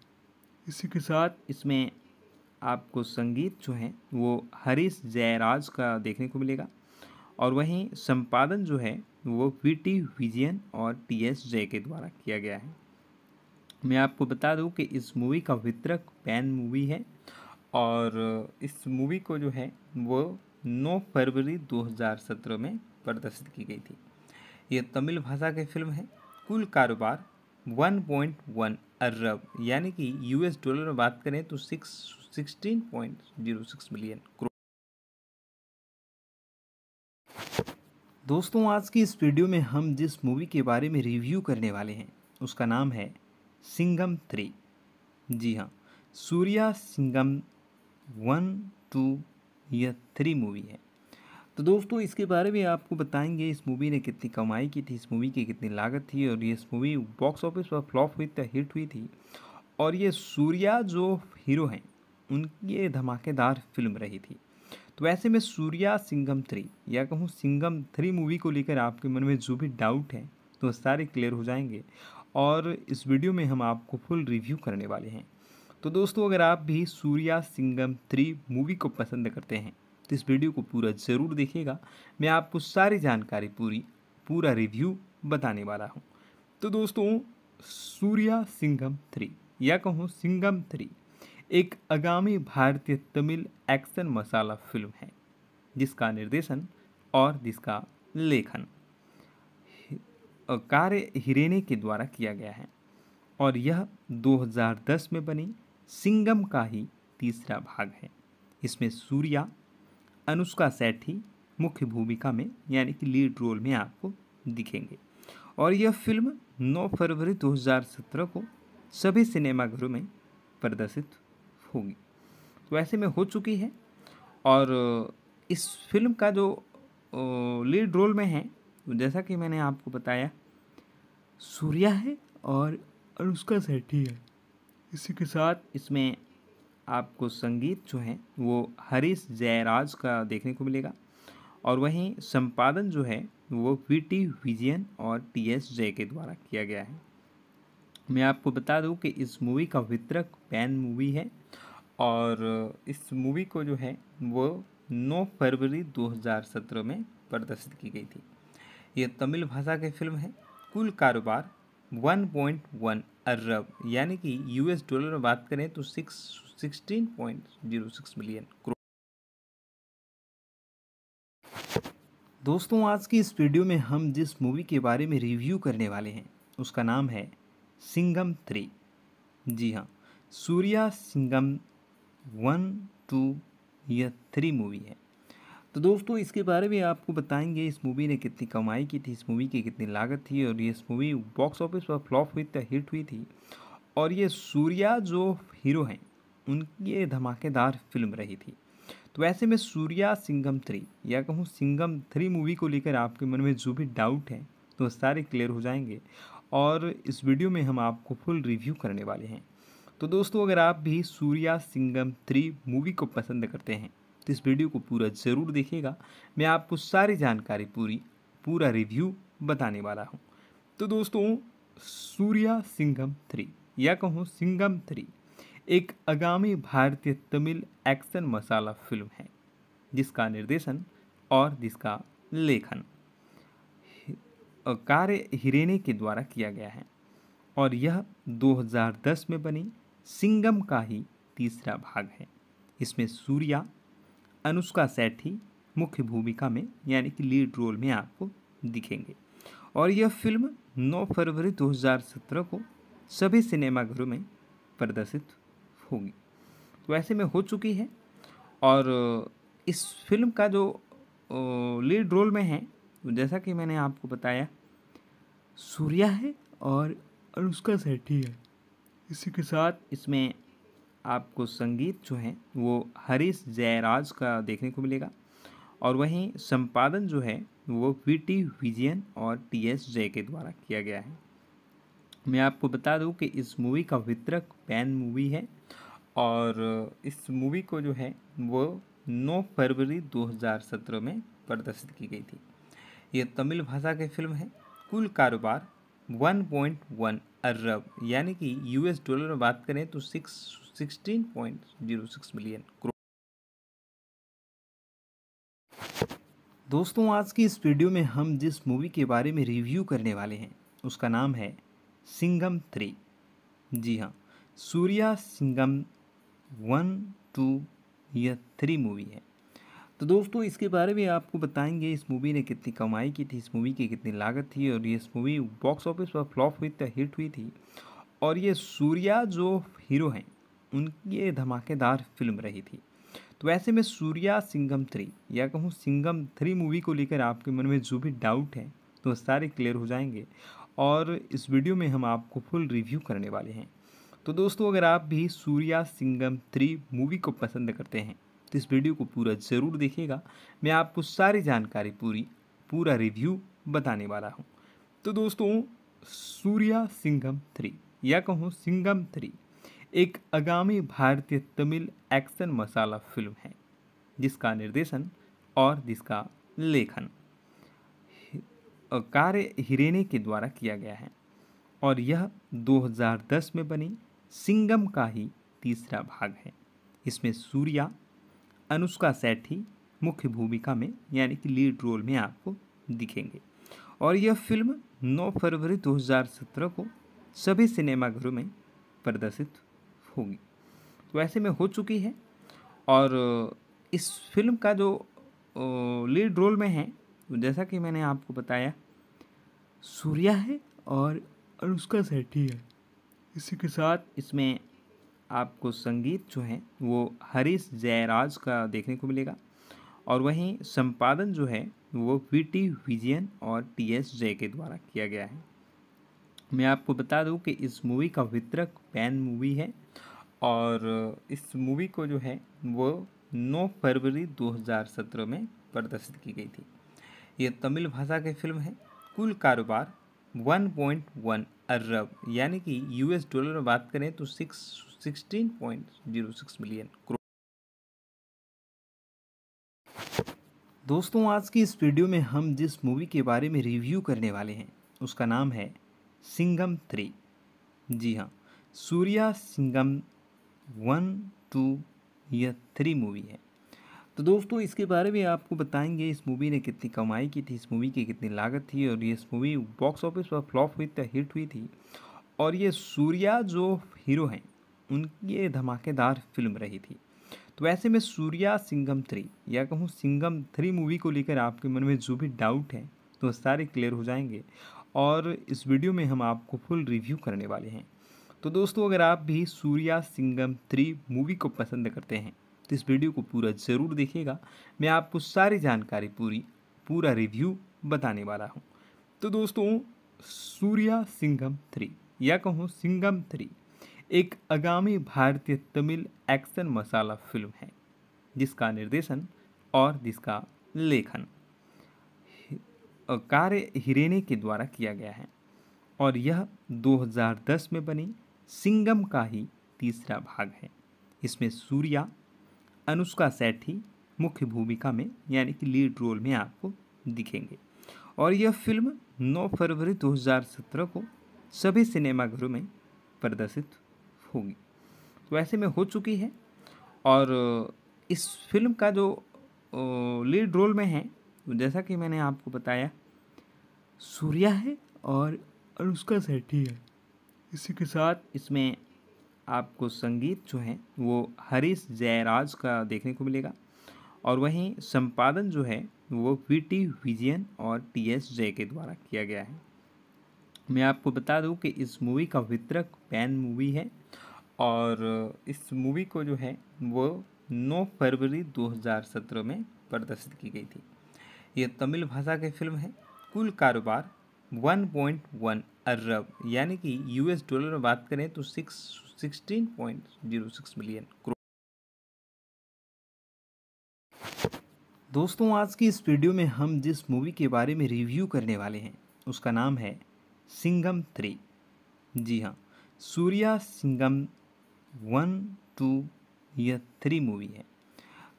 इसी के साथ इसमें आपको संगीत जो है वो हरीश जयराज का देखने को मिलेगा और वहीं संपादन जो है वो वी टी विजयन और टी एस जय के द्वारा किया गया है मैं आपको बता दूं कि इस मूवी का वितरक पैन मूवी है और इस मूवी को जो है वो 9 फरवरी 2017 में प्रदर्शित की गई थी ये तमिल भाषा की फिल्म है कुल कारोबार 1.1 अरब यानी कि यूएस डॉलर में बात करें तो six sixteen point zero six million crore दोस्तों आज की इस वीडियो में हम जिस मूवी के बारे में रिव्यू करने वाले हैं उसका नाम है सिंगम थ्री जी हाँ सूर्या सिंगम वन टू या थ्री मूवी है तो दोस्तों इसके बारे में आपको बताएंगे इस मूवी ने कितनी कमाई की थी इस मूवी की कितनी लागत थी और ये इस मूवी बॉक्स ऑफिस पर फ्लॉप हुई थी तो हिट हुई थी और ये सूर्या जो हीरो हैं उनकी धमाकेदार फिल्म रही थी तो ऐसे में सूर्या सिंगम थ्री या कहूँ सिंगम थ्री मूवी को लेकर आपके मन में जो भी डाउट है तो सारे क्लियर हो जाएंगे और इस वीडियो में हम आपको फुल रिव्यू करने वाले हैं तो दोस्तों अगर आप भी सूर्या सिंगम थ्री मूवी को पसंद करते हैं तो इस वीडियो को पूरा ज़रूर देखिएगा मैं आपको सारी जानकारी पूरी पूरा रिव्यू बताने वाला हूँ तो दोस्तों सूर्या सिंगम थ्री या कहूँ सिंगम थ्री एक आगामी भारतीय तमिल एक्शन मसाला फिल्म है जिसका निर्देशन और जिसका लेखन कार्य हिरेने के द्वारा किया गया है और यह 2010 में बनी सिंगम का ही तीसरा भाग है इसमें सूर्या अनुष्का सेठी मुख्य भूमिका में यानी कि लीड रोल में आपको दिखेंगे और यह फिल्म 9 फरवरी 2017 को सभी सिनेमाघरों में प्रदर्शित होगी तो ऐसे में हो चुकी है और इस फिल्म का जो लीड रोल में है जैसा कि मैंने आपको बताया सूर्या है और अनुष्का सेठी है इसी के साथ इसमें आपको संगीत जो है वो हरीश जयराज का देखने को मिलेगा और वहीं संपादन जो है वो वी टी विजयन और टी एस जय के द्वारा किया गया है मैं आपको बता दूं कि इस मूवी का वितरक पैन मूवी है और इस मूवी को जो है वो 9 फरवरी 2017 में प्रदर्शित की गई थी ये तमिल भाषा की फिल्म है कुल कारोबार वन पॉइंट वन अरब यानी कि यूएस डॉलर में बात करें तो six sixteen point zero six million crore दोस्तों आज की इस वीडियो में हम जिस मूवी के बारे में रिव्यू करने वाले हैं उसका नाम है सिंगम थ्री जी हाँ सूर्या सिंगम वन टू यह थ्री मूवी है तो दोस्तों इसके बारे में आपको बताएंगे इस मूवी ने कितनी कमाई की थी इस मूवी की कितनी लागत थी और ये इस मूवी बॉक्स ऑफिस पर फ्लॉप हुई थी तो हिट हुई थी और ये सूर्या जो हीरो हैं उनकी धमाकेदार फिल्म रही थी तो ऐसे में सूर्या सिंगम थ्री या कहूँ सिंगम थ्री मूवी को लेकर आपके मन में जो भी डाउट है तो सारे क्लियर हो जाएंगे और इस वीडियो में हम आपको फुल रिव्यू करने वाले हैं तो दोस्तों अगर आप भी सूर्या सिंगम थ्री मूवी को पसंद करते हैं तो इस वीडियो को पूरा ज़रूर देखिएगा मैं आपको सारी जानकारी पूरी पूरा रिव्यू बताने वाला हूँ तो दोस्तों सूर्या सिंघम थ्री या कहूँ सिंघम थ्री एक आगामी भारतीय तमिल एक्शन मसाला फिल्म है जिसका निर्देशन और जिसका लेखन कार्य हिरेने के द्वारा किया गया है और यह 2010 में बनी सिंगम का ही तीसरा भाग है इसमें सूर्या अनुष्का सेठी मुख्य भूमिका में यानी कि लीड रोल में आपको दिखेंगे और यह फिल्म 9 फरवरी 2017 को सभी सिनेमाघरों में प्रदर्शित होगी तो ऐसे में हो चुकी है और इस फिल्म का जो लीड रोल में है तो जैसा कि मैंने आपको बताया सूर्या है और अनुष्का सेठी है इसी के साथ इसमें आपको संगीत जो है वो हरीश जयराज का देखने को मिलेगा और वहीं संपादन जो है वो वी टी विजयन और टी एस जय के द्वारा किया गया है मैं आपको बता दूं कि इस मूवी का वितरक पैन मूवी है और इस मूवी को जो है वो 9 फरवरी 2017 में प्रदर्शित की गई थी ये तमिल भाषा की फिल्म है कुल कारोबार 1.1 अरब यानी कि यूएस डॉलर में बात करें तो सिक्स 16.06 मिलियन करोड़ दोस्तों आज की इस वीडियो में हम जिस मूवी के बारे में रिव्यू करने वाले हैं उसका नाम है सिंगम थ्री जी हाँ सूर्या सिंगम वन टू या थ्री मूवी है तो दोस्तों इसके बारे में आपको बताएंगे इस मूवी ने कितनी कमाई की थी इस मूवी की कितनी लागत थी और ये इस मूवी बॉक्स ऑफिस पर फ्लॉप हुई थी तो हिट हुई थी और ये सूर्या जो हीरो हैं उनकी ये धमाकेदार फिल्म रही थी तो ऐसे में सूर्या सिंगम थ्री या कहूँ सिंगम थ्री मूवी को लेकर आपके मन में जो भी डाउट है तो सारे क्लियर हो जाएंगे और इस वीडियो में हम आपको फुल रिव्यू करने वाले हैं तो दोस्तों अगर आप भी सूर्या सिंगम थ्री मूवी को पसंद करते हैं तो इस वीडियो को पूरा ज़रूर देखिएगा मैं आपको सारी जानकारी पूरी पूरा रिव्यू बताने वाला हूँ तो दोस्तों सूर्या सिंगम थ्री या कहूँ सिंगम थ्री एक आगामी भारतीय तमिल एक्शन मसाला फिल्म है जिसका निर्देशन और जिसका लेखन कार्य हिरेने के द्वारा किया गया है और यह 2010 में बनी सिंगम का ही तीसरा भाग है इसमें सूर्या अनुष्का सेठी मुख्य भूमिका में यानी कि लीड रोल में आपको दिखेंगे और यह फिल्म 9 फरवरी 2017 को सभी सिनेमाघरों में प्रदर्शित होगी तो ऐसे में हो चुकी है और इस फिल्म का जो लीड रोल में है जैसा कि मैंने आपको बताया सूर्या है और अनुष्का सेठी है इसी के साथ इसमें आपको संगीत जो है वो हरीश जयराज का देखने को मिलेगा और वहीं संपादन जो है वो वी टी विजयन और टी एस जय के द्वारा किया गया है मैं आपको बता दूं कि इस मूवी का वितरक पैन मूवी है और इस मूवी को जो है वो 9 फरवरी 2017 में प्रदर्शित की गई थी यह तमिल भाषा की फिल्म है कुल कारोबार 1.1 अरब यानी कि यूएस डॉलर में बात करें तो six sixteen point zero six million crore दोस्तों आज की इस वीडियो में हम जिस मूवी के बारे में रिव्यू करने वाले हैं उसका नाम है सिंगम थ्री जी हाँ सूर्या सिंगम वन टू या थ्री मूवी है तो दोस्तों इसके बारे में आपको बताएंगे इस मूवी ने कितनी कमाई की थी इस मूवी की कितनी लागत थी और ये इस मूवी बॉक्स ऑफिस पर फ्लॉप हुई थी तो हिट हुई थी और ये सूर्या जो हीरो हैं उनकी धमाकेदार फिल्म रही थी तो ऐसे में सूर्या सिंगम थ्री या कहूँ सिंगम थ्री मूवी को लेकर आपके मन में जो भी डाउट है तो सारे क्लियर हो जाएंगे और इस वीडियो में हम आपको फुल रिव्यू करने वाले हैं तो दोस्तों अगर आप भी सूर्या सिंगम थ्री मूवी को पसंद करते हैं तो इस वीडियो को पूरा ज़रूर देखिएगा मैं आपको सारी जानकारी पूरी पूरा रिव्यू बताने वाला हूँ तो दोस्तों सूर्या सिंगम थ्री या कहूँ सिंगम थ्री एक आगामी भारतीय तमिल एक्शन मसाला फिल्म है जिसका निर्देशन और जिसका लेखन कार्य हिरेने के द्वारा किया गया है और यह 2010 में बनी सिंगम का ही तीसरा भाग है इसमें सूर्या अनुष्का सेठी मुख्य भूमिका में यानी कि लीड रोल में आपको दिखेंगे और यह फिल्म 9 फरवरी 2017 को सभी सिनेमाघरों में प्रदर्शित होगी तो ऐसे में हो चुकी है और इस फिल्म का जो लीड रोल में है जैसा कि मैंने आपको बताया सूर्या है और अनुष्का सेठी है इसी के साथ इसमें आपको संगीत जो है वो हरीश जयराज का देखने को मिलेगा और वहीं संपादन जो है वो वी टी विजयन और टी एस जय के द्वारा किया गया है मैं आपको बता दूं कि इस मूवी का वितरक पैन मूवी है और इस मूवी को जो है वो 9 फरवरी 2017 में प्रदर्शित की गई थी ये तमिल भाषा की फिल्म है कुल कारोबार वन पॉइंट वन अरब यानी कि यूएस डॉलर में बात करें तो six sixteen point zero six million crore दोस्तों आज की इस वीडियो में हम जिस मूवी के बारे में रिव्यू करने वाले हैं उसका नाम है सिंगम थ्री जी हाँ सूर्या सिंगम वन टू यह थ्री मूवी है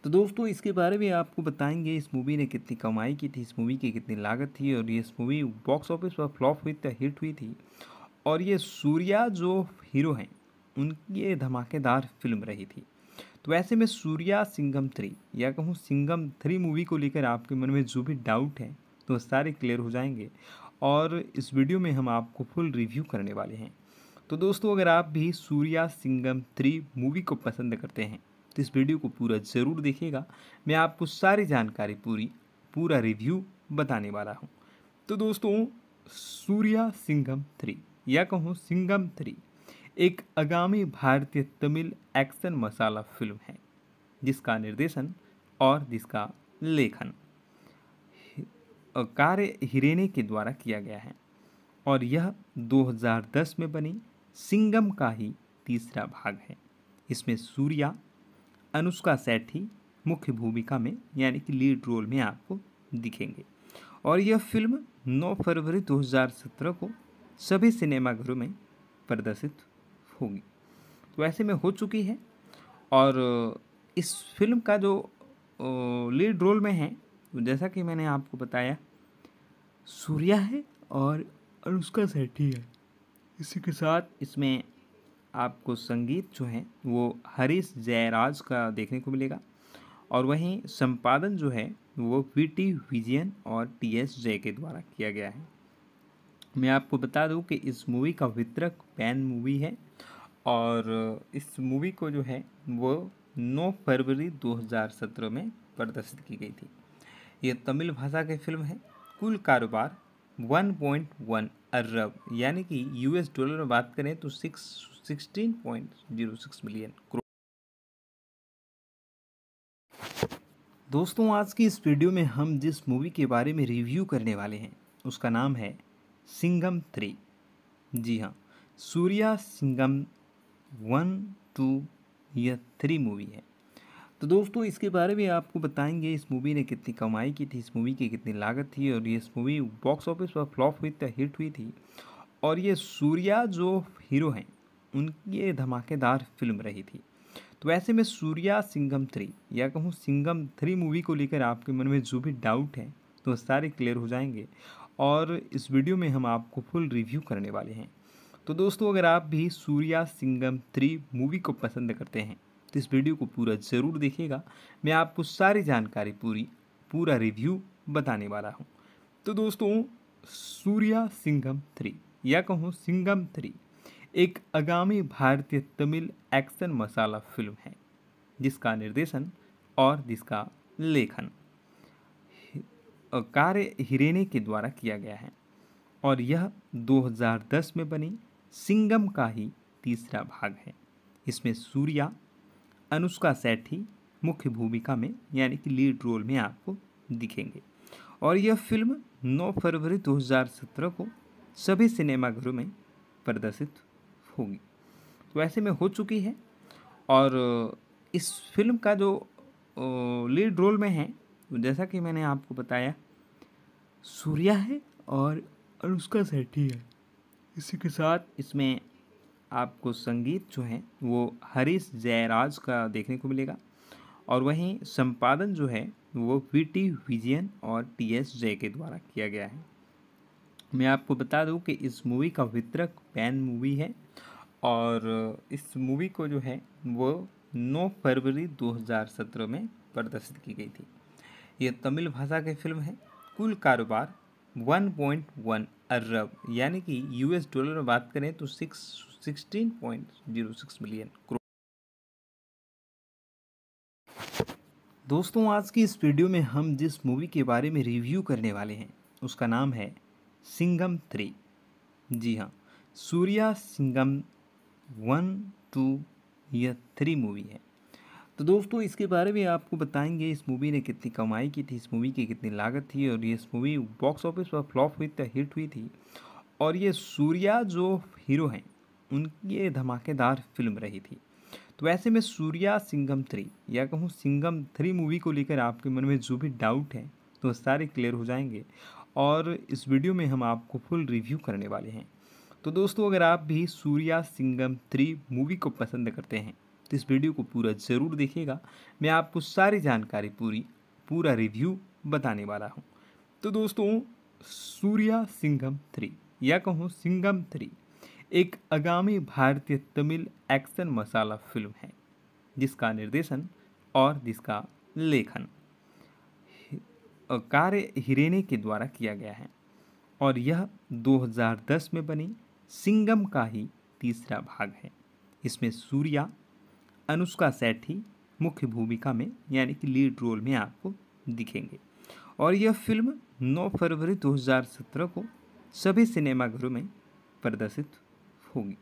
तो दोस्तों इसके बारे में आपको बताएंगे इस मूवी ने कितनी कमाई की थी इस मूवी की कितनी लागत थी और ये इस मूवी बॉक्स ऑफिस पर फ्लॉप हुई थी तो हिट हुई थी और ये सूर्या जो हीरो हैं उनकी धमाकेदार फिल्म रही थी तो ऐसे में सूर्या सिंगम थ्री या कहूँ सिंगम थ्री मूवी को लेकर आपके मन में जो भी डाउट है तो सारे क्लियर हो जाएंगे और इस वीडियो में हम आपको फुल रिव्यू करने वाले हैं तो दोस्तों अगर आप भी सूर्या सिंगम थ्री मूवी को पसंद करते हैं तो इस वीडियो को पूरा ज़रूर देखिएगा मैं आपको सारी जानकारी पूरी पूरा रिव्यू बताने वाला हूँ तो दोस्तों सूर्या सिंगम थ्री या कहूँ सिंगम थ्री एक आगामी भारतीय तमिल एक्शन मसाला फिल्म है जिसका निर्देशन और जिसका लेखन कार्य हिरेने के द्वारा किया गया है और यह 2010 में बनी सिंगम का ही तीसरा भाग है इसमें सूर्या अनुष्का सेठी मुख्य भूमिका में यानी कि लीड रोल में आपको दिखेंगे और यह फिल्म 9 फरवरी 2017 को सभी सिनेमाघरों में प्रदर्शित होगी तो ऐसे में हो चुकी है और इस फिल्म का जो लीड रोल में है जैसा कि मैंने आपको बताया सूर्या है और अनुष्का सेठी है इसी के साथ इसमें आपको संगीत जो है वो हरीश जयराज का देखने को मिलेगा और वहीं संपादन जो है वो वी टी विजयन और टी एस जय के द्वारा किया गया है मैं आपको बता दूं कि इस मूवी का वितरक पैन मूवी है और इस मूवी को जो है वो 9 फरवरी 2017 में प्रदर्शित की गई थी ये तमिल भाषा की फिल्म है कुल कारोबार 1.1 अरब यानी कि यूएस डॉलर में बात करें तो सिक्स 16.06 मिलियन करोड़ दोस्तों आज की इस वीडियो में हम जिस मूवी के बारे में रिव्यू करने वाले हैं उसका नाम है सिंगम थ्री जी हाँ सूर्या सिंगम वन टू यह थ्री मूवी है तो दोस्तों इसके बारे में आपको बताएंगे इस मूवी ने कितनी कमाई की थी इस मूवी की कितनी लागत थी और ये इस मूवी बॉक्स ऑफिस पर फ्लॉप हुई थी हिट हुई थी और ये सूर्या जो हीरो हैं उनकी ये धमाकेदार फिल्म रही थी तो ऐसे में सूर्या सिंगम थ्री या कहूँ सिंगम थ्री मूवी को लेकर आपके मन में जो भी डाउट हैं तो सारे क्लियर हो जाएंगे और इस वीडियो में हम आपको फुल रिव्यू करने वाले हैं तो दोस्तों अगर आप भी सूर्या सिंगम थ्री मूवी को पसंद करते हैं तो इस वीडियो को पूरा ज़रूर देखिएगा मैं आपको सारी जानकारी पूरी पूरा रिव्यू बताने वाला हूँ तो दोस्तों सूर्या सिंगम थ्री या कहूँ सिंगम थ्री एक आगामी भारतीय तमिल एक्शन मसाला फिल्म है जिसका निर्देशन और जिसका लेखन कार्य हिरेने के द्वारा किया गया है और यह 2010 में बनी सिंगम का ही तीसरा भाग है इसमें सूर्या अनुष्का सेठी मुख्य भूमिका में यानी कि लीड रोल में आपको दिखेंगे और यह फिल्म 9 फरवरी 2017 को सभी सिनेमाघरों में प्रदर्शित होगी तो ऐसे में हो चुकी है और इस फिल्म का जो लीड रोल में है जैसा कि मैंने आपको बताया सूर्या है और अनुष्का सेठी है इसी के साथ इसमें आपको संगीत जो है वो हरीश जयराज का देखने को मिलेगा और वहीं संपादन जो है वो वी टी विजयन और टी एस जय के द्वारा किया गया है मैं आपको बता दूं कि इस मूवी का वितरक पैन मूवी है और इस मूवी को जो है वो 9 फरवरी 2017 में प्रदर्शित की गई थी यह तमिल भाषा की फिल्म है कुल कारोबार 1.1 अरब यानी कि यूएस डॉलर में बात करें तो six sixteen point zero six million crore दोस्तों आज की इस वीडियो में हम जिस मूवी के बारे में रिव्यू करने वाले हैं उसका नाम है सिंगम थ्री जी हाँ सूर्या सिंगम वन टू या थ्री मूवी है तो दोस्तों इसके बारे में आपको बताएंगे इस मूवी ने कितनी कमाई की थी इस मूवी की कितनी लागत थी और ये इस मूवी बॉक्स ऑफिस पर फ्लॉप हुई थी तो हिट हुई थी और ये सूर्या जो हीरो हैं उनकी धमाकेदार फिल्म रही थी तो ऐसे में सूर्या सिंगम थ्री या कहूँ सिंगम थ्री मूवी को लेकर आपके मन में जो भी डाउट है तो सारे क्लियर हो जाएंगे और इस वीडियो में हम आपको फुल रिव्यू करने वाले हैं तो दोस्तों अगर आप भी सूर्या सिंगम थ्री मूवी को पसंद करते हैं तो इस वीडियो को पूरा ज़रूर देखिएगा मैं आपको सारी जानकारी पूरी पूरा रिव्यू बताने वाला हूँ तो दोस्तों सूर्या सिंगम थ्री या कहूँ सिंगम थ्री एक आगामी भारतीय तमिल एक्शन मसाला फिल्म है जिसका निर्देशन और जिसका लेखन कार्य हिरेने के द्वारा किया गया है और यह 2010 में बनी सिंगम का ही तीसरा भाग है इसमें सूर्या अनुष्का सेठी मुख्य भूमिका में यानी कि लीड रोल में आपको दिखेंगे और यह फिल्म 9 फरवरी 2017 को सभी सिनेमाघरों में प्रदर्शित होगी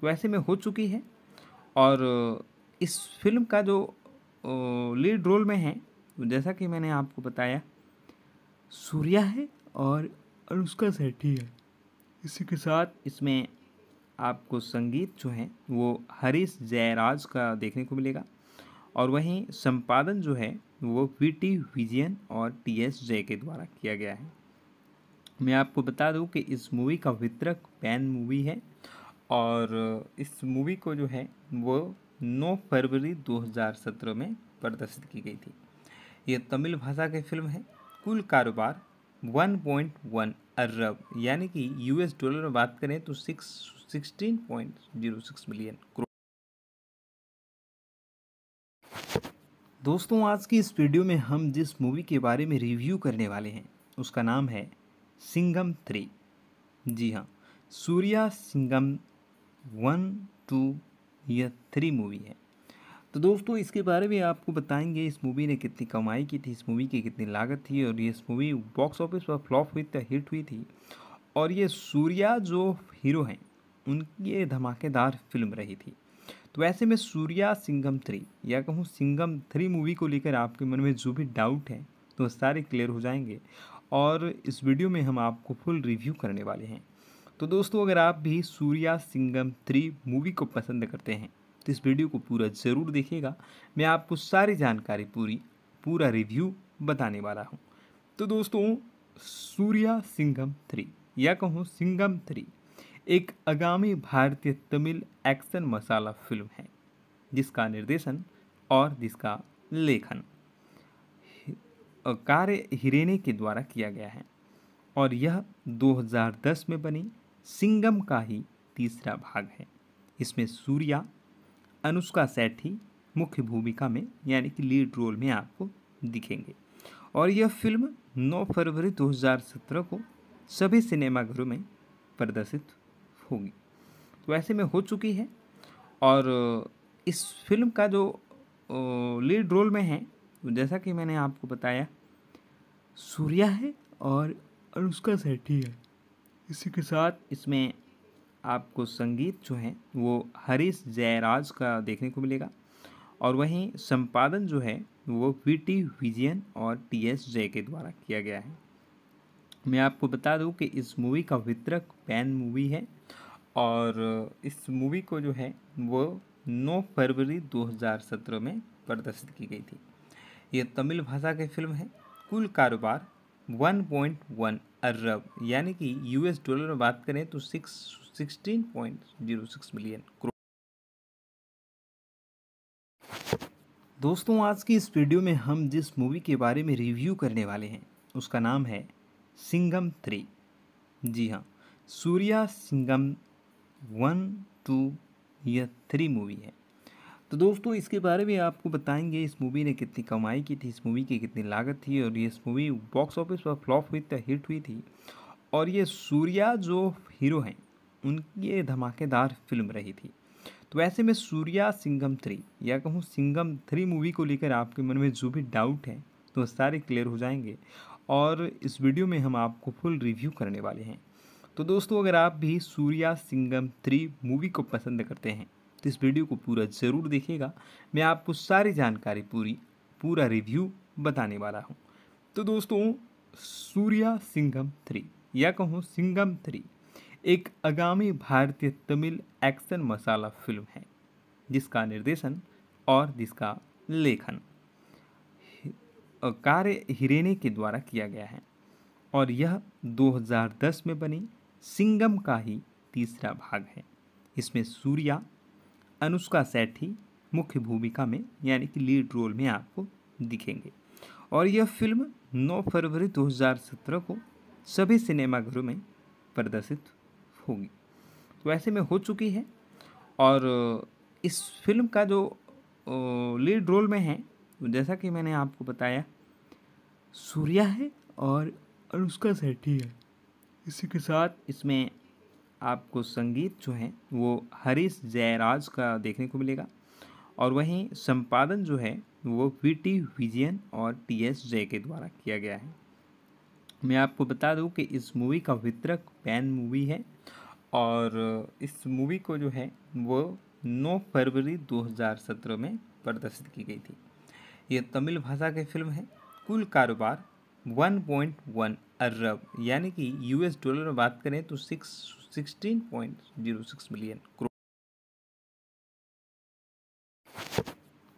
तो ऐसे में हो चुकी है और इस फिल्म का जो लीड रोल में है तो जैसा कि मैंने आपको बताया सूर्या है और अनुष्का सेठी है इसी के साथ इसमें आपको संगीत जो है वो हरीश जयराज का देखने को मिलेगा और वहीं संपादन जो है वो वी टी विजयन और टी एस जय के द्वारा किया गया है मैं आपको बता दूं कि इस मूवी का वितरक पैन मूवी है और इस मूवी को जो है वो 9 फरवरी 2017 में प्रदर्शित की गई थी ये तमिल भाषा की फिल्म है कुल कारोबार 1.1 अरब यानी कि यूएस डॉलर में बात करें तो six sixteen point zero six million दोस्तों आज की इस वीडियो में हम जिस मूवी के बारे में रिव्यू करने वाले हैं उसका नाम है सिंगम थ्री जी हाँ सूर्या सिंगम वन टू या थ्री मूवी है तो दोस्तों इसके बारे में आपको बताएंगे इस मूवी ने कितनी कमाई की थी इस मूवी की कितनी लागत थी और ये इस मूवी बॉक्स ऑफिस पर फ्लॉप हुई हिट तो हुई थी और ये सूर्या जो हीरो हैं उनकी धमाकेदार फिल्म रही थी तो ऐसे में सूर्या सिंगम थ्री या कहूँ सिंगम थ्री मूवी को लेकर आपके मन में जो भी डाउट है तो सारे क्लियर हो जाएंगे और इस वीडियो में हम आपको फुल रिव्यू करने वाले हैं तो दोस्तों अगर आप भी सूर्या सिंगम थ्री मूवी को पसंद करते हैं तो इस वीडियो को पूरा ज़रूर देखिएगा मैं आपको सारी जानकारी पूरी पूरा रिव्यू बताने वाला हूँ तो दोस्तों सूर्या सिंगम थ्री या कहूँ सिंगम थ्री एक आगामी भारतीय तमिल एक्शन मसाला फिल्म है जिसका निर्देशन और जिसका लेखन कार्य हिरेने के द्वारा किया गया है और यह 2010 में बनी सिंगम का ही तीसरा भाग है इसमें सूर्या अनुष्का सेठी मुख्य भूमिका में यानी कि लीड रोल में आपको दिखेंगे और यह फिल्म 9 फरवरी 2017 को सभी सिनेमाघरों में प्रदर्शित होगी तो ऐसे में हो चुकी है और इस फिल्म का जो लीड रोल में है जैसा कि मैंने आपको बताया सूर्या है और अनुष्का सेठी है इसी के साथ इसमें आपको संगीत जो है वो हरीश जयराज का देखने को मिलेगा और वहीं संपादन जो है वो वी टी विजयन और टी एस जय के द्वारा किया गया है मैं आपको बता दूं कि इस मूवी का वितरक पैन मूवी है और इस मूवी को जो है वो 9 फरवरी 2017 में प्रदर्शित की गई थी ये तमिल भाषा की फिल्म है कुल कारोबार 1.1 अरब यानी कि यूएस डॉलर में बात करें तो six sixteen point zero six million crore दोस्तों आज की इस वीडियो में हम जिस मूवी के बारे में रिव्यू करने वाले हैं उसका नाम है सिंगम थ्री जी हाँ सूर्या सिंगम वन टू या थ्री मूवी है तो दोस्तों इसके बारे में आपको बताएंगे इस मूवी ने कितनी कमाई की थी इस मूवी की कितनी लागत थी और ये इस मूवी बॉक्स ऑफिस पर फ्लॉप हुई थी तो हिट हुई थी और ये सूर्या जो हीरो हैं उनकी ये धमाकेदार फिल्म रही थी तो ऐसे में सूर्या सिंगम थ्री या कहूँ सिंगम थ्री मूवी को लेकर आपके मन में जो भी डाउट हैं तो सारे क्लियर हो जाएंगे और इस वीडियो में हम आपको फुल रिव्यू करने वाले हैं तो दोस्तों अगर आप भी सूर्या सिंगम थ्री मूवी को पसंद करते हैं तो इस वीडियो को पूरा ज़रूर देखिएगा मैं आपको सारी जानकारी पूरी पूरा रिव्यू बताने वाला हूँ तो दोस्तों सूर्या सिंघम थ्री या कहूँ सिंघम थ्री एक आगामी भारतीय तमिल एक्शन मसाला फिल्म है जिसका निर्देशन और जिसका लेखन कार्य हिरेने के द्वारा किया गया है और यह 2010 में बनी सिंगम का ही तीसरा भाग है इसमें सूर्या अनुष्का सेठी मुख्य भूमिका में यानी कि लीड रोल में आपको दिखेंगे और यह फिल्म 9 फरवरी 2017 को सभी सिनेमाघरों में प्रदर्शित होगी तो ऐसे में हो चुकी है और इस फिल्म का जो लीड रोल में है तो जैसा कि मैंने आपको बताया सूर्या है और अनुष्का सेठी है इसी के साथ इसमें आपको संगीत जो है वो हरीश जयराज का देखने को मिलेगा और वहीं संपादन जो है वो वी टी विजयन और टी एस जय के द्वारा किया गया है मैं आपको बता दूं कि इस मूवी का वितरक पैन मूवी है और इस मूवी को जो है वो 9 फरवरी 2017 में प्रदर्शित की गई थी ये तमिल भाषा की फिल्म है कुल कारोबार 1.1 अरब यानी कि यूएस डॉलर में बात करें तो सिक्स 16.06 मिलियन करोड़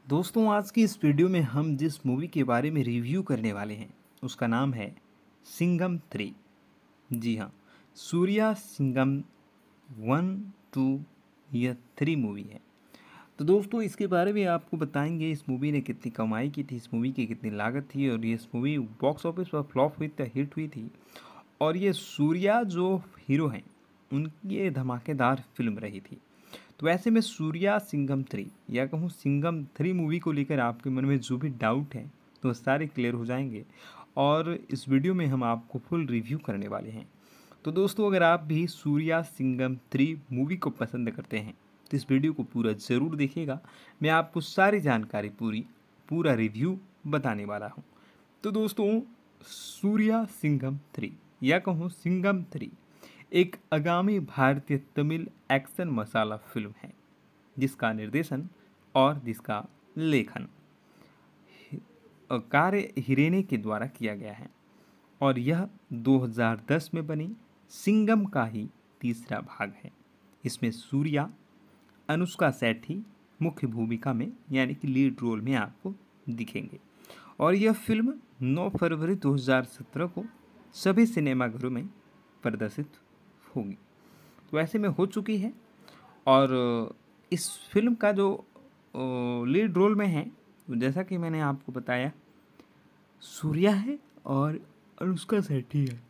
दोस्तों आज की इस वीडियो में हम जिस मूवी के बारे में रिव्यू करने वाले हैं उसका नाम है सिंगम थ्री जी हाँ सूर्या सिंगम वन टू यह थ्री मूवी है तो दोस्तों इसके बारे में आपको बताएंगे इस मूवी ने कितनी कमाई की थी इस मूवी की कितनी लागत थी और ये इस मूवी बॉक्स ऑफिस पर फ्लॉप हुई थी हिट हुई थी और ये सूर्या जो हीरो हैं उनकी ये धमाकेदार फिल्म रही थी तो ऐसे में सूर्या सिंगम थ्री या कहूँ सिंगम थ्री मूवी को लेकर आपके मन में जो भी डाउट है तो सारे क्लियर हो जाएंगे और इस वीडियो में हम आपको फुल रिव्यू करने वाले हैं तो दोस्तों अगर आप भी सूर्या सिंगम थ्री मूवी को पसंद करते हैं तो इस वीडियो को पूरा ज़रूर देखिएगा मैं आपको सारी जानकारी पूरी पूरा रिव्यू बताने वाला हूँ तो दोस्तों सूर्या सिंगम थ्री या कहूँ सिंगम थ्री एक आगामी भारतीय तमिल एक्शन मसाला फिल्म है जिसका निर्देशन और जिसका लेखन कार्य हिरेने के द्वारा किया गया है और यह 2010 में बनी सिंगम का ही तीसरा भाग है इसमें सूर्या अनुष्का सेठी मुख्य भूमिका में यानी कि लीड रोल में आपको दिखेंगे और यह फिल्म 9 फरवरी 2017 को सभी सिनेमाघरों में प्रदर्शित होगी तो ऐसे में हो चुकी है और इस फिल्म का जो लीड रोल में है जैसा कि मैंने आपको बताया सूर्या है और अनुष्का सेठी है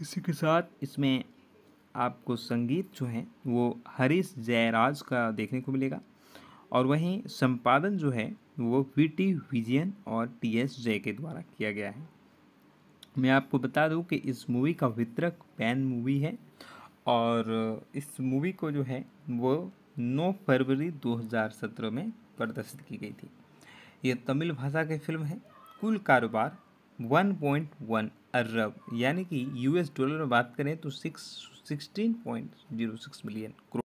इसी के साथ इसमें आपको संगीत जो है वो हरीश जयराज का देखने को मिलेगा और वहीं संपादन जो है वो वी टी विजयन और टी एस जय के द्वारा किया गया है मैं आपको बता दूं कि इस मूवी का वितरक पैन मूवी है और इस मूवी को जो है वो 9 फरवरी 2017 में प्रदर्शित की गई थी ये तमिल भाषा की फिल्म है कुल कारोबार 1.1 अरब यानी कि यूएस डॉलर में बात करें तो six sixteen point zero six million crore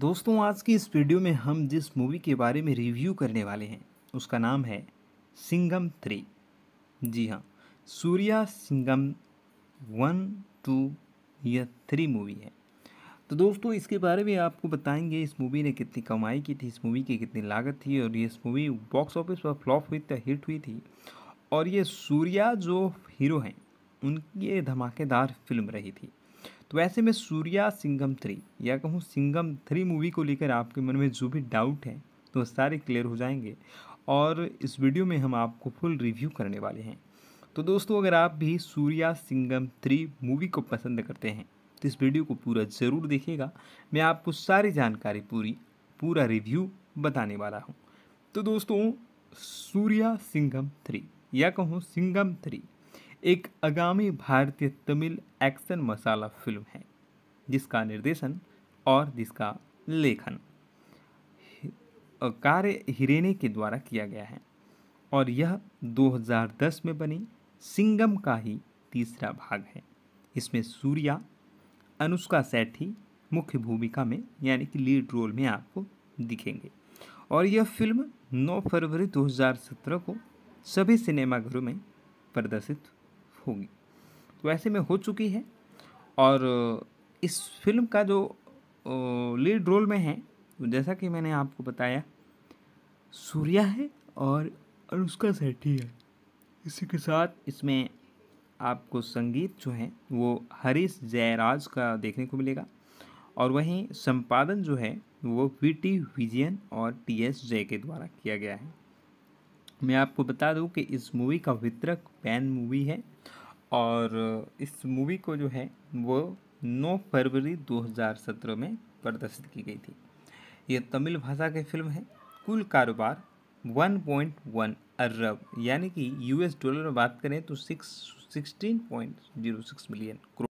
दोस्तों आज की इस वीडियो में हम जिस मूवी के बारे में रिव्यू करने वाले हैं उसका नाम है सिंगम थ्री जी हाँ सूर्या सिंगम वन टू या थ्री मूवी है तो दोस्तों इसके बारे में आपको बताएंगे इस मूवी ने कितनी कमाई की थी इस मूवी की कितनी लागत थी और ये इस मूवी बॉक्स ऑफिस पर फ्लॉप हुई थी तो हिट हुई थी और ये सूर्या जो हीरो हैं उनकी धमाकेदार फिल्म रही थी तो ऐसे में सूर्या सिंगम थ्री या कहूँ सिंगम थ्री मूवी को लेकर आपके मन में जो भी डाउट है तो सारे क्लियर हो जाएंगे और इस वीडियो में हम आपको फुल रिव्यू करने वाले हैं तो दोस्तों अगर आप भी सूर्या सिंगम थ्री मूवी को पसंद करते हैं तो इस वीडियो को पूरा ज़रूर देखिएगा मैं आपको सारी जानकारी पूरी पूरा रिव्यू बताने वाला हूँ तो दोस्तों सूर्या सिंगम थ्री या कहूँ सिंगम थ्री एक आगामी भारतीय तमिल एक्शन मसाला फिल्म है जिसका निर्देशन और जिसका लेखन कार्य हिरेने के द्वारा किया गया है और यह 2010 में बनी सिंगम का ही तीसरा भाग है इसमें सूर्या अनुष्का सेठी मुख्य भूमिका में यानी कि लीड रोल में आपको दिखेंगे और यह फिल्म 9 फरवरी 2017 को सभी सिनेमाघरों में प्रदर्शित होगी तो ऐसे में हो चुकी है और इस फिल्म का जो लीड रोल में है जैसा कि मैंने आपको बताया सूर्या है और अनुष्का सेठी है इसी के साथ इसमें आपको संगीत जो है वो हरीश जयराज का देखने को मिलेगा और वहीं संपादन जो है वो वी टी विजयन और टी एस जय के द्वारा किया गया है मैं आपको बता दूं कि इस मूवी का वितरक पैन मूवी है और इस मूवी को जो है वो 9 फरवरी 2017 में प्रदर्शित की गई थी ये तमिल भाषा की फिल्म है कुल कारोबार 1.1 अरब यानी कि यूएस डॉलर में बात करें तो six sixteen point zero six million